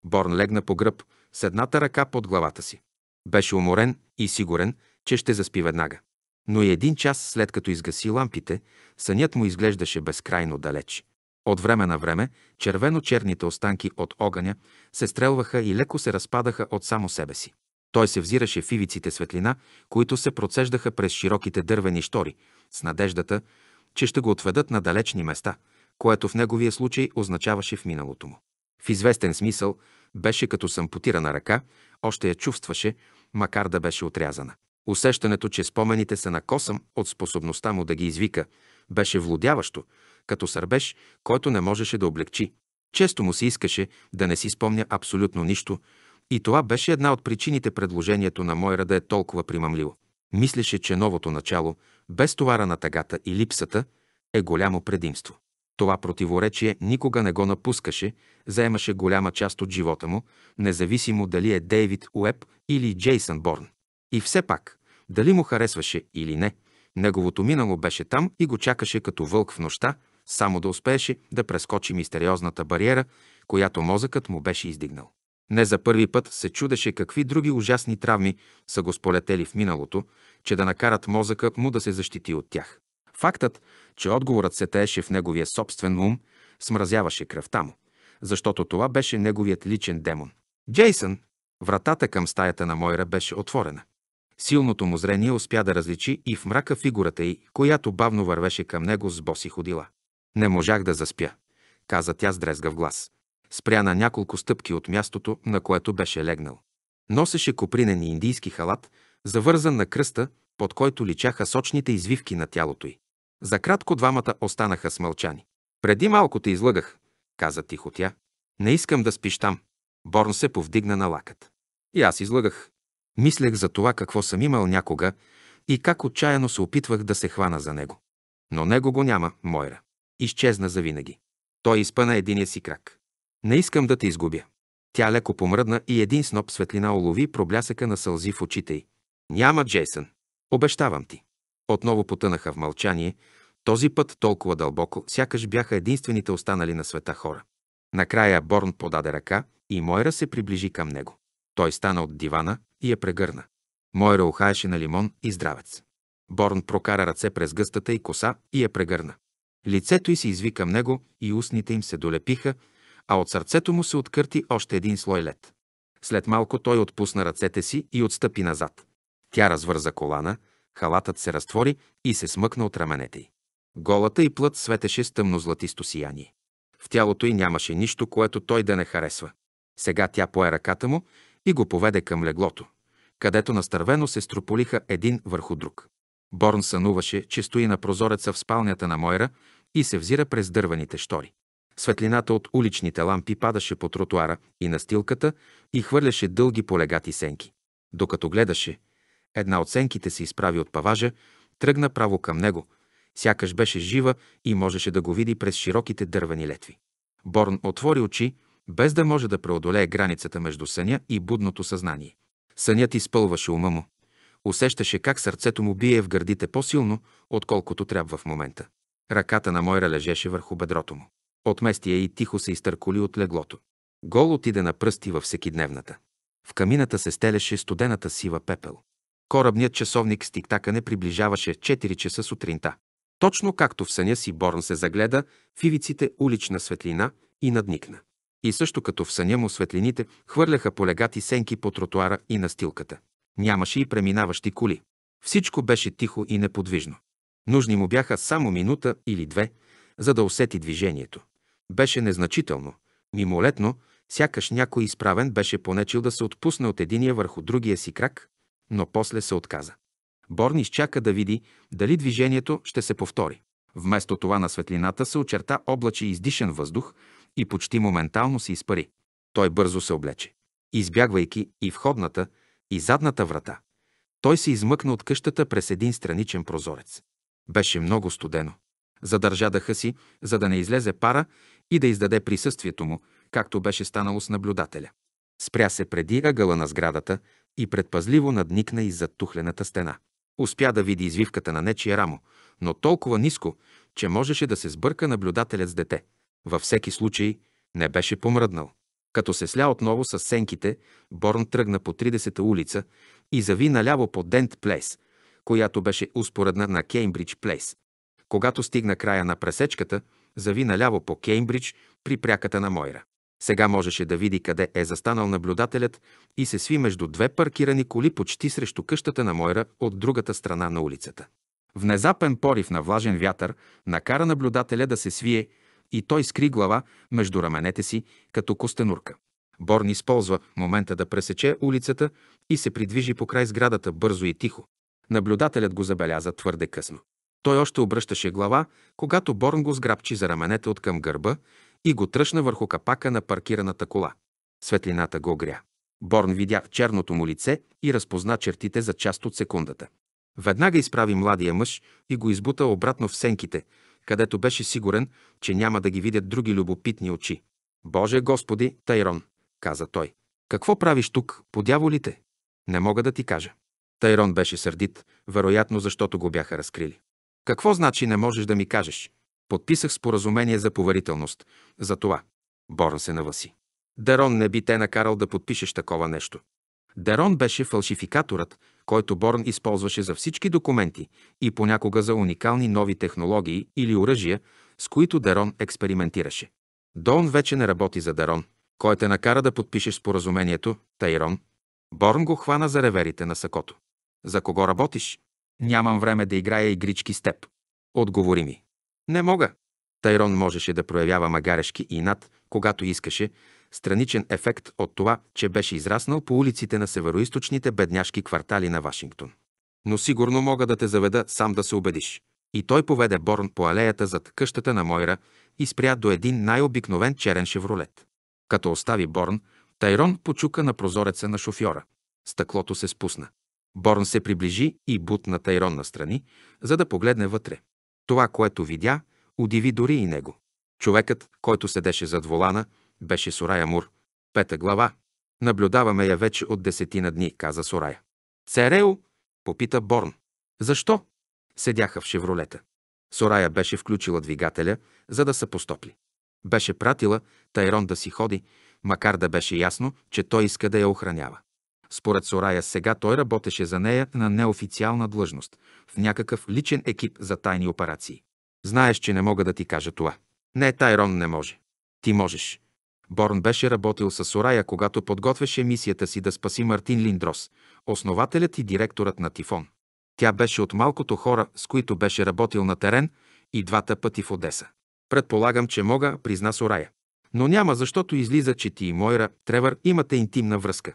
A: Борн легна по гръб с едната ръка под главата си. Беше уморен и сигурен, че ще заспи веднага. Но и един час след като изгаси лампите, сънят му изглеждаше безкрайно далеч. От време на време червено-черните останки от огъня се стрелваха и леко се разпадаха от само себе си. Той се взираше в ивиците светлина, които се процеждаха през широките дървени штори, с надеждата, че ще го отведат на далечни места, което в неговия случай означаваше в миналото му. В известен смисъл беше като сампутирана ръка, още я чувстваше, макар да беше отрязана. Усещането, че спомените са на косъм от способността му да ги извика, беше влодяващо, като сърбеж, който не можеше да облегчи. Често му се искаше да не си спомня абсолютно нищо, и това беше една от причините предложението на Мойра да е толкова примамливо. Мислеше, че новото начало, без товара на тъгата и липсата, е голямо предимство. Това противоречие никога не го напускаше, заемаше голяма част от живота му, независимо дали е Дейвид Уеб или Джейсън Борн. И все пак, дали му харесваше или не, неговото минало беше там и го чакаше като вълк в нощта, само да успееше да прескочи мистериозната бариера, която мозъкът му беше издигнал. Не за първи път се чудеше какви други ужасни травми са го сполетели в миналото, че да накарат мозъкът му да се защити от тях. Фактът, че отговорът се тееше в неговия собствен ум, смразяваше кръвта му, защото това беше неговият личен демон. Джейсън, вратата към стаята на Мойра беше отворена. Силното му зрение успя да различи и в мрака фигурата й, която бавно вървеше към него с боси ходила. Не можах да заспя, каза тя с дрезгав глас спря на няколко стъпки от мястото, на което беше легнал. Носеше копринен индийски халат, завързан на кръста, под който личаха сочните извивки на тялото й. За кратко двамата останаха смълчани. Преди малко те излъгах, каза тихо тя. Не искам да спиш там. Борн се повдигна на лакът. И аз излъгах. Мислех за това какво съм имал някога и как отчаяно се опитвах да се хвана за него. Но него го няма, Мойра. Изчезна завинаги. Той изпъна единия си крак. Не искам да те изгубя. Тя леко помръдна и един сноп светлина улови проблясъка на сълзи в очите й. Няма, Джейсън. Обещавам ти. Отново потънаха в мълчание, този път толкова дълбоко, сякаш бяха единствените останали на света хора. Накрая Борн подаде ръка и Мойра се приближи към него. Той стана от дивана и я прегърна. Мойра ухаеше на лимон и здравец. Борн прокара ръце през гъстата и коса и я прегърна. Лицето й се изви към него и устните им се долепиха а от сърцето му се откърти още един слой лед. След малко той отпусна ръцете си и отстъпи назад. Тя развърза колана, халатът се разтвори и се смъкна от раменете й. Голата и плът светеше с тъмно златисто сияние. В тялото й нямаше нищо, което той да не харесва. Сега тя пое ръката му и го поведе към леглото, където настървено се строполиха един върху друг. Борн сънуваше, че стои на прозореца в спалнята на Мойра и се взира през дърваните штори. Светлината от уличните лампи падаше по тротуара и настилката и хвърляше дълги полегати сенки. Докато гледаше, една от сенките се изправи от паважа, тръгна право към него, сякаш беше жива и можеше да го види през широките дървени летви. Борн отвори очи, без да може да преодолее границата между съня и будното съзнание. Сънят изпълваше ума му. Усещаше как сърцето му бие в гърдите по-силно, отколкото трябва в момента. Ръката на Мойра лежеше върху бедрото му. Отмести я и тихо се изтърколи от леглото. Гол отиде на пръсти във всекидневната. В камината се стелеше студената сива пепел. Корабният часовник с тиктака не приближаваше 4 часа сутринта. Точно както в съня си Борн се загледа в ивиците улична светлина и надникна. И също като в съня му светлините хвърляха полегати сенки по тротуара и настилката. Нямаше и преминаващи коли. Всичко беше тихо и неподвижно. Нужни му бяха само минута или две, за да усети движението беше незначително, мимолетно, сякаш някой изправен беше понечил да се отпусне от единия върху другия си крак, но после се отказа. Борни изчака да види дали движението ще се повтори. Вместо това на светлината се очерта облачи издишен въздух и почти моментално се изпари. Той бързо се облече. Избягвайки и входната, и задната врата, той се измъкна от къщата през един страничен прозорец. Беше много студено. Задържа дъха си, за да не излезе пара и да издаде присъствието му, както беше станало с наблюдателя. Спря се преди ъгъла на сградата и предпазливо надникна иззад тухлената стена. Успя да види извивката на нечия рамо, но толкова ниско, че можеше да се сбърка наблюдателят с дете. Във всеки случай не беше помръднал. Като се сля отново с сенките, Борн тръгна по 30-та улица и зави наляво по Дент Плейс, която беше успоредна на Кеймбридж Плейс. Когато стигна края на пресечката, зави наляво по Кеймбридж при пряката на Мойра. Сега можеше да види къде е застанал наблюдателят и се сви между две паркирани коли почти срещу къщата на Мойра от другата страна на улицата. Внезапен порив на влажен вятър накара наблюдателя да се свие и той скри глава между раменете си, като костенурка. Борн използва момента да пресече улицата и се придвижи по край сградата бързо и тихо. Наблюдателят го забеляза твърде късно. Той още обръщаше глава, когато Борн го сграбчи за раменете от към гърба и го тръшна върху капака на паркираната кола. Светлината го гря. Борн видя черното му лице и разпозна чертите за част от секундата. Веднага изправи младия мъж и го избута обратно в сенките, където беше сигурен, че няма да ги видят други любопитни очи. «Боже Господи, Тайрон!» каза той. «Какво правиш тук, по дяволите?» «Не мога да ти кажа». Тайрон беше сърдит, вероятно защото го бяха разкрили. Какво значи не можеш да ми кажеш? Подписах споразумение за поверителност. За това. Борн се наваси. Дерон не би те накарал да подпишеш такова нещо. Дерон беше фалшификаторът, който Борн използваше за всички документи и понякога за уникални нови технологии или оръжия, с които Дерон експериментираше. Дон вече не работи за Дерон. Кой те накара да подпишеш споразумението, Тайрон? Борн го хвана за реверите на сакото. За кого работиш? Нямам време да играя игрички с теб. Отговори ми. Не мога. Тайрон можеше да проявява магарешки и над, когато искаше, страничен ефект от това, че беше израснал по улиците на североисточните бедняшки квартали на Вашингтон. Но сигурно мога да те заведа сам да се убедиш. И той поведе Борн по алеята зад къщата на Мойра и спря до един най-обикновен черен шевролет. Като остави Борн, Тайрон почука на прозореца на шофьора. Стъклото се спусна. Борн се приближи и бутна Тайрон настрани, за да погледне вътре. Това, което видя, удиви дори и него. Човекът, който седеше зад волана, беше Сорая Мур. Пета глава. Наблюдаваме я вече от десетина дни, каза Сорая. Церео, попита Борн. Защо? Седяха в шевролета. Сорая беше включила двигателя, за да се постопли. Беше пратила Тайрон да си ходи, макар да беше ясно, че той иска да я охранява. Според Сорая сега той работеше за нея на неофициална длъжност, в някакъв личен екип за тайни операции. Знаеш, че не мога да ти кажа това. Не, Тайрон не може. Ти можеш. Борн беше работил с Сорая, когато подготвяше мисията си да спаси Мартин Линдрос, основателят и директорът на Тифон. Тя беше от малкото хора, с които беше работил на терен и двата пъти в Одеса. Предполагам, че мога, призна Сорая. Но няма, защото излиза, че ти и Мойра Тревър имате интимна връзка.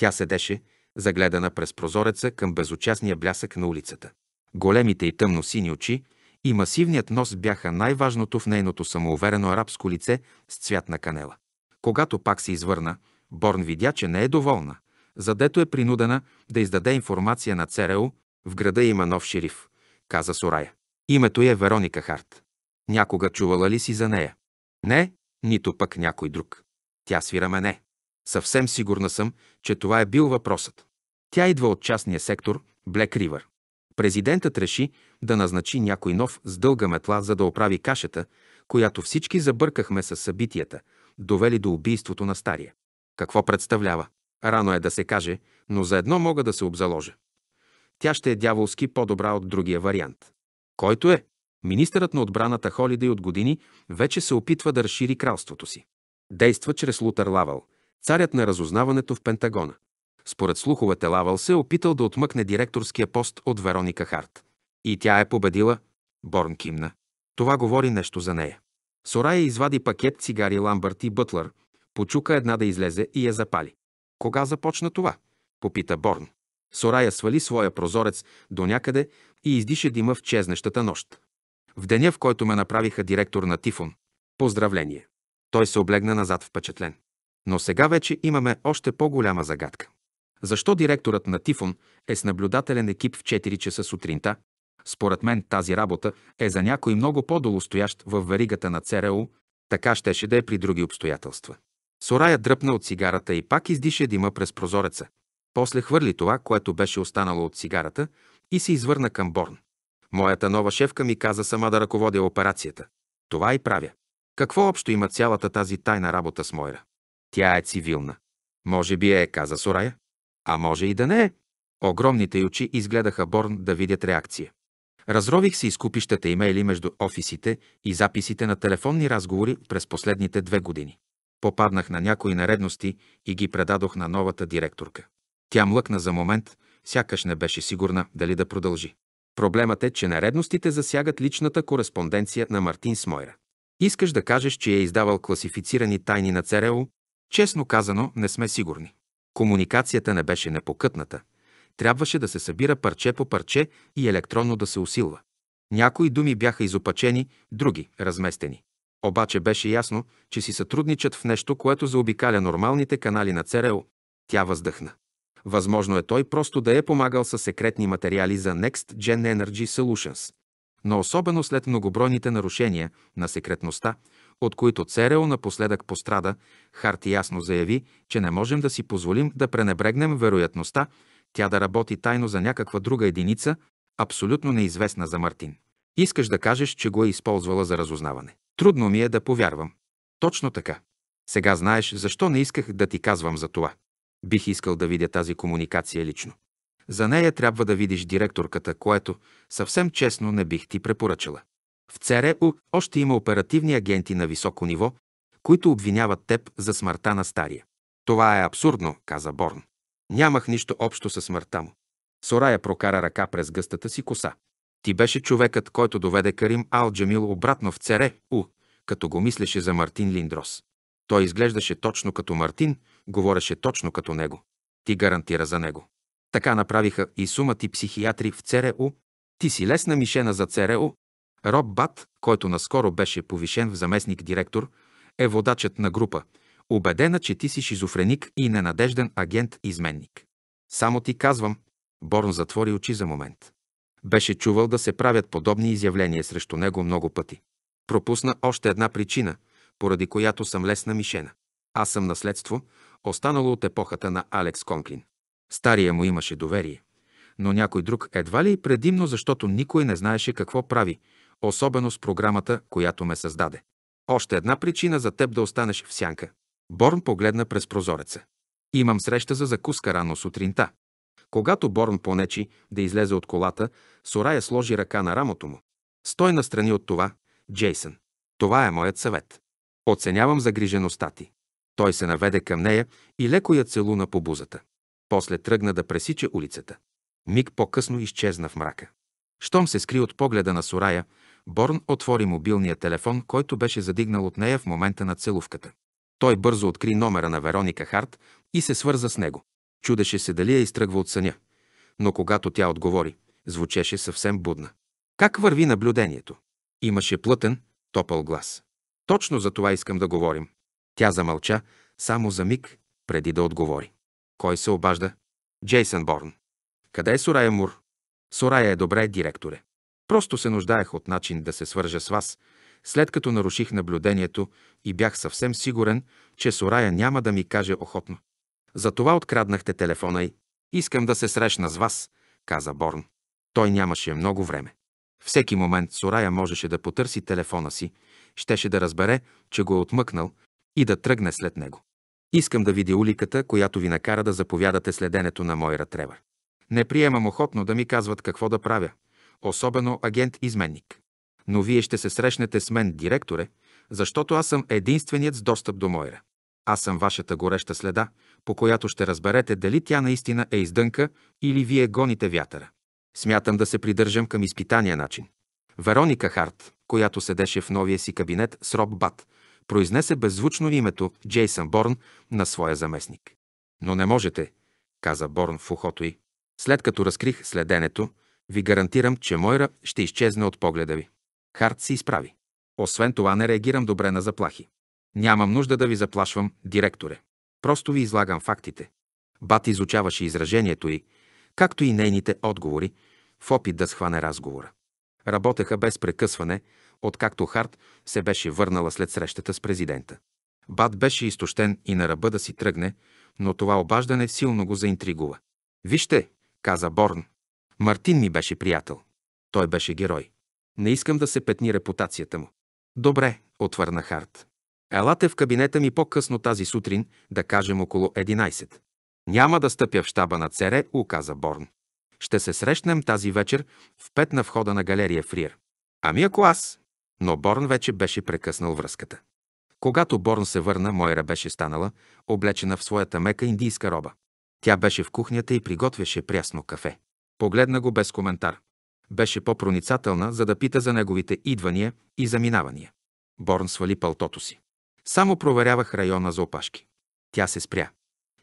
A: Тя седеше, загледана през прозореца към безучастния блясък на улицата. Големите и тъмно сини очи и масивният нос бяха най-важното в нейното самоуверено арабско лице с цвят на канела. Когато пак се извърна, Борн видя, че не е доволна, задето е принудена да издаде информация на ЦРУ, в града има нов шериф, каза Сорая. Името е Вероника Харт. Някога чувала ли си за нея? Не, нито пък някой друг. Тя свира мене. Съвсем сигурна съм, че това е бил въпросът. Тя идва от частния сектор Black River. Президентът реши да назначи някой нов с дълга метла, за да оправи кашата, която всички забъркахме с събитията, довели до убийството на стария. Какво представлява? Рано е да се каже, но за едно мога да се обзаложа. Тя ще е дяволски по-добра от другия вариант. Който е? Министърът на отбраната Холидей от години вече се опитва да разшири кралството си. Действа чрез Лутър Лавал – царят на разузнаването в Пентагона. Според слуховете Лавал се е опитал да отмъкне директорския пост от Вероника Харт. И тя е победила. Борн кимна. Това говори нещо за нея. Сорая извади пакет цигари Ламбърт и Бътлър, почука една да излезе и я запали. Кога започна това? Попита Борн. Сорая свали своя прозорец до някъде и издиша дима в чезнещата нощ. В деня, в който ме направиха директор на Тифон. Поздравление! Той се облегна назад впечатлен. Но сега вече имаме още по-голяма загадка. Защо директорът на Тифон е с наблюдателен екип в 4 часа сутринта? Според мен тази работа е за някой много по-долостоящ в варигата на ЦРУ, така щеше да е при други обстоятелства. Сорая дръпна от цигарата и пак издише дима през прозореца. После хвърли това, което беше останало от цигарата, и се извърна към Борн. Моята нова шефка ми каза сама да ръководя операцията. Това и правя. Какво общо има цялата тази тайна работа с Мойра? Тя е цивилна. Може би е, каза Сорая. А може и да не е. Огромните й очи изгледаха Борн да видят реакция. Разрових се изкупищата имейли между офисите и записите на телефонни разговори през последните две години. Попаднах на някои наредности и ги предадох на новата директорка. Тя млъкна за момент, сякаш не беше сигурна дали да продължи. Проблемът е, че наредностите засягат личната кореспонденция на Мартин Смойра. Искаш да кажеш, че е издавал класифицирани тайни на ЦРУ, Честно казано, не сме сигурни. Комуникацията не беше непокътната. Трябваше да се събира парче по парче и електронно да се усилва. Някои думи бяха изопачени, други – разместени. Обаче беше ясно, че си сътрудничат в нещо, което заобикаля нормалните канали на ЦРУ. Тя въздъхна. Възможно е той просто да е помагал с секретни материали за Next Gen Energy Solutions. Но особено след многобройните нарушения на секретността, от които ЦРУ напоследък пострада, Харт ясно заяви, че не можем да си позволим да пренебрегнем вероятността тя да работи тайно за някаква друга единица, абсолютно неизвестна за Мартин. Искаш да кажеш, че го е използвала за разузнаване. Трудно ми е да повярвам. Точно така. Сега знаеш защо не исках да ти казвам за това. Бих искал да видя тази комуникация лично. За нея трябва да видиш директорката, което съвсем честно не бих ти препоръчала. В ЦРУ още има оперативни агенти на високо ниво, които обвиняват теб за смъртта на стария. Това е абсурдно, каза Борн. Нямах нищо общо със смъртта му. Сорая прокара ръка през гъстата си коса. Ти беше човекът, който доведе Карим Алджамил обратно в цере У, като го мислеше за Мартин Линдрос. Той изглеждаше точно като Мартин, говореше точно като него. Ти гарантира за него. Така направиха и сума ти психиатри в ЦРУ. Ти си лесна мишена за ЦРУ, Роб Бат, който наскоро беше повишен в заместник-директор, е водачът на група, убедена, че ти си шизофреник и ненадежден агент-изменник. Само ти казвам, Борн затвори очи за момент. Беше чувал да се правят подобни изявления срещу него много пъти. Пропусна още една причина, поради която съм лесна мишена. Аз съм наследство, останало от епохата на Алекс Конклин. Стария му имаше доверие, но някой друг едва ли предимно, защото никой не знаеше какво прави – особено с програмата, която ме създаде. Още една причина за теб да останеш в сянка. Борн погледна през прозореца. Имам среща за закуска рано сутринта. Когато Борн понечи да излезе от колата, Сорая сложи ръка на рамото му. Стой настрани от това, Джейсън. Това е моят съвет. Оценявам загрижеността ти. Той се наведе към нея и леко я целуна по бузата. После тръгна да пресича улицата. Миг по-късно изчезна в мрака. Щом се скри от погледа на Сорая, Борн отвори мобилния телефон, който беше задигнал от нея в момента на целувката. Той бързо откри номера на Вероника Харт и се свърза с него. Чудеше се дали я изтръгва от съня. Но когато тя отговори, звучеше съвсем будна. Как върви наблюдението? Имаше плътен, топъл глас. Точно за това искам да говорим. Тя замълча само за миг, преди да отговори. Кой се обажда? Джейсън Борн. Къде е Сорая Мур? Сорая е добре, директоре. Просто се нуждаех от начин да се свържа с вас, след като наруших наблюдението и бях съвсем сигурен, че Сорая няма да ми каже охотно. Затова откраднахте телефона й. Искам да се срещна с вас, каза Борн. Той нямаше много време. Всеки момент Сорая можеше да потърси телефона си, щеше да разбере, че го е отмъкнал и да тръгне след него. Искам да видя уликата, която ви накара да заповядате следенето на Мойра Тревър. Не приемам охотно да ми казват какво да правя – особено агент-изменник. Но вие ще се срещнете с мен, директоре, защото аз съм единственият с достъп до Мойра. Аз съм вашата гореща следа, по която ще разберете дали тя наистина е издънка или вие гоните вятъра. Смятам да се придържам към изпитания начин. Вероника Харт, която седеше в новия си кабинет с Роб Бат, произнесе беззвучно името Джейсън Борн на своя заместник. Но не можете, каза Борн в ухото й. След като разкрих следенето, ви гарантирам, че Мойра ще изчезне от погледа ви. Харт се изправи. Освен това не реагирам добре на заплахи. Нямам нужда да ви заплашвам, директоре. Просто ви излагам фактите. Бат изучаваше изражението й, както и нейните отговори, в опит да схване разговора. Работеха без прекъсване, откакто Харт се беше върнала след срещата с президента. Бат беше изтощен и на ръба да си тръгне, но това обаждане силно го заинтригува. Вижте, каза Борн, Мартин ми беше приятел. Той беше герой. Не искам да се петни репутацията му. Добре, отвърна Харт. Елате в кабинета ми по-късно тази сутрин, да кажем около 11. Няма да стъпя в щаба на Цере, указа Борн. Ще се срещнем тази вечер в пет на входа на галерия Фриер. Ами ако аз? Но Борн вече беше прекъснал връзката. Когато Борн се върна, Мойра беше станала, облечена в своята мека индийска роба. Тя беше в кухнята и приготвяше прясно кафе. Погледна го без коментар. Беше по-проницателна, за да пита за неговите идвания и заминавания. Борн свали пълтото си. Само проверявах района за опашки. Тя се спря.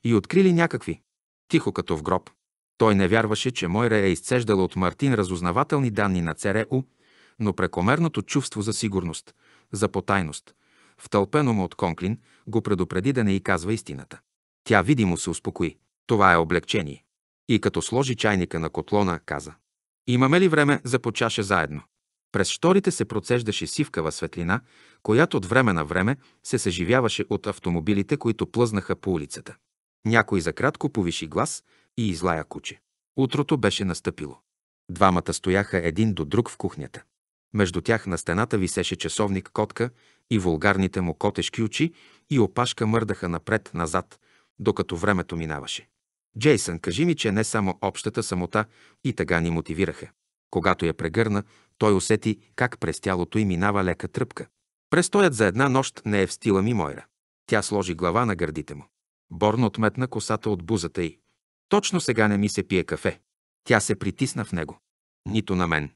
A: И открили някакви. Тихо като в гроб. Той не вярваше, че Мойра е изцеждала от Мартин разузнавателни данни на ЦРУ, но прекомерното чувство за сигурност, за потайност, втълпено му от Конклин, го предупреди да не й казва истината. Тя видимо се успокои. Това е облегчение и като сложи чайника на котлона, каза «Имаме ли време за почаше заедно?» През шторите се процеждаше сивкава светлина, която от време на време се съживяваше от автомобилите, които плъзнаха по улицата. Някой за кратко повиши глас и излая куче. Утрото беше настъпило. Двамата стояха един до друг в кухнята. Между тях на стената висеше часовник котка и вулгарните му котешки очи и опашка мърдаха напред-назад, докато времето минаваше. Джейсън, кажи ми, че не само общата самота и тъга ни мотивираха. Когато я прегърна, той усети как през тялото й минава лека тръпка. Престоят за една нощ не е в стила ми Мойра. Тя сложи глава на гърдите му. Борно отметна косата от бузата й. Точно сега не ми се пие кафе. Тя се притисна в него. Нито на мен.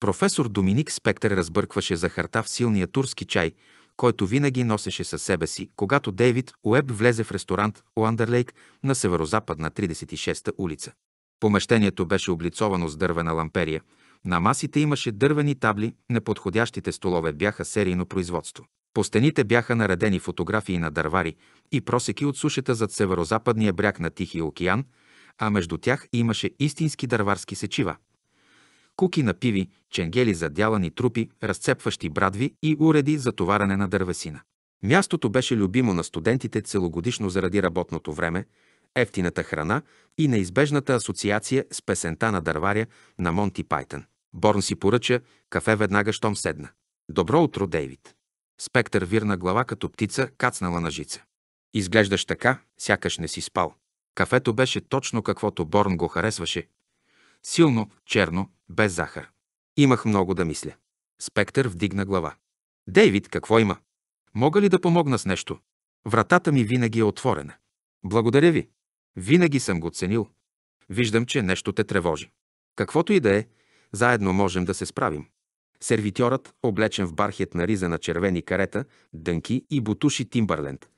A: Професор Доминик Спектър разбъркваше захарта в силния турски чай, който винаги носеше със себе си, когато Дейвид Уеб влезе в ресторант Уандерлейк на северозападна 36-та улица. Помещението беше облицовано с дървена ламперия. На масите имаше дървени табли, неподходящите столове бяха серийно производство. По стените бяха наредени фотографии на дървари и просеки от сушата зад северозападния бряг на Тихия океан, а между тях имаше истински дърварски сечива – куки на пиви, ченгели за дялани трупи, разцепващи брадви и уреди за товаране на дървесина. Мястото беше любимо на студентите целогодишно заради работното време, ефтината храна и неизбежната асоциация с песента на дърваря на Монти Пайтън. Борн си поръча кафе веднага, щом седна. Добро утро, Дейвид. Спектър вирна глава като птица, кацнала на жица. Изглеждаш така, сякаш не си спал. Кафето беше точно каквото Борн го харесваше Силно, черно, без захар. Имах много да мисля. Спектър вдигна глава. Дейвид, какво има? Мога ли да помогна с нещо? Вратата ми винаги е отворена. Благодаря ви. Винаги съм го ценил. Виждам, че нещо те тревожи. Каквото и да е, заедно можем да се справим. Сервитьорът, облечен в бархет риза на червени карета, дънки и бутуши Тимбърленд,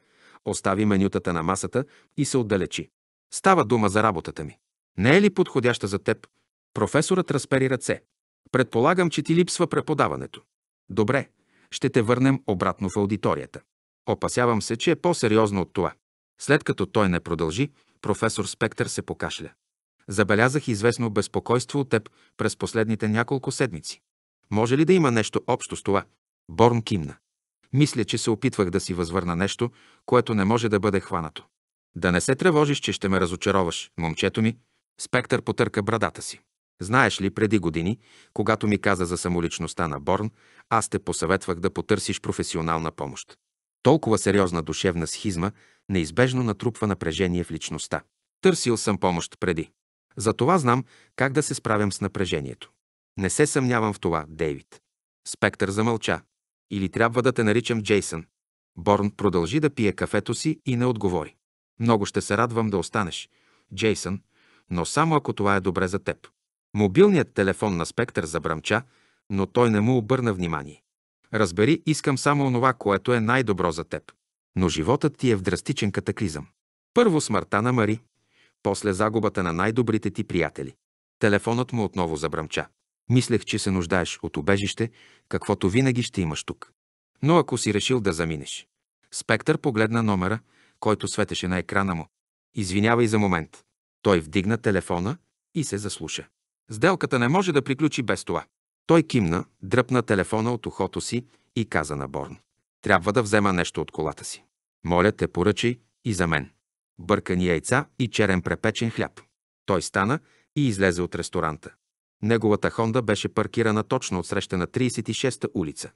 A: остави менютата на масата и се отдалечи. Става дума за работата ми. Не е ли подходяща за теб? Професорът разпери ръце. Предполагам, че ти липсва преподаването. Добре, ще те върнем обратно в аудиторията. Опасявам се, че е по-сериозно от това. След като той не продължи, професор Спектър се покашля. Забелязах известно безпокойство от теб през последните няколко седмици. Може ли да има нещо общо с това? Борн кимна. Мисля, че се опитвах да си възвърна нещо, което не може да бъде хванато. Да не се тревожиш, че ще ме разочароваш, момчето ми, Спектър потърка брадата си. Знаеш ли, преди години, когато ми каза за самоличността на Борн, аз те посъветвах да потърсиш професионална помощ. Толкова сериозна душевна схизма неизбежно натрупва напрежение в личността. Търсил съм помощ преди. Затова знам как да се справям с напрежението. Не се съмнявам в това, Дейвид. Спектър замълча. Или трябва да те наричам Джейсън. Борн продължи да пие кафето си и не отговори. Много ще се радвам да останеш. Джейсън, но само ако това е добре за теб. Мобилният телефон на Спектър забрамча, но той не му обърна внимание. Разбери, искам само онова, което е най-добро за теб. Но животът ти е в драстичен катаклизъм. Първо смъртта на Мари, после загубата на най-добрите ти приятели. Телефонът му отново забрамча. Мислех, че се нуждаеш от убежище, каквото винаги ще имаш тук. Но ако си решил да заминеш. Спектър погледна номера, който светеше на екрана му. Извинявай за момент. Той вдигна телефона и се заслуша. Сделката не може да приключи без това. Той кимна, дръпна телефона от ухото си и каза на Борн. Трябва да взема нещо от колата си. Моля те, поръчай и за мен. Бъркани яйца и черен препечен хляб. Той стана и излезе от ресторанта. Неговата Хонда беше паркирана точно отсреща на 36-та улица.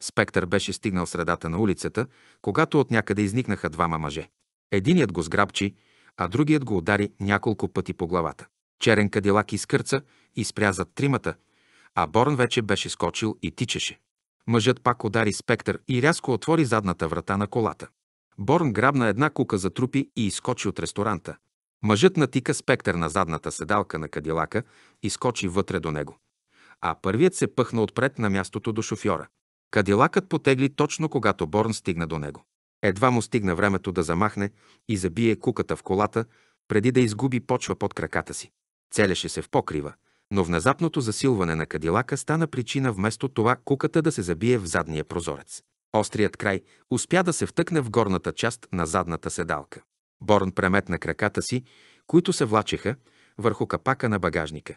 A: Спектър беше стигнал средата на улицата, когато от някъде изникнаха двама мъже. Единият го сграбчи, а другият го удари няколко пъти по главата. Черен кадилак изкърца и спря зад тримата, а Борн вече беше скочил и тичеше. Мъжът пак удари спектър и рязко отвори задната врата на колата. Борн грабна една кука за трупи и изкочи от ресторанта. Мъжът натика спектър на задната седалка на кадилака и скочи вътре до него. А първият се пъхна отпред на мястото до шофьора. Кадилакът потегли точно когато Борн стигна до него. Едва му стигна времето да замахне и забие куката в колата, преди да изгуби почва под краката си. Целеше се в покрива, но внезапното засилване на кадилака стана причина вместо това куката да се забие в задния прозорец. Острият край успя да се втъкне в горната част на задната седалка. Борн преметна краката си, които се влачеха, върху капака на багажника.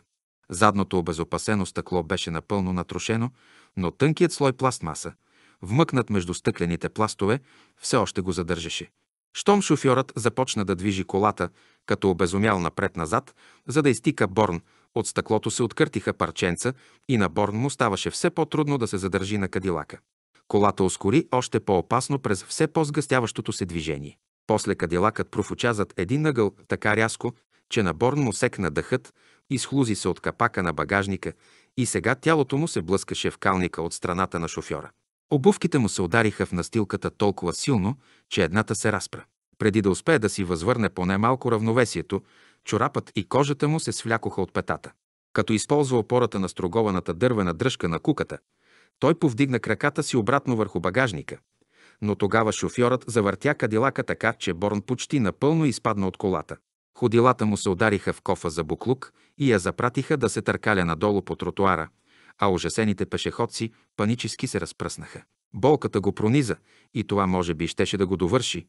A: Задното обезопасено стъкло беше напълно натрошено, но тънкият слой пластмаса – вмъкнат между стъклените пластове, все още го задържаше. Штом шофьорът започна да движи колата, като обезумял напред-назад, за да изтика Борн, от стъклото се откъртиха парченца и на Борн му ставаше все по-трудно да се задържи на кадилака. Колата ускори още по-опасно през все по-сгъстяващото се движение. После кадилакът профуча зад един нъгъл така рязко, че на Борн му секна дъхът, изхлузи се от капака на багажника и сега тялото му се блъскаше в калника от страната на шофьора. Обувките му се удариха в настилката толкова силно, че едната се разпра. Преди да успее да си възвърне поне малко равновесието, чорапът и кожата му се свлякоха от петата. Като използва опората на строгованата дървена дръжка на куката, той повдигна краката си обратно върху багажника. Но тогава шофьорът завъртя кадилака така, че Борн почти напълно изпадна от колата. Ходилата му се удариха в кофа за буклук и я запратиха да се търкаля надолу по тротуара – а ужасените пешеходци панически се разпръснаха. Болката го прониза и това може би щеше да го довърши,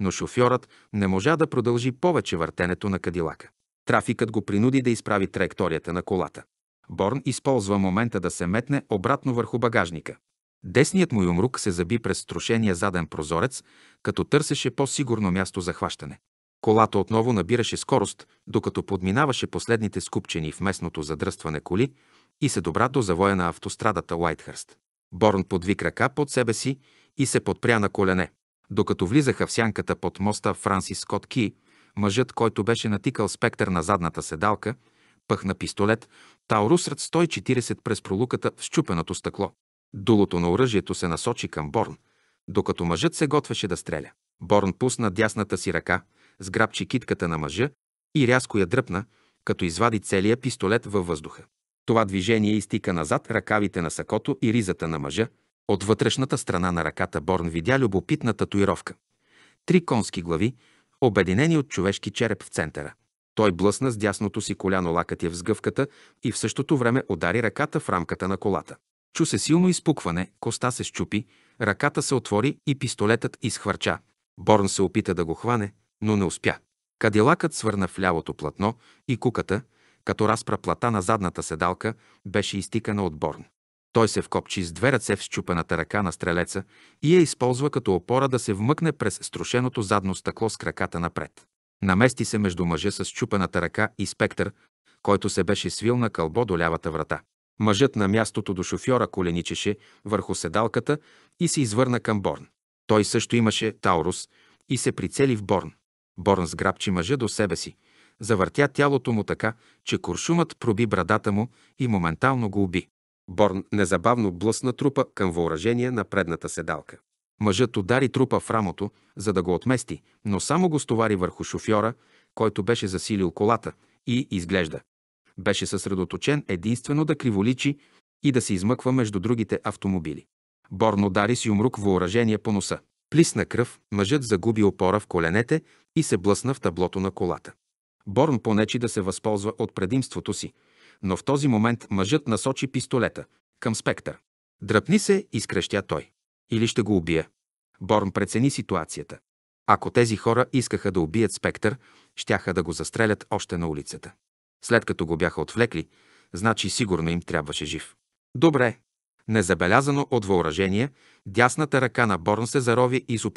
A: но шофьорът не можа да продължи повече въртенето на кадилака. Трафикът го принуди да изправи траекторията на колата. Борн използва момента да се метне обратно върху багажника. Десният му юмрук се заби през струшения заден прозорец, като търсеше по-сигурно място за хващане. Колата отново набираше скорост, докато подминаваше последните скупчени в местното задръстване коли, и се добра до завоя на автострадата Уайтхърст. Борн подви крака под себе си и се подпря на колене. Докато влизаха в сянката под моста Франсис Скот Ки, мъжът, който беше натикал спектър на задната седалка, пъхна пистолет Таурус ред 140 през пролуката в щупеното стъкло. Дулото на оръжието се насочи към Борн, докато мъжът се готвеше да стреля. Борн пусна дясната си ръка, сграбчи китката на мъжа и рязко я дръпна, като извади целия пистолет във въздуха. Това движение изтика назад ръкавите на сакото и ризата на мъжа. От вътрешната страна на ръката Борн видя любопитна татуировка. Три конски глави, обединени от човешки череп в центъра. Той блъсна с дясното си коляно лакътя в сгъвката и в същото време удари ръката в рамката на колата. Чу се силно изпукване, коста се щупи, ръката се отвори и пистолетът изхвърча. Борн се опита да го хване, но не успя. Кадилакът свърна в лявото платно и куката – като разпра плата на задната седалка, беше изтикана от Борн. Той се вкопчи с две ръце в щупената ръка на стрелеца и я използва като опора да се вмъкне през струшеното задно стъкло с краката напред. Намести се между мъжа с щупената ръка и спектър, който се беше свил на кълбо до лявата врата. Мъжът на мястото до шофьора коленичеше върху седалката и се извърна към Борн. Той също имаше Таурус и се прицели в Борн. Борн сграбчи мъжа до себе си – завъртя тялото му така, че куршумът проби брадата му и моментално го уби. Борн незабавно блъсна трупа към въоръжение на предната седалка. Мъжът удари трупа в рамото, за да го отмести, но само го стовари върху шофьора, който беше засилил колата и изглежда. Беше съсредоточен единствено да криволичи и да се измъква между другите автомобили. Борн удари с юмрук въоръжение по носа. Плисна кръв, мъжът загуби опора в коленете и се блъсна в таблото на колата. Борн понечи да се възползва от предимството си, но в този момент мъжът насочи пистолета към спектър. Дръпни се, изкрещя той. Или ще го убия. Борн прецени ситуацията. Ако тези хора искаха да убият спектър, щяха да го застрелят още на улицата. След като го бяха отвлекли, значи сигурно им трябваше жив. Добре. Незабелязано от въоръжение, дясната ръка на Борн се зарови и с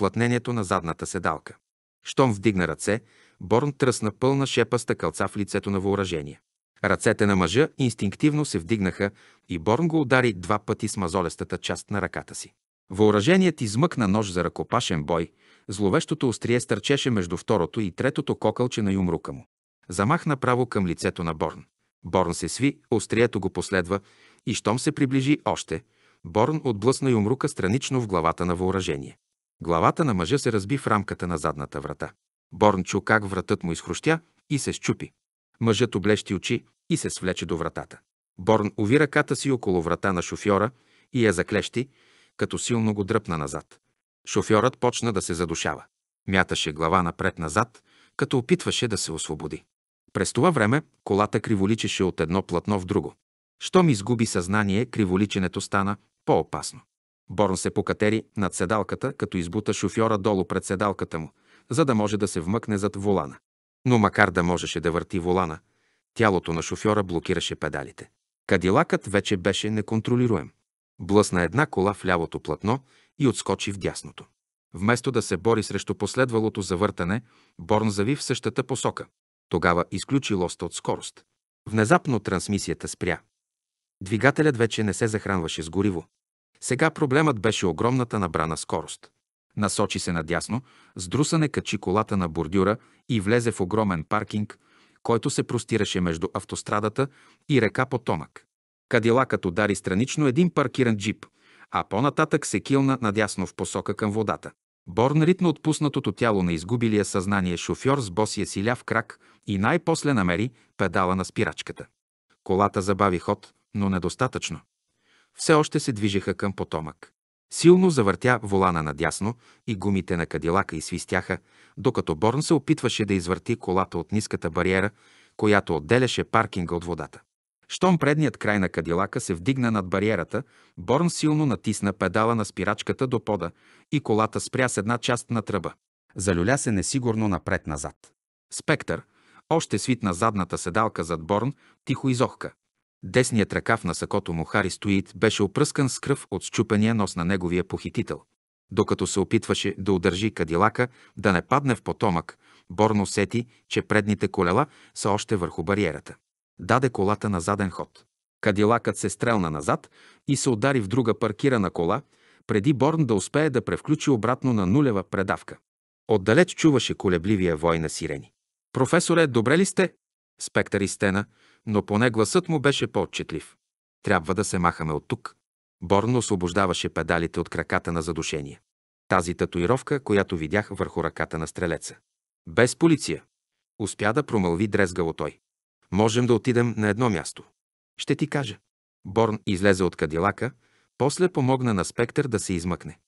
A: на задната седалка. Щом вдигна ръце, Борн тръсна пълна шепа стъкълца в лицето на въоръжение. Ръцете на мъжа инстинктивно се вдигнаха и Борн го удари два пъти с мазолестата част на ръката си. Въоръженият измъкна нож за ръкопашен бой, зловещото острие стърчеше между второто и третото кокълче на юмрука му. Замахна право към лицето на Борн. Борн се сви, острието го последва и щом се приближи още, Борн отблъсна юмрука странично в главата на въоръжение. Главата на мъжа се разби в рамката на задната врата. Борн чу как вратът му изхрущя и се щупи. Мъжът облещи очи и се свлече до вратата. Борн уви ръката си около врата на шофьора и я заклещи, като силно го дръпна назад. Шофьорът почна да се задушава. Мяташе глава напред-назад, като опитваше да се освободи. През това време колата криволичеше от едно платно в друго. Щом изгуби съзнание, криволиченето стана по-опасно. Борн се покатери над седалката, като избута шофьора долу пред седалката му, за да може да се вмъкне зад волана. Но макар да можеше да върти волана, тялото на шофьора блокираше педалите. Кадилакът вече беше неконтролируем. Блъсна една кола в лявото платно и отскочи в дясното. Вместо да се бори срещу последвалото завъртане, Борн зави в същата посока. Тогава изключи лоста от скорост. Внезапно трансмисията спря. Двигателят вече не се захранваше с гориво. Сега проблемът беше огромната набрана скорост. Насочи се надясно, с друсане качи колата на бордюра и влезе в огромен паркинг, който се простираше между автострадата и река Потомък. Кадилакът удари странично един паркиран джип, а по-нататък се килна надясно в посока към водата. Борн ритна отпуснатото тяло на изгубилия съзнание шофьор с босия си ляв крак и най-после намери педала на спирачката. Колата забави ход, но недостатъчно. Все още се движеха към потомък. Силно завъртя волана надясно и гумите на кадилака свистяха, докато Борн се опитваше да извърти колата от ниската бариера, която отделяше паркинга от водата. Щом предният край на кадилака се вдигна над бариерата, Борн силно натисна педала на спирачката до пода и колата спря с една част на тръба. Залюля се несигурно напред-назад. Спектър, още свит на задната седалка зад Борн, тихо изохка. Десният ръкав на сакото му Хари Стоит беше опръскан с кръв от щупения нос на неговия похитител. Докато се опитваше да удържи кадилака да не падне в потомък, Борно сети, че предните колела са още върху бариерата. Даде колата на заден ход. Кадилакът се стрелна назад и се удари в друга паркирана кола, преди Борн да успее да превключи обратно на нулева предавка. Отдалеч чуваше колебливия вой на сирени. Професоре, добре ли сте? Спектър и стена, но поне гласът му беше по-отчетлив. Трябва да се махаме от тук. Борно освобождаваше педалите от краката на задушение. Тази татуировка, която видях върху ръката на стрелеца. Без полиция. Успя да промълви дрезгаво той. Можем да отидем на едно място. Ще ти кажа. Борн излезе от кадилака, после помогна на Спектър да се измъкне.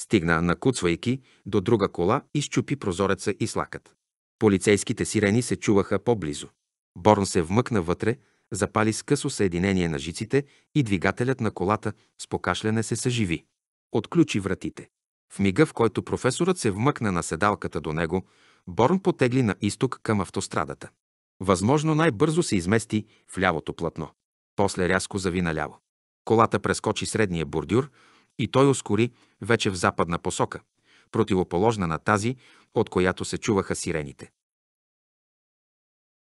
A: Стигна, накуцвайки, до друга кола и щупи прозореца и слакът. Полицейските сирени се чуваха по-близо. Борн се вмъкна вътре, запали с късо съединение на жиците и двигателят на колата с покашляне се съживи. Отключи вратите. В мига, в който професорът се вмъкна на седалката до него, Борн потегли на изток към автострадата. Възможно най-бързо се измести в лявото платно. После рязко зави наляво. Колата прескочи средния бордюр и той ускори вече в западна посока, противоположна на тази, от която се чуваха сирените.